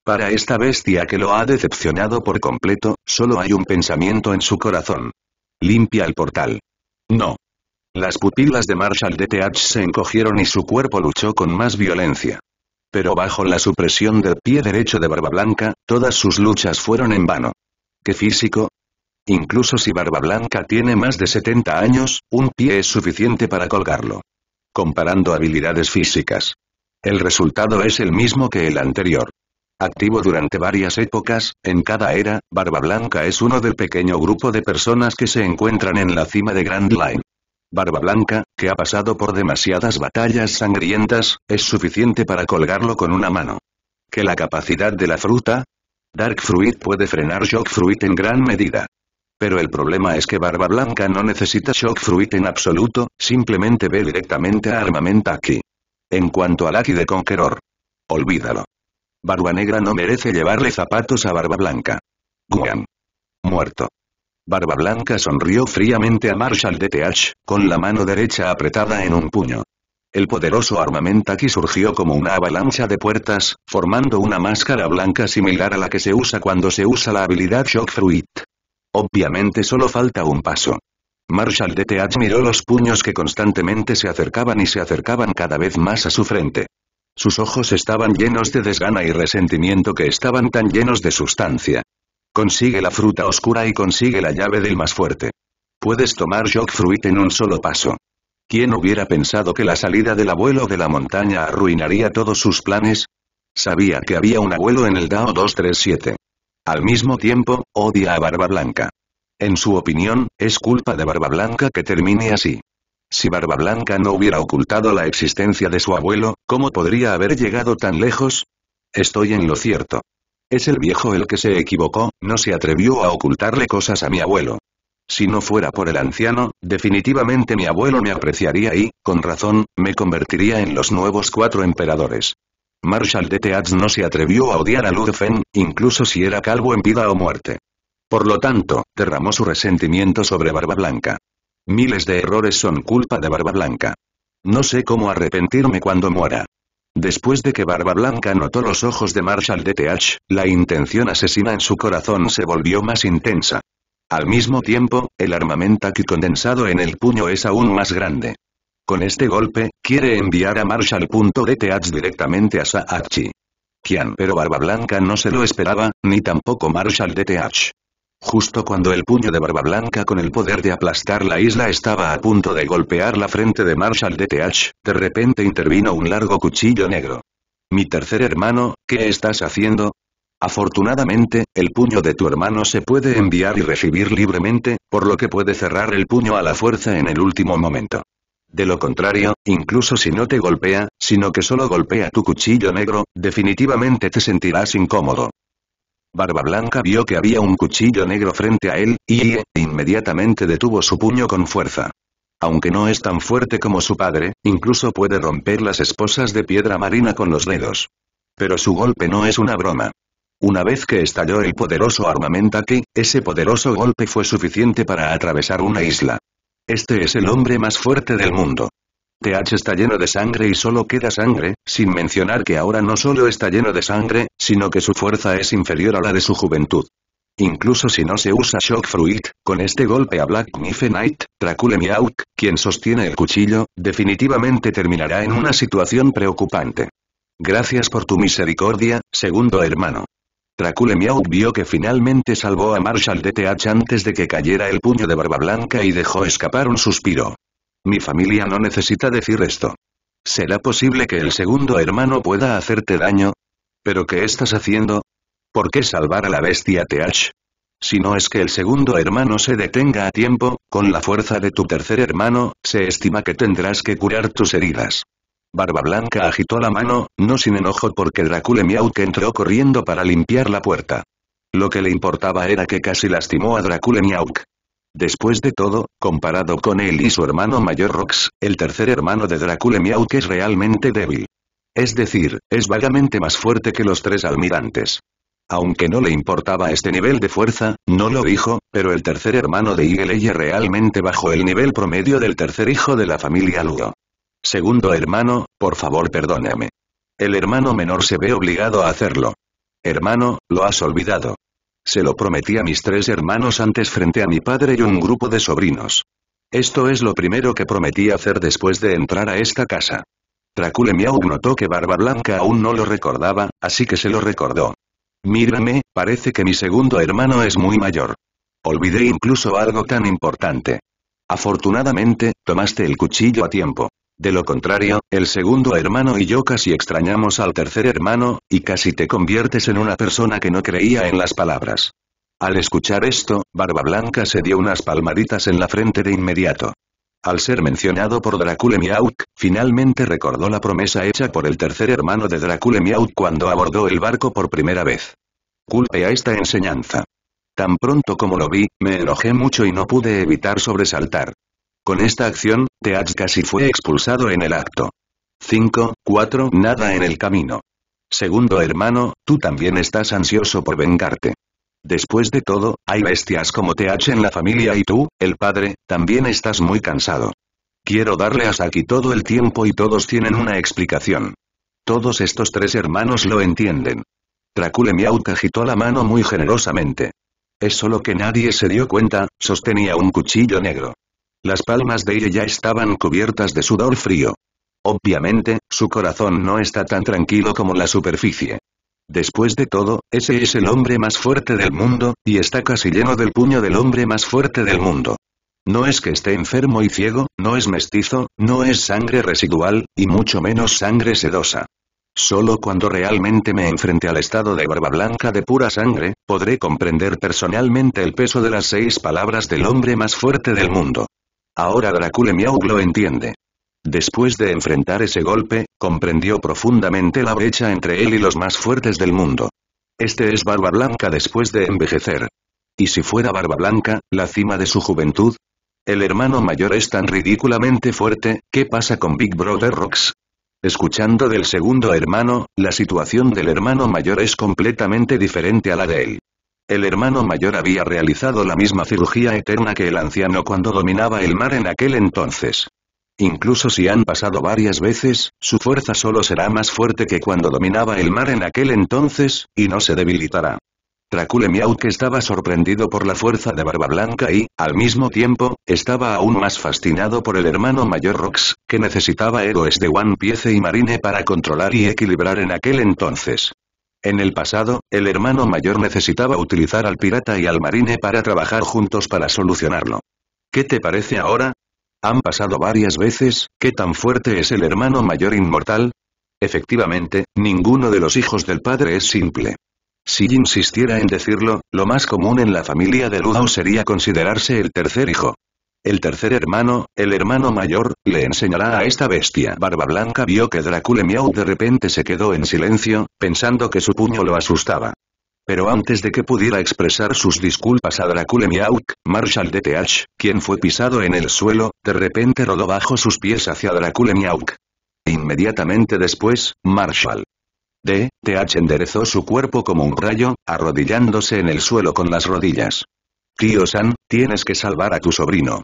Para esta bestia que lo ha decepcionado por completo, solo hay un pensamiento en su corazón. Limpia el portal. No. Las pupilas de Marshall D.T.H. se encogieron y su cuerpo luchó con más violencia. Pero bajo la supresión del pie derecho de Barba Blanca, todas sus luchas fueron en vano. ¿Qué físico? Incluso si Barba Blanca tiene más de 70 años, un pie es suficiente para colgarlo comparando habilidades físicas. El resultado es el mismo que el anterior. Activo durante varias épocas, en cada era, Barba Blanca es uno del pequeño grupo de personas que se encuentran en la cima de Grand Line. Barba Blanca, que ha pasado por demasiadas batallas sangrientas, es suficiente para colgarlo con una mano. Que la capacidad de la fruta, Dark Fruit puede frenar Shock Fruit en gran medida. Pero el problema es que Barba Blanca no necesita Shock Fruit en absoluto, simplemente ve directamente a Armamentaki. En cuanto al Aki de Conqueror. Olvídalo. Barba Negra no merece llevarle zapatos a Barba Blanca. Guam. Muerto. Barba Blanca sonrió fríamente a Marshall de con la mano derecha apretada en un puño. El poderoso Armamentaki surgió como una avalancha de puertas, formando una máscara blanca similar a la que se usa cuando se usa la habilidad Shock Fruit. Obviamente solo falta un paso. Marshall DTH miró los puños que constantemente se acercaban y se acercaban cada vez más a su frente. Sus ojos estaban llenos de desgana y resentimiento que estaban tan llenos de sustancia. Consigue la fruta oscura y consigue la llave del más fuerte. Puedes tomar shock fruit en un solo paso. ¿Quién hubiera pensado que la salida del abuelo de la montaña arruinaría todos sus planes? Sabía que había un abuelo en el DAO 237. Al mismo tiempo, odia a Barba Blanca. En su opinión, es culpa de Barba Blanca que termine así. Si Barba Blanca no hubiera ocultado la existencia de su abuelo, ¿cómo podría haber llegado tan lejos? Estoy en lo cierto. Es el viejo el que se equivocó, no se atrevió a ocultarle cosas a mi abuelo. Si no fuera por el anciano, definitivamente mi abuelo me apreciaría y, con razón, me convertiría en los nuevos cuatro emperadores. Marshall de Teats no se atrevió a odiar a Ludfen, incluso si era calvo en vida o muerte. Por lo tanto, derramó su resentimiento sobre Barba Blanca. Miles de errores son culpa de Barba Blanca. No sé cómo arrepentirme cuando muera. Después de que Barba Blanca notó los ojos de Marshall D.T.H., la intención asesina en su corazón se volvió más intensa. Al mismo tiempo, el armamento aquí condensado en el puño es aún más grande. Con este golpe, quiere enviar a Marshall.dth directamente a Saachi. Tian pero Barba Blanca no se lo esperaba, ni tampoco Marshall Justo cuando el puño de Barba Blanca con el poder de aplastar la isla estaba a punto de golpear la frente de Marshall de repente intervino un largo cuchillo negro. Mi tercer hermano, ¿qué estás haciendo? Afortunadamente, el puño de tu hermano se puede enviar y recibir libremente, por lo que puede cerrar el puño a la fuerza en el último momento. De lo contrario, incluso si no te golpea, sino que solo golpea tu cuchillo negro, definitivamente te sentirás incómodo. Barba Blanca vio que había un cuchillo negro frente a él, y e inmediatamente detuvo su puño con fuerza. Aunque no es tan fuerte como su padre, incluso puede romper las esposas de piedra marina con los dedos. Pero su golpe no es una broma. Una vez que estalló el poderoso armamento aquí, ese poderoso golpe fue suficiente para atravesar una isla. Este es el hombre más fuerte del mundo. TH está lleno de sangre y solo queda sangre, sin mencionar que ahora no solo está lleno de sangre, sino que su fuerza es inferior a la de su juventud. Incluso si no se usa Shock Fruit, con este golpe a Black Knife Knight, Dracula quien sostiene el cuchillo, definitivamente terminará en una situación preocupante. Gracias por tu misericordia, segundo hermano. Dracule Miau vio que finalmente salvó a Marshall de TH antes de que cayera el puño de Barba Blanca y dejó escapar un suspiro. Mi familia no necesita decir esto. ¿Será posible que el segundo hermano pueda hacerte daño? ¿Pero qué estás haciendo? ¿Por qué salvar a la bestia TH? Si no es que el segundo hermano se detenga a tiempo, con la fuerza de tu tercer hermano, se estima que tendrás que curar tus heridas. Barba Blanca agitó la mano, no sin enojo porque Dracule que entró corriendo para limpiar la puerta. Lo que le importaba era que casi lastimó a Drácula Después de todo, comparado con él y su hermano mayor Rox, el tercer hermano de Drácula es realmente débil. Es decir, es vagamente más fuerte que los tres almirantes. Aunque no le importaba este nivel de fuerza, no lo dijo, pero el tercer hermano de Igeleye realmente bajó el nivel promedio del tercer hijo de la familia Ludo. Segundo hermano, por favor perdóname. El hermano menor se ve obligado a hacerlo. Hermano, lo has olvidado. Se lo prometí a mis tres hermanos antes frente a mi padre y un grupo de sobrinos. Esto es lo primero que prometí hacer después de entrar a esta casa. tracule Miau notó que Barba Blanca aún no lo recordaba, así que se lo recordó. Mírame, parece que mi segundo hermano es muy mayor. Olvidé incluso algo tan importante. Afortunadamente, tomaste el cuchillo a tiempo. De lo contrario, el segundo hermano y yo casi extrañamos al tercer hermano, y casi te conviertes en una persona que no creía en las palabras. Al escuchar esto, Barba Blanca se dio unas palmaditas en la frente de inmediato. Al ser mencionado por Drácula finalmente recordó la promesa hecha por el tercer hermano de Dracule cuando abordó el barco por primera vez. Culpe a esta enseñanza. Tan pronto como lo vi, me enojé mucho y no pude evitar sobresaltar. Con esta acción, Teach casi fue expulsado en el acto. 5, 4, nada en el camino. Segundo hermano, tú también estás ansioso por vengarte. Después de todo, hay bestias como TH en la familia y tú, el padre, también estás muy cansado. Quiero darle a Saki todo el tiempo y todos tienen una explicación. Todos estos tres hermanos lo entienden. tracule Miaut agitó la mano muy generosamente. Es solo que nadie se dio cuenta, sostenía un cuchillo negro. Las palmas de ella ya estaban cubiertas de sudor frío. Obviamente, su corazón no está tan tranquilo como la superficie. Después de todo, ese es el hombre más fuerte del mundo, y está casi lleno del puño del hombre más fuerte del mundo. No es que esté enfermo y ciego, no es mestizo, no es sangre residual, y mucho menos sangre sedosa. Solo cuando realmente me enfrente al estado de barba blanca de pura sangre, podré comprender personalmente el peso de las seis palabras del hombre más fuerte del mundo. Ahora Dracule Miau lo entiende. Después de enfrentar ese golpe, comprendió profundamente la brecha entre él y los más fuertes del mundo. Este es Barba Blanca después de envejecer. ¿Y si fuera Barba Blanca, la cima de su juventud? El hermano mayor es tan ridículamente fuerte, ¿qué pasa con Big Brother Rocks? Escuchando del segundo hermano, la situación del hermano mayor es completamente diferente a la de él. El hermano mayor había realizado la misma cirugía eterna que el anciano cuando dominaba el mar en aquel entonces. Incluso si han pasado varias veces, su fuerza solo será más fuerte que cuando dominaba el mar en aquel entonces, y no se debilitará. Dracule que estaba sorprendido por la fuerza de Barba Blanca y, al mismo tiempo, estaba aún más fascinado por el hermano mayor Rox, que necesitaba héroes de One Piece y Marine para controlar y equilibrar en aquel entonces. En el pasado, el hermano mayor necesitaba utilizar al pirata y al marine para trabajar juntos para solucionarlo. ¿Qué te parece ahora? Han pasado varias veces, ¿qué tan fuerte es el hermano mayor inmortal? Efectivamente, ninguno de los hijos del padre es simple. Si insistiera en decirlo, lo más común en la familia de Ludo sería considerarse el tercer hijo. El tercer hermano, el hermano mayor, le enseñará a esta bestia. Barba Blanca vio que Dracule Miau de repente se quedó en silencio, pensando que su puño lo asustaba. Pero antes de que pudiera expresar sus disculpas a Dracule Miauk, Marshall DTH, quien fue pisado en el suelo, de repente rodó bajo sus pies hacia Dracule Inmediatamente después, Marshall D.T.H. enderezó su cuerpo como un rayo, arrodillándose en el suelo con las rodillas. Tío San, tienes que salvar a tu sobrino.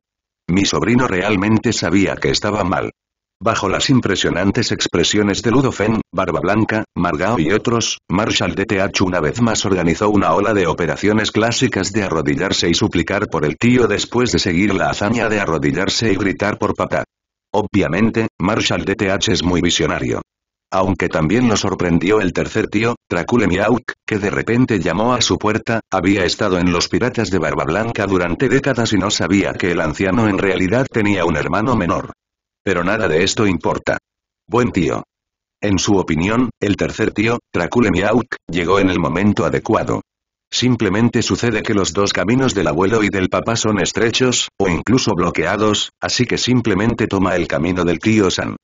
Mi sobrino realmente sabía que estaba mal. Bajo las impresionantes expresiones de Ludofen, Barba Blanca, Margao y otros, Marshall DTH una vez más organizó una ola de operaciones clásicas de arrodillarse y suplicar por el tío después de seguir la hazaña de arrodillarse y gritar por papá. Obviamente, Marshall DTH es muy visionario. Aunque también lo sorprendió el tercer tío, Dracule que de repente llamó a su puerta, había estado en los piratas de Barba Blanca durante décadas y no sabía que el anciano en realidad tenía un hermano menor. Pero nada de esto importa. Buen tío. En su opinión, el tercer tío, Dracule llegó en el momento adecuado. Simplemente sucede que los dos caminos del abuelo y del papá son estrechos, o incluso bloqueados, así que simplemente toma el camino del tío San.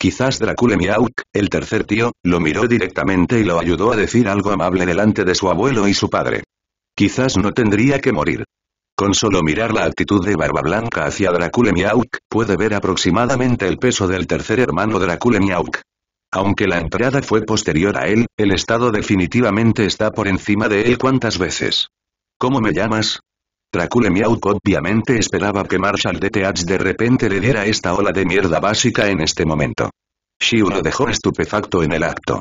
Quizás Draculemiauk, el tercer tío, lo miró directamente y lo ayudó a decir algo amable delante de su abuelo y su padre. Quizás no tendría que morir. Con solo mirar la actitud de Barba Blanca hacia Draculemiauk, puede ver aproximadamente el peso del tercer hermano Draculemiauk. Aunque la entrada fue posterior a él, el estado definitivamente está por encima de él ¿Cuántas veces. ¿Cómo me llamas? Dracule Miauk obviamente esperaba que Marshall DTH de repente le diera esta ola de mierda básica en este momento. Shiu lo dejó estupefacto en el acto.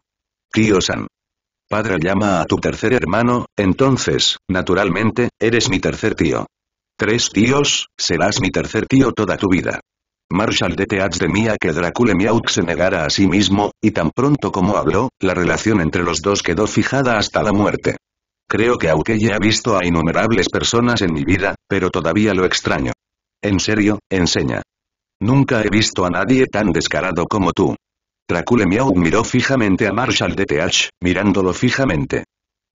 Kyo-san. Padre llama a tu tercer hermano, entonces, naturalmente, eres mi tercer tío. Tres tíos, serás mi tercer tío toda tu vida. Marshall DTH temía que Dracule Miauk se negara a sí mismo, y tan pronto como habló, la relación entre los dos quedó fijada hasta la muerte. Creo que aunque ya he visto a innumerables personas en mi vida, pero todavía lo extraño. En serio, enseña. Nunca he visto a nadie tan descarado como tú. Dracule Miau miró fijamente a Marshall DTH, mirándolo fijamente.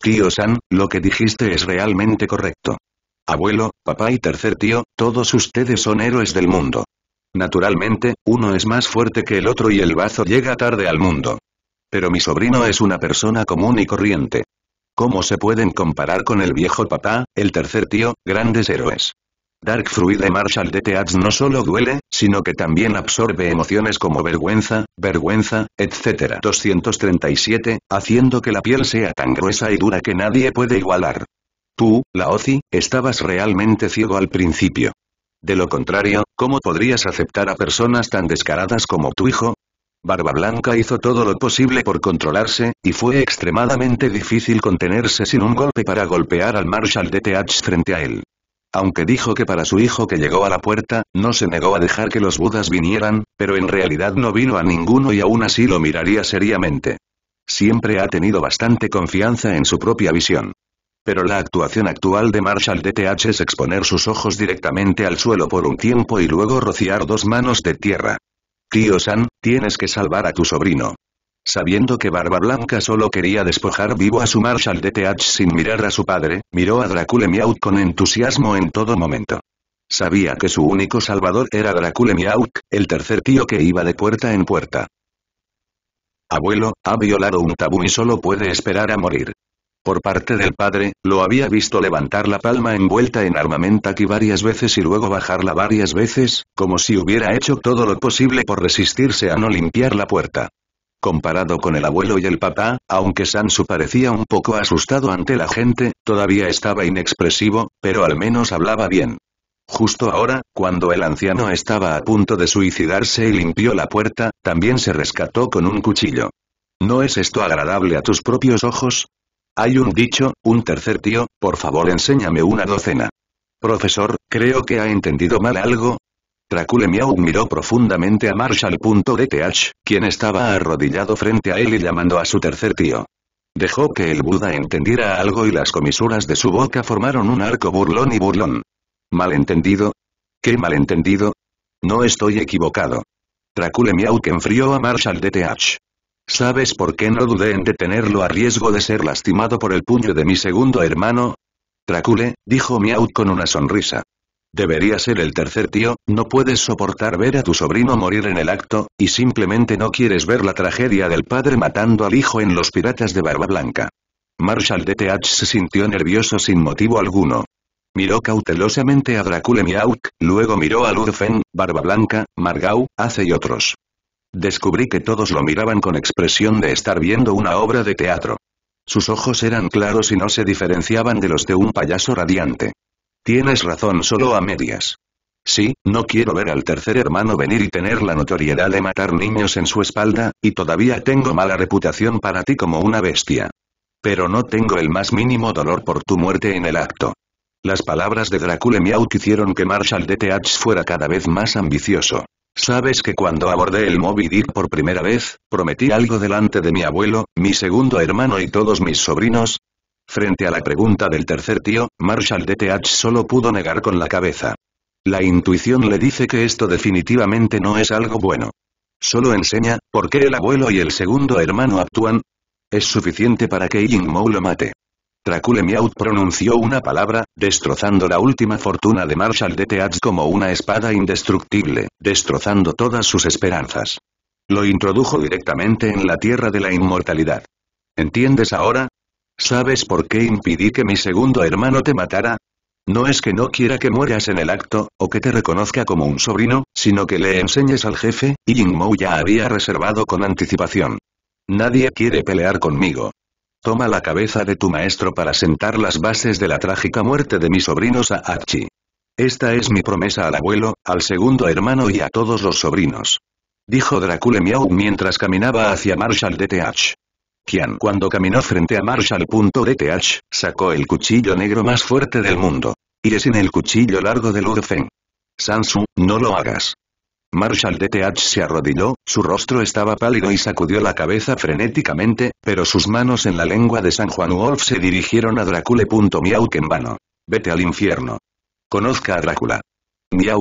Tío San, lo que dijiste es realmente correcto. Abuelo, papá y tercer tío, todos ustedes son héroes del mundo. Naturalmente, uno es más fuerte que el otro y el bazo llega tarde al mundo. Pero mi sobrino es una persona común y corriente. ¿Cómo se pueden comparar con el viejo papá, el tercer tío, grandes héroes? Dark Fruit de Marshall de Teats no solo duele, sino que también absorbe emociones como vergüenza, vergüenza, etc. 237, haciendo que la piel sea tan gruesa y dura que nadie puede igualar. Tú, la Laozi, estabas realmente ciego al principio. De lo contrario, ¿cómo podrías aceptar a personas tan descaradas como tu hijo? Barba Blanca hizo todo lo posible por controlarse, y fue extremadamente difícil contenerse sin un golpe para golpear al Marshall DTH frente a él. Aunque dijo que para su hijo que llegó a la puerta, no se negó a dejar que los budas vinieran, pero en realidad no vino a ninguno y aún así lo miraría seriamente. Siempre ha tenido bastante confianza en su propia visión pero la actuación actual de Marshall DTH es exponer sus ojos directamente al suelo por un tiempo y luego rociar dos manos de tierra. Tío San, tienes que salvar a tu sobrino. Sabiendo que Barba Blanca solo quería despojar vivo a su Marshal Teach sin mirar a su padre, miró a Drácula Miauk con entusiasmo en todo momento. Sabía que su único salvador era Drácula Miauk, el tercer tío que iba de puerta en puerta. Abuelo, ha violado un tabú y solo puede esperar a morir. Por parte del padre, lo había visto levantar la palma envuelta en aquí varias veces y luego bajarla varias veces, como si hubiera hecho todo lo posible por resistirse a no limpiar la puerta. Comparado con el abuelo y el papá, aunque Sansu parecía un poco asustado ante la gente, todavía estaba inexpresivo, pero al menos hablaba bien. Justo ahora, cuando el anciano estaba a punto de suicidarse y limpió la puerta, también se rescató con un cuchillo. ¿No es esto agradable a tus propios ojos? Hay un dicho, un tercer tío, por favor enséñame una docena. Profesor, creo que ha entendido mal algo. Traculemiau miró profundamente a Marshall.dth, quien estaba arrodillado frente a él y llamando a su tercer tío. Dejó que el Buda entendiera algo y las comisuras de su boca formaron un arco burlón y burlón. ¿Malentendido? ¿Qué malentendido? No estoy equivocado. Traculemiau Miau que enfrió a Marshall DTH. ¿Sabes por qué no dudé en detenerlo a riesgo de ser lastimado por el puño de mi segundo hermano? Dracule, dijo Miaut con una sonrisa. Debería ser el tercer tío, no puedes soportar ver a tu sobrino morir en el acto, y simplemente no quieres ver la tragedia del padre matando al hijo en los piratas de Barba Blanca. Marshall DTH se sintió nervioso sin motivo alguno. Miró cautelosamente a Dracule Miauk, luego miró a Ludfen, Barba Blanca, Margau, Ace y otros. Descubrí que todos lo miraban con expresión de estar viendo una obra de teatro. Sus ojos eran claros y no se diferenciaban de los de un payaso radiante. Tienes razón solo a medias. Sí, no quiero ver al tercer hermano venir y tener la notoriedad de matar niños en su espalda, y todavía tengo mala reputación para ti como una bestia. Pero no tengo el más mínimo dolor por tu muerte en el acto. Las palabras de Dracule Miau hicieron que Marshall de Teach fuera cada vez más ambicioso. Sabes que cuando abordé el Moby Dick por primera vez, prometí algo delante de mi abuelo, mi segundo hermano y todos mis sobrinos. Frente a la pregunta del tercer tío, Marshall DTH solo pudo negar con la cabeza. La intuición le dice que esto definitivamente no es algo bueno. Solo enseña, por qué el abuelo y el segundo hermano actúan. Es suficiente para que Ying Mo lo mate. Traculemiaut pronunció una palabra, destrozando la última fortuna de Marshall de como una espada indestructible, destrozando todas sus esperanzas. Lo introdujo directamente en la tierra de la inmortalidad. ¿Entiendes ahora? ¿Sabes por qué impidí que mi segundo hermano te matara? No es que no quiera que mueras en el acto, o que te reconozca como un sobrino, sino que le enseñes al jefe, y Mou ya había reservado con anticipación. Nadie quiere pelear conmigo, Toma la cabeza de tu maestro para sentar las bases de la trágica muerte de mi sobrino Achi. Esta es mi promesa al abuelo, al segundo hermano y a todos los sobrinos. Dijo Dracule Miau mientras caminaba hacia Marshall DTH. Qian, cuando caminó frente a Marshall.dth, sacó el cuchillo negro más fuerte del mundo. Y es en el cuchillo largo de Lurfen. Sansu, no lo hagas. Marshall DTH se arrodilló, su rostro estaba pálido y sacudió la cabeza frenéticamente, pero sus manos en la lengua de San Juan Wolf se dirigieron a que en vano. Vete al infierno. Conozca a Drácula.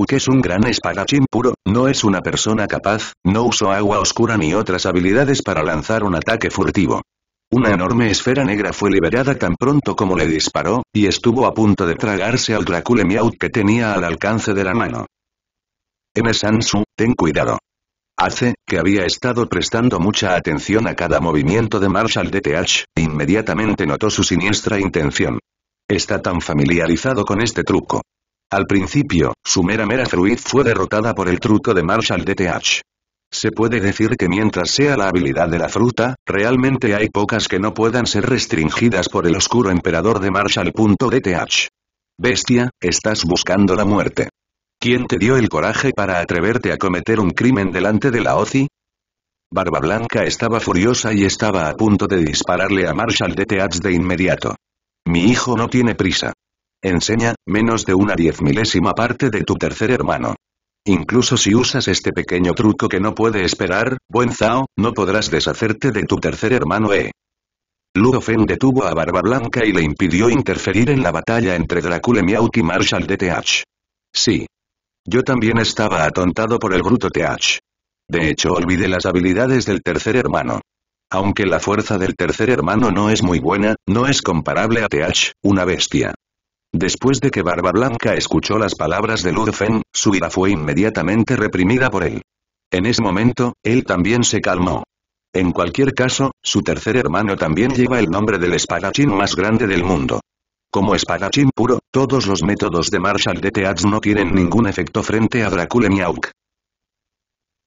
que es un gran espadachín puro, no es una persona capaz, no usó agua oscura ni otras habilidades para lanzar un ataque furtivo. Una enorme esfera negra fue liberada tan pronto como le disparó, y estuvo a punto de tragarse al Drácula Miau que tenía al alcance de la mano. M. Sansu, ten cuidado. Hace, que había estado prestando mucha atención a cada movimiento de Marshall DTH, inmediatamente notó su siniestra intención. Está tan familiarizado con este truco. Al principio, su mera mera fruit fue derrotada por el truco de Marshall DTH. Se puede decir que mientras sea la habilidad de la fruta, realmente hay pocas que no puedan ser restringidas por el oscuro emperador de Marshall.dth. Bestia, estás buscando la muerte. ¿Quién te dio el coraje para atreverte a cometer un crimen delante de la OCI? Barba Blanca estaba furiosa y estaba a punto de dispararle a Marshall de de inmediato. Mi hijo no tiene prisa. Enseña, menos de una diez milésima parte de tu tercer hermano. Incluso si usas este pequeño truco que no puede esperar, buen Zao, no podrás deshacerte de tu tercer hermano E. Eh. Ludofen detuvo a Barba Blanca y le impidió interferir en la batalla entre Dracula Miauk y Marshall de Sí, yo también estaba atontado por el bruto TH. De hecho olvidé las habilidades del tercer hermano. Aunque la fuerza del tercer hermano no es muy buena, no es comparable a TH, una bestia. Después de que Barba Blanca escuchó las palabras de Ludfen, su ira fue inmediatamente reprimida por él. En ese momento, él también se calmó. En cualquier caso, su tercer hermano también lleva el nombre del espadachín más grande del mundo. Como espadachín puro, todos los métodos de Marshall de Teats no tienen ningún efecto frente a Dracule Miauk.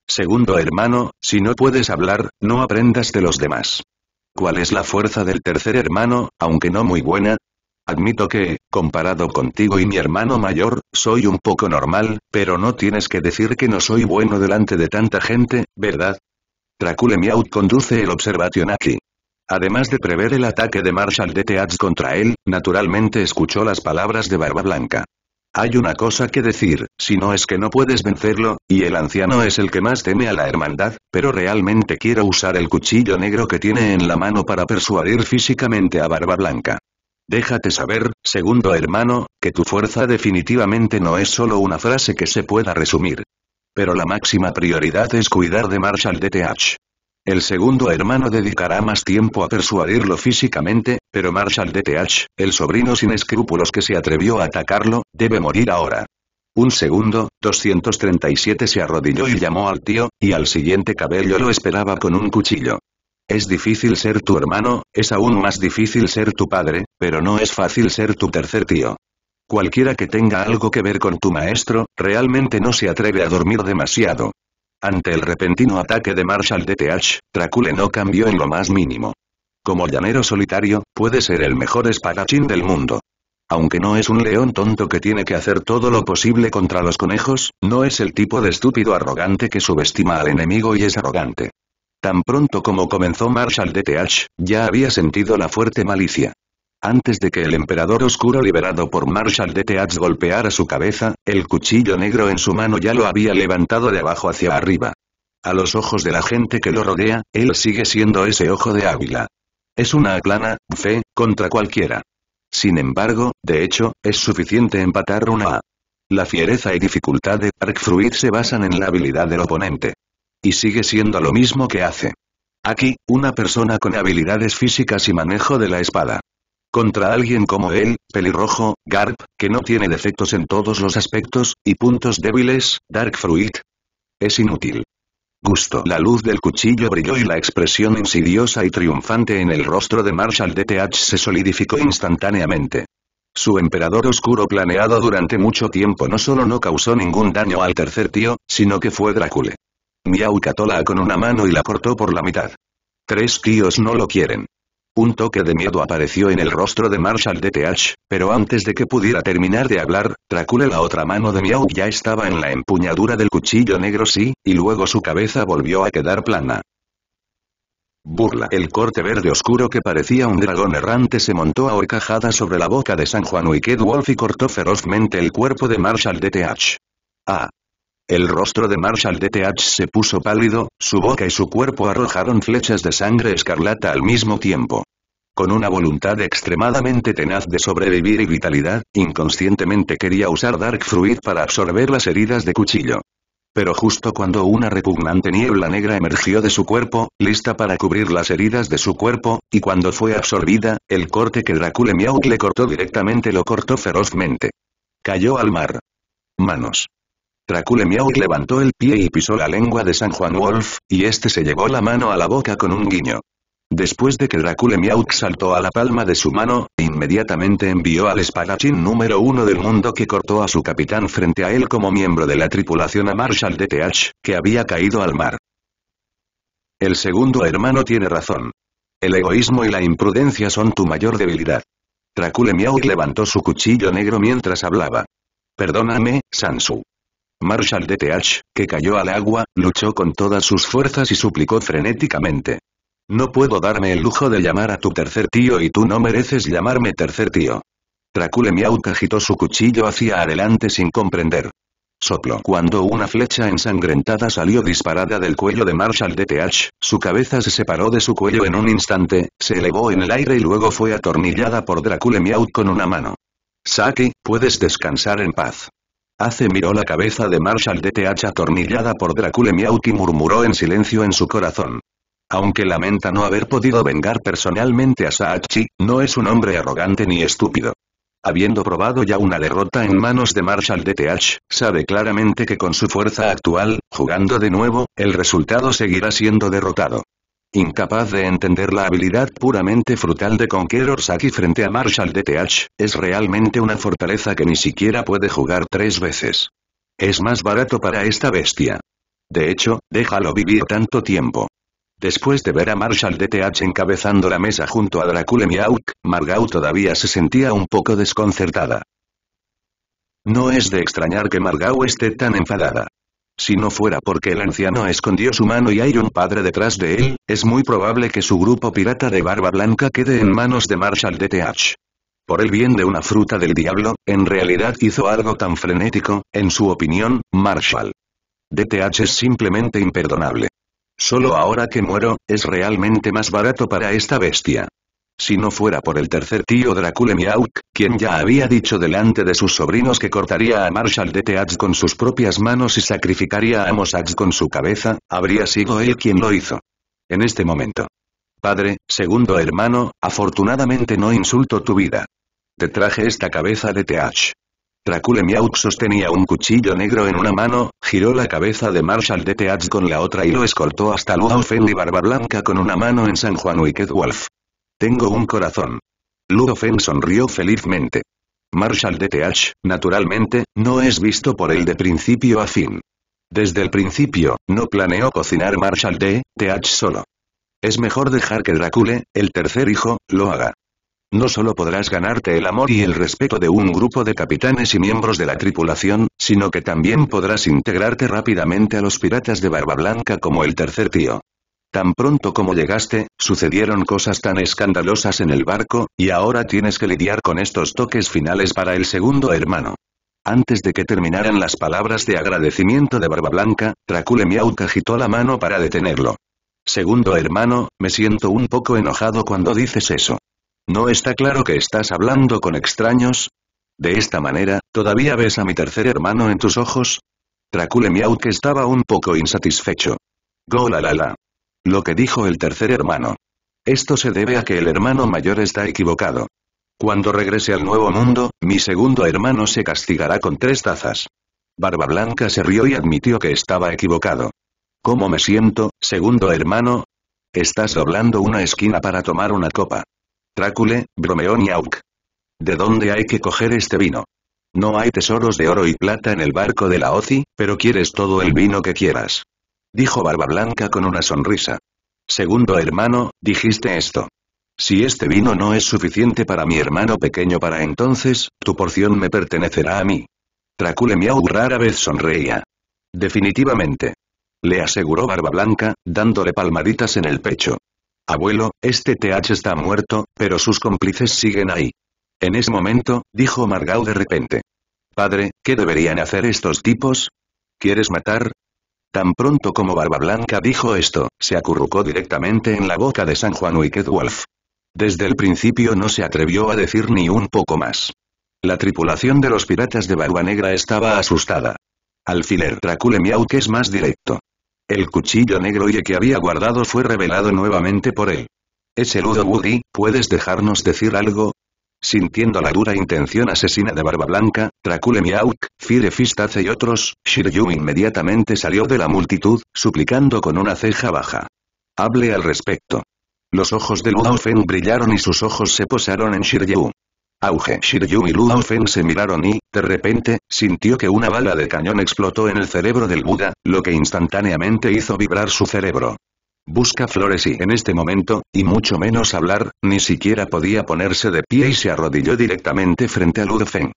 Segundo hermano, si no puedes hablar, no aprendas de los demás. ¿Cuál es la fuerza del tercer hermano, aunque no muy buena? Admito que, comparado contigo y mi hermano mayor, soy un poco normal, pero no tienes que decir que no soy bueno delante de tanta gente, ¿verdad? Dracule Miaut conduce el observación aquí. Además de prever el ataque de Marshall D.T.H. contra él, naturalmente escuchó las palabras de Barba Blanca. Hay una cosa que decir, si no es que no puedes vencerlo, y el anciano es el que más teme a la hermandad, pero realmente quiero usar el cuchillo negro que tiene en la mano para persuadir físicamente a Barba Blanca. Déjate saber, segundo hermano, que tu fuerza definitivamente no es solo una frase que se pueda resumir. Pero la máxima prioridad es cuidar de Marshall DTH. El segundo hermano dedicará más tiempo a persuadirlo físicamente, pero Marshall DTH, el sobrino sin escrúpulos que se atrevió a atacarlo, debe morir ahora. Un segundo, 237 se arrodilló y llamó al tío, y al siguiente cabello lo esperaba con un cuchillo. Es difícil ser tu hermano, es aún más difícil ser tu padre, pero no es fácil ser tu tercer tío. Cualquiera que tenga algo que ver con tu maestro, realmente no se atreve a dormir demasiado. Ante el repentino ataque de Marshall DTH, Tracule no cambió en lo más mínimo. Como llanero solitario, puede ser el mejor espadachín del mundo. Aunque no es un león tonto que tiene que hacer todo lo posible contra los conejos, no es el tipo de estúpido arrogante que subestima al enemigo y es arrogante. Tan pronto como comenzó Marshall DTH, ya había sentido la fuerte malicia. Antes de que el emperador oscuro liberado por Marshall de Teats golpeara su cabeza, el cuchillo negro en su mano ya lo había levantado de abajo hacia arriba. A los ojos de la gente que lo rodea, él sigue siendo ese ojo de águila. Es una plana, fe, contra cualquiera. Sin embargo, de hecho, es suficiente empatar una A. La fiereza y dificultad de fruit se basan en la habilidad del oponente. Y sigue siendo lo mismo que hace. Aquí, una persona con habilidades físicas y manejo de la espada contra alguien como él, pelirrojo, Garp, que no tiene defectos en todos los aspectos, y puntos débiles, Dark Fruit. Es inútil. Gusto. La luz del cuchillo brilló y la expresión insidiosa y triunfante en el rostro de Marshall DTH se solidificó instantáneamente. Su emperador oscuro planeado durante mucho tiempo no solo no causó ningún daño al tercer tío, sino que fue Drácula. Miau católa con una mano y la cortó por la mitad. Tres tíos no lo quieren. Un toque de miedo apareció en el rostro de Marshall DTH, pero antes de que pudiera terminar de hablar, Tracule la otra mano de Miau ya estaba en la empuñadura del cuchillo negro sí, y luego su cabeza volvió a quedar plana. Burla. El corte verde oscuro que parecía un dragón errante se montó a horcajada sobre la boca de San Juan Wicked Wolf y cortó ferozmente el cuerpo de Marshall DTH. Ah, el rostro de Marshall DTH se puso pálido, su boca y su cuerpo arrojaron flechas de sangre escarlata al mismo tiempo. Con una voluntad extremadamente tenaz de sobrevivir y vitalidad, inconscientemente quería usar Dark Fruit para absorber las heridas de cuchillo. Pero justo cuando una repugnante niebla negra emergió de su cuerpo, lista para cubrir las heridas de su cuerpo, y cuando fue absorbida, el corte que Dracule Miau le cortó directamente lo cortó ferozmente. Cayó al mar. Manos. Dracule levantó el pie y pisó la lengua de San Juan Wolf, y este se llevó la mano a la boca con un guiño. Después de que Dracule saltó a la palma de su mano, inmediatamente envió al espadachín número uno del mundo que cortó a su capitán frente a él como miembro de la tripulación a Marshall DTH, que había caído al mar. El segundo hermano tiene razón. El egoísmo y la imprudencia son tu mayor debilidad. Dracule levantó su cuchillo negro mientras hablaba. Perdóname, Sansu. Marshall D.T.H., que cayó al agua, luchó con todas sus fuerzas y suplicó frenéticamente. No puedo darme el lujo de llamar a tu tercer tío y tú no mereces llamarme tercer tío. Dracule Miauk agitó su cuchillo hacia adelante sin comprender. Sopló cuando una flecha ensangrentada salió disparada del cuello de Marshall D.T.H., su cabeza se separó de su cuello en un instante, se elevó en el aire y luego fue atornillada por Dracule con una mano. Saki, puedes descansar en paz. Ace miró la cabeza de Marshall DTH atornillada por Dracule Miauti y murmuró en silencio en su corazón. Aunque lamenta no haber podido vengar personalmente a Saachi, no es un hombre arrogante ni estúpido. Habiendo probado ya una derrota en manos de Marshall DTH, sabe claramente que con su fuerza actual, jugando de nuevo, el resultado seguirá siendo derrotado. Incapaz de entender la habilidad puramente frutal de Conqueror Saki frente a Marshall DTH, es realmente una fortaleza que ni siquiera puede jugar tres veces. Es más barato para esta bestia. De hecho, déjalo vivir tanto tiempo. Después de ver a Marshall DTH encabezando la mesa junto a Dracule Miauk, Margau todavía se sentía un poco desconcertada. No es de extrañar que Margau esté tan enfadada. Si no fuera porque el anciano escondió su mano y hay un padre detrás de él, es muy probable que su grupo pirata de barba blanca quede en manos de Marshall DTH. Por el bien de una fruta del diablo, en realidad hizo algo tan frenético, en su opinión, Marshall. DTH es simplemente imperdonable. Solo ahora que muero, es realmente más barato para esta bestia. Si no fuera por el tercer tío Dracule quien ya había dicho delante de sus sobrinos que cortaría a Marshall de con sus propias manos y sacrificaría a Mosax con su cabeza, habría sido él quien lo hizo. En este momento. Padre, segundo hermano, afortunadamente no insulto tu vida. Te traje esta cabeza de Teach. Dracule sostenía un cuchillo negro en una mano, giró la cabeza de Marshall de con la otra y lo escoltó hasta Luaufen y Barba Blanca con una mano en San Juan Wicked Wolf. Tengo un corazón. Ludofen sonrió felizmente. Marshall DTH, naturalmente, no es visto por él de principio a fin. Desde el principio, no planeó cocinar Marshall DTH solo. Es mejor dejar que Dracule, el tercer hijo, lo haga. No solo podrás ganarte el amor y el respeto de un grupo de capitanes y miembros de la tripulación, sino que también podrás integrarte rápidamente a los piratas de Barba Blanca como el tercer tío. Tan pronto como llegaste, sucedieron cosas tan escandalosas en el barco, y ahora tienes que lidiar con estos toques finales para el segundo hermano. Antes de que terminaran las palabras de agradecimiento de Barba Blanca, Dracule que agitó la mano para detenerlo. Segundo hermano, me siento un poco enojado cuando dices eso. ¿No está claro que estás hablando con extraños? De esta manera, ¿todavía ves a mi tercer hermano en tus ojos? Traculemiau que estaba un poco insatisfecho. Go la la. Lo que dijo el tercer hermano. Esto se debe a que el hermano mayor está equivocado. Cuando regrese al nuevo mundo, mi segundo hermano se castigará con tres tazas. Barba Blanca se rió y admitió que estaba equivocado. ¿Cómo me siento, segundo hermano? Estás doblando una esquina para tomar una copa. Trácule, bromeón y auk. ¿De dónde hay que coger este vino? No hay tesoros de oro y plata en el barco de la OCI, pero quieres todo el vino que quieras dijo Barba Blanca con una sonrisa. Segundo hermano, dijiste esto. Si este vino no es suficiente para mi hermano pequeño para entonces, tu porción me pertenecerá a mí. Traculemiau rara vez sonreía. Definitivamente. Le aseguró Barba Blanca, dándole palmaditas en el pecho. Abuelo, este TH está muerto, pero sus cómplices siguen ahí. En ese momento, dijo Margau de repente. Padre, ¿qué deberían hacer estos tipos? ¿Quieres matar? Tan pronto como Barba Blanca dijo esto, se acurrucó directamente en la boca de San Juan Wicked Wolf. Desde el principio no se atrevió a decir ni un poco más. La tripulación de los piratas de Barba Negra estaba asustada. Alfiler Dracule Miau que es más directo. El cuchillo negro y que había guardado fue revelado nuevamente por él. Ese Ludo Woody, ¿puedes dejarnos decir algo? Sintiendo la dura intención asesina de Barba Blanca, Dracule Miauk, Fire y otros, Shiryu inmediatamente salió de la multitud, suplicando con una ceja baja. Hable al respecto. Los ojos de Luofen brillaron y sus ojos se posaron en Shiryu. Auge Shiryu y Luofen se miraron y, de repente, sintió que una bala de cañón explotó en el cerebro del Buda, lo que instantáneamente hizo vibrar su cerebro. Busca flores y en este momento, y mucho menos hablar, ni siquiera podía ponerse de pie y se arrodilló directamente frente a Ludfen.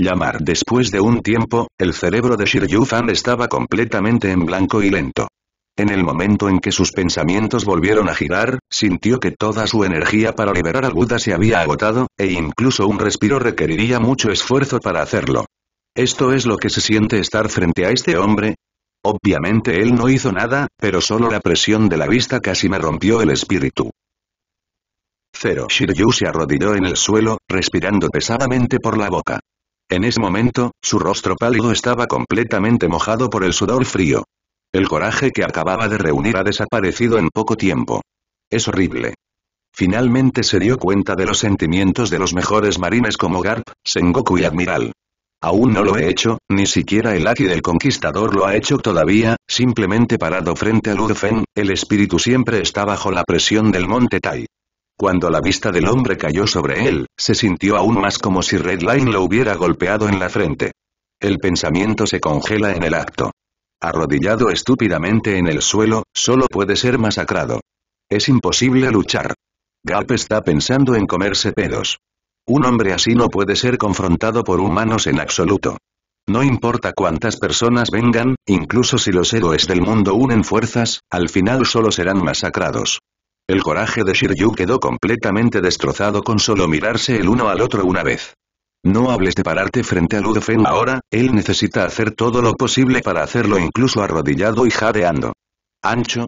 Llamar después de un tiempo, el cerebro de Shiryu Fan estaba completamente en blanco y lento. En el momento en que sus pensamientos volvieron a girar, sintió que toda su energía para liberar a Buda se había agotado, e incluso un respiro requeriría mucho esfuerzo para hacerlo. Esto es lo que se siente estar frente a este hombre, Obviamente él no hizo nada, pero solo la presión de la vista casi me rompió el espíritu. Cero Shiryu se arrodilló en el suelo, respirando pesadamente por la boca. En ese momento, su rostro pálido estaba completamente mojado por el sudor frío. El coraje que acababa de reunir ha desaparecido en poco tiempo. Es horrible. Finalmente se dio cuenta de los sentimientos de los mejores marines como Garp, Sengoku y Admiral. Aún no lo he hecho, ni siquiera el Aki del conquistador lo ha hecho todavía, simplemente parado frente a Ludfen, el espíritu siempre está bajo la presión del monte Tai. Cuando la vista del hombre cayó sobre él, se sintió aún más como si Redline lo hubiera golpeado en la frente. El pensamiento se congela en el acto. Arrodillado estúpidamente en el suelo, solo puede ser masacrado. Es imposible luchar. Gap está pensando en comerse pedos. Un hombre así no puede ser confrontado por humanos en absoluto. No importa cuántas personas vengan, incluso si los héroes del mundo unen fuerzas, al final solo serán masacrados. El coraje de Shiryu quedó completamente destrozado con solo mirarse el uno al otro una vez. No hables de pararte frente a Ludofen ahora, él necesita hacer todo lo posible para hacerlo incluso arrodillado y jadeando. Ancho,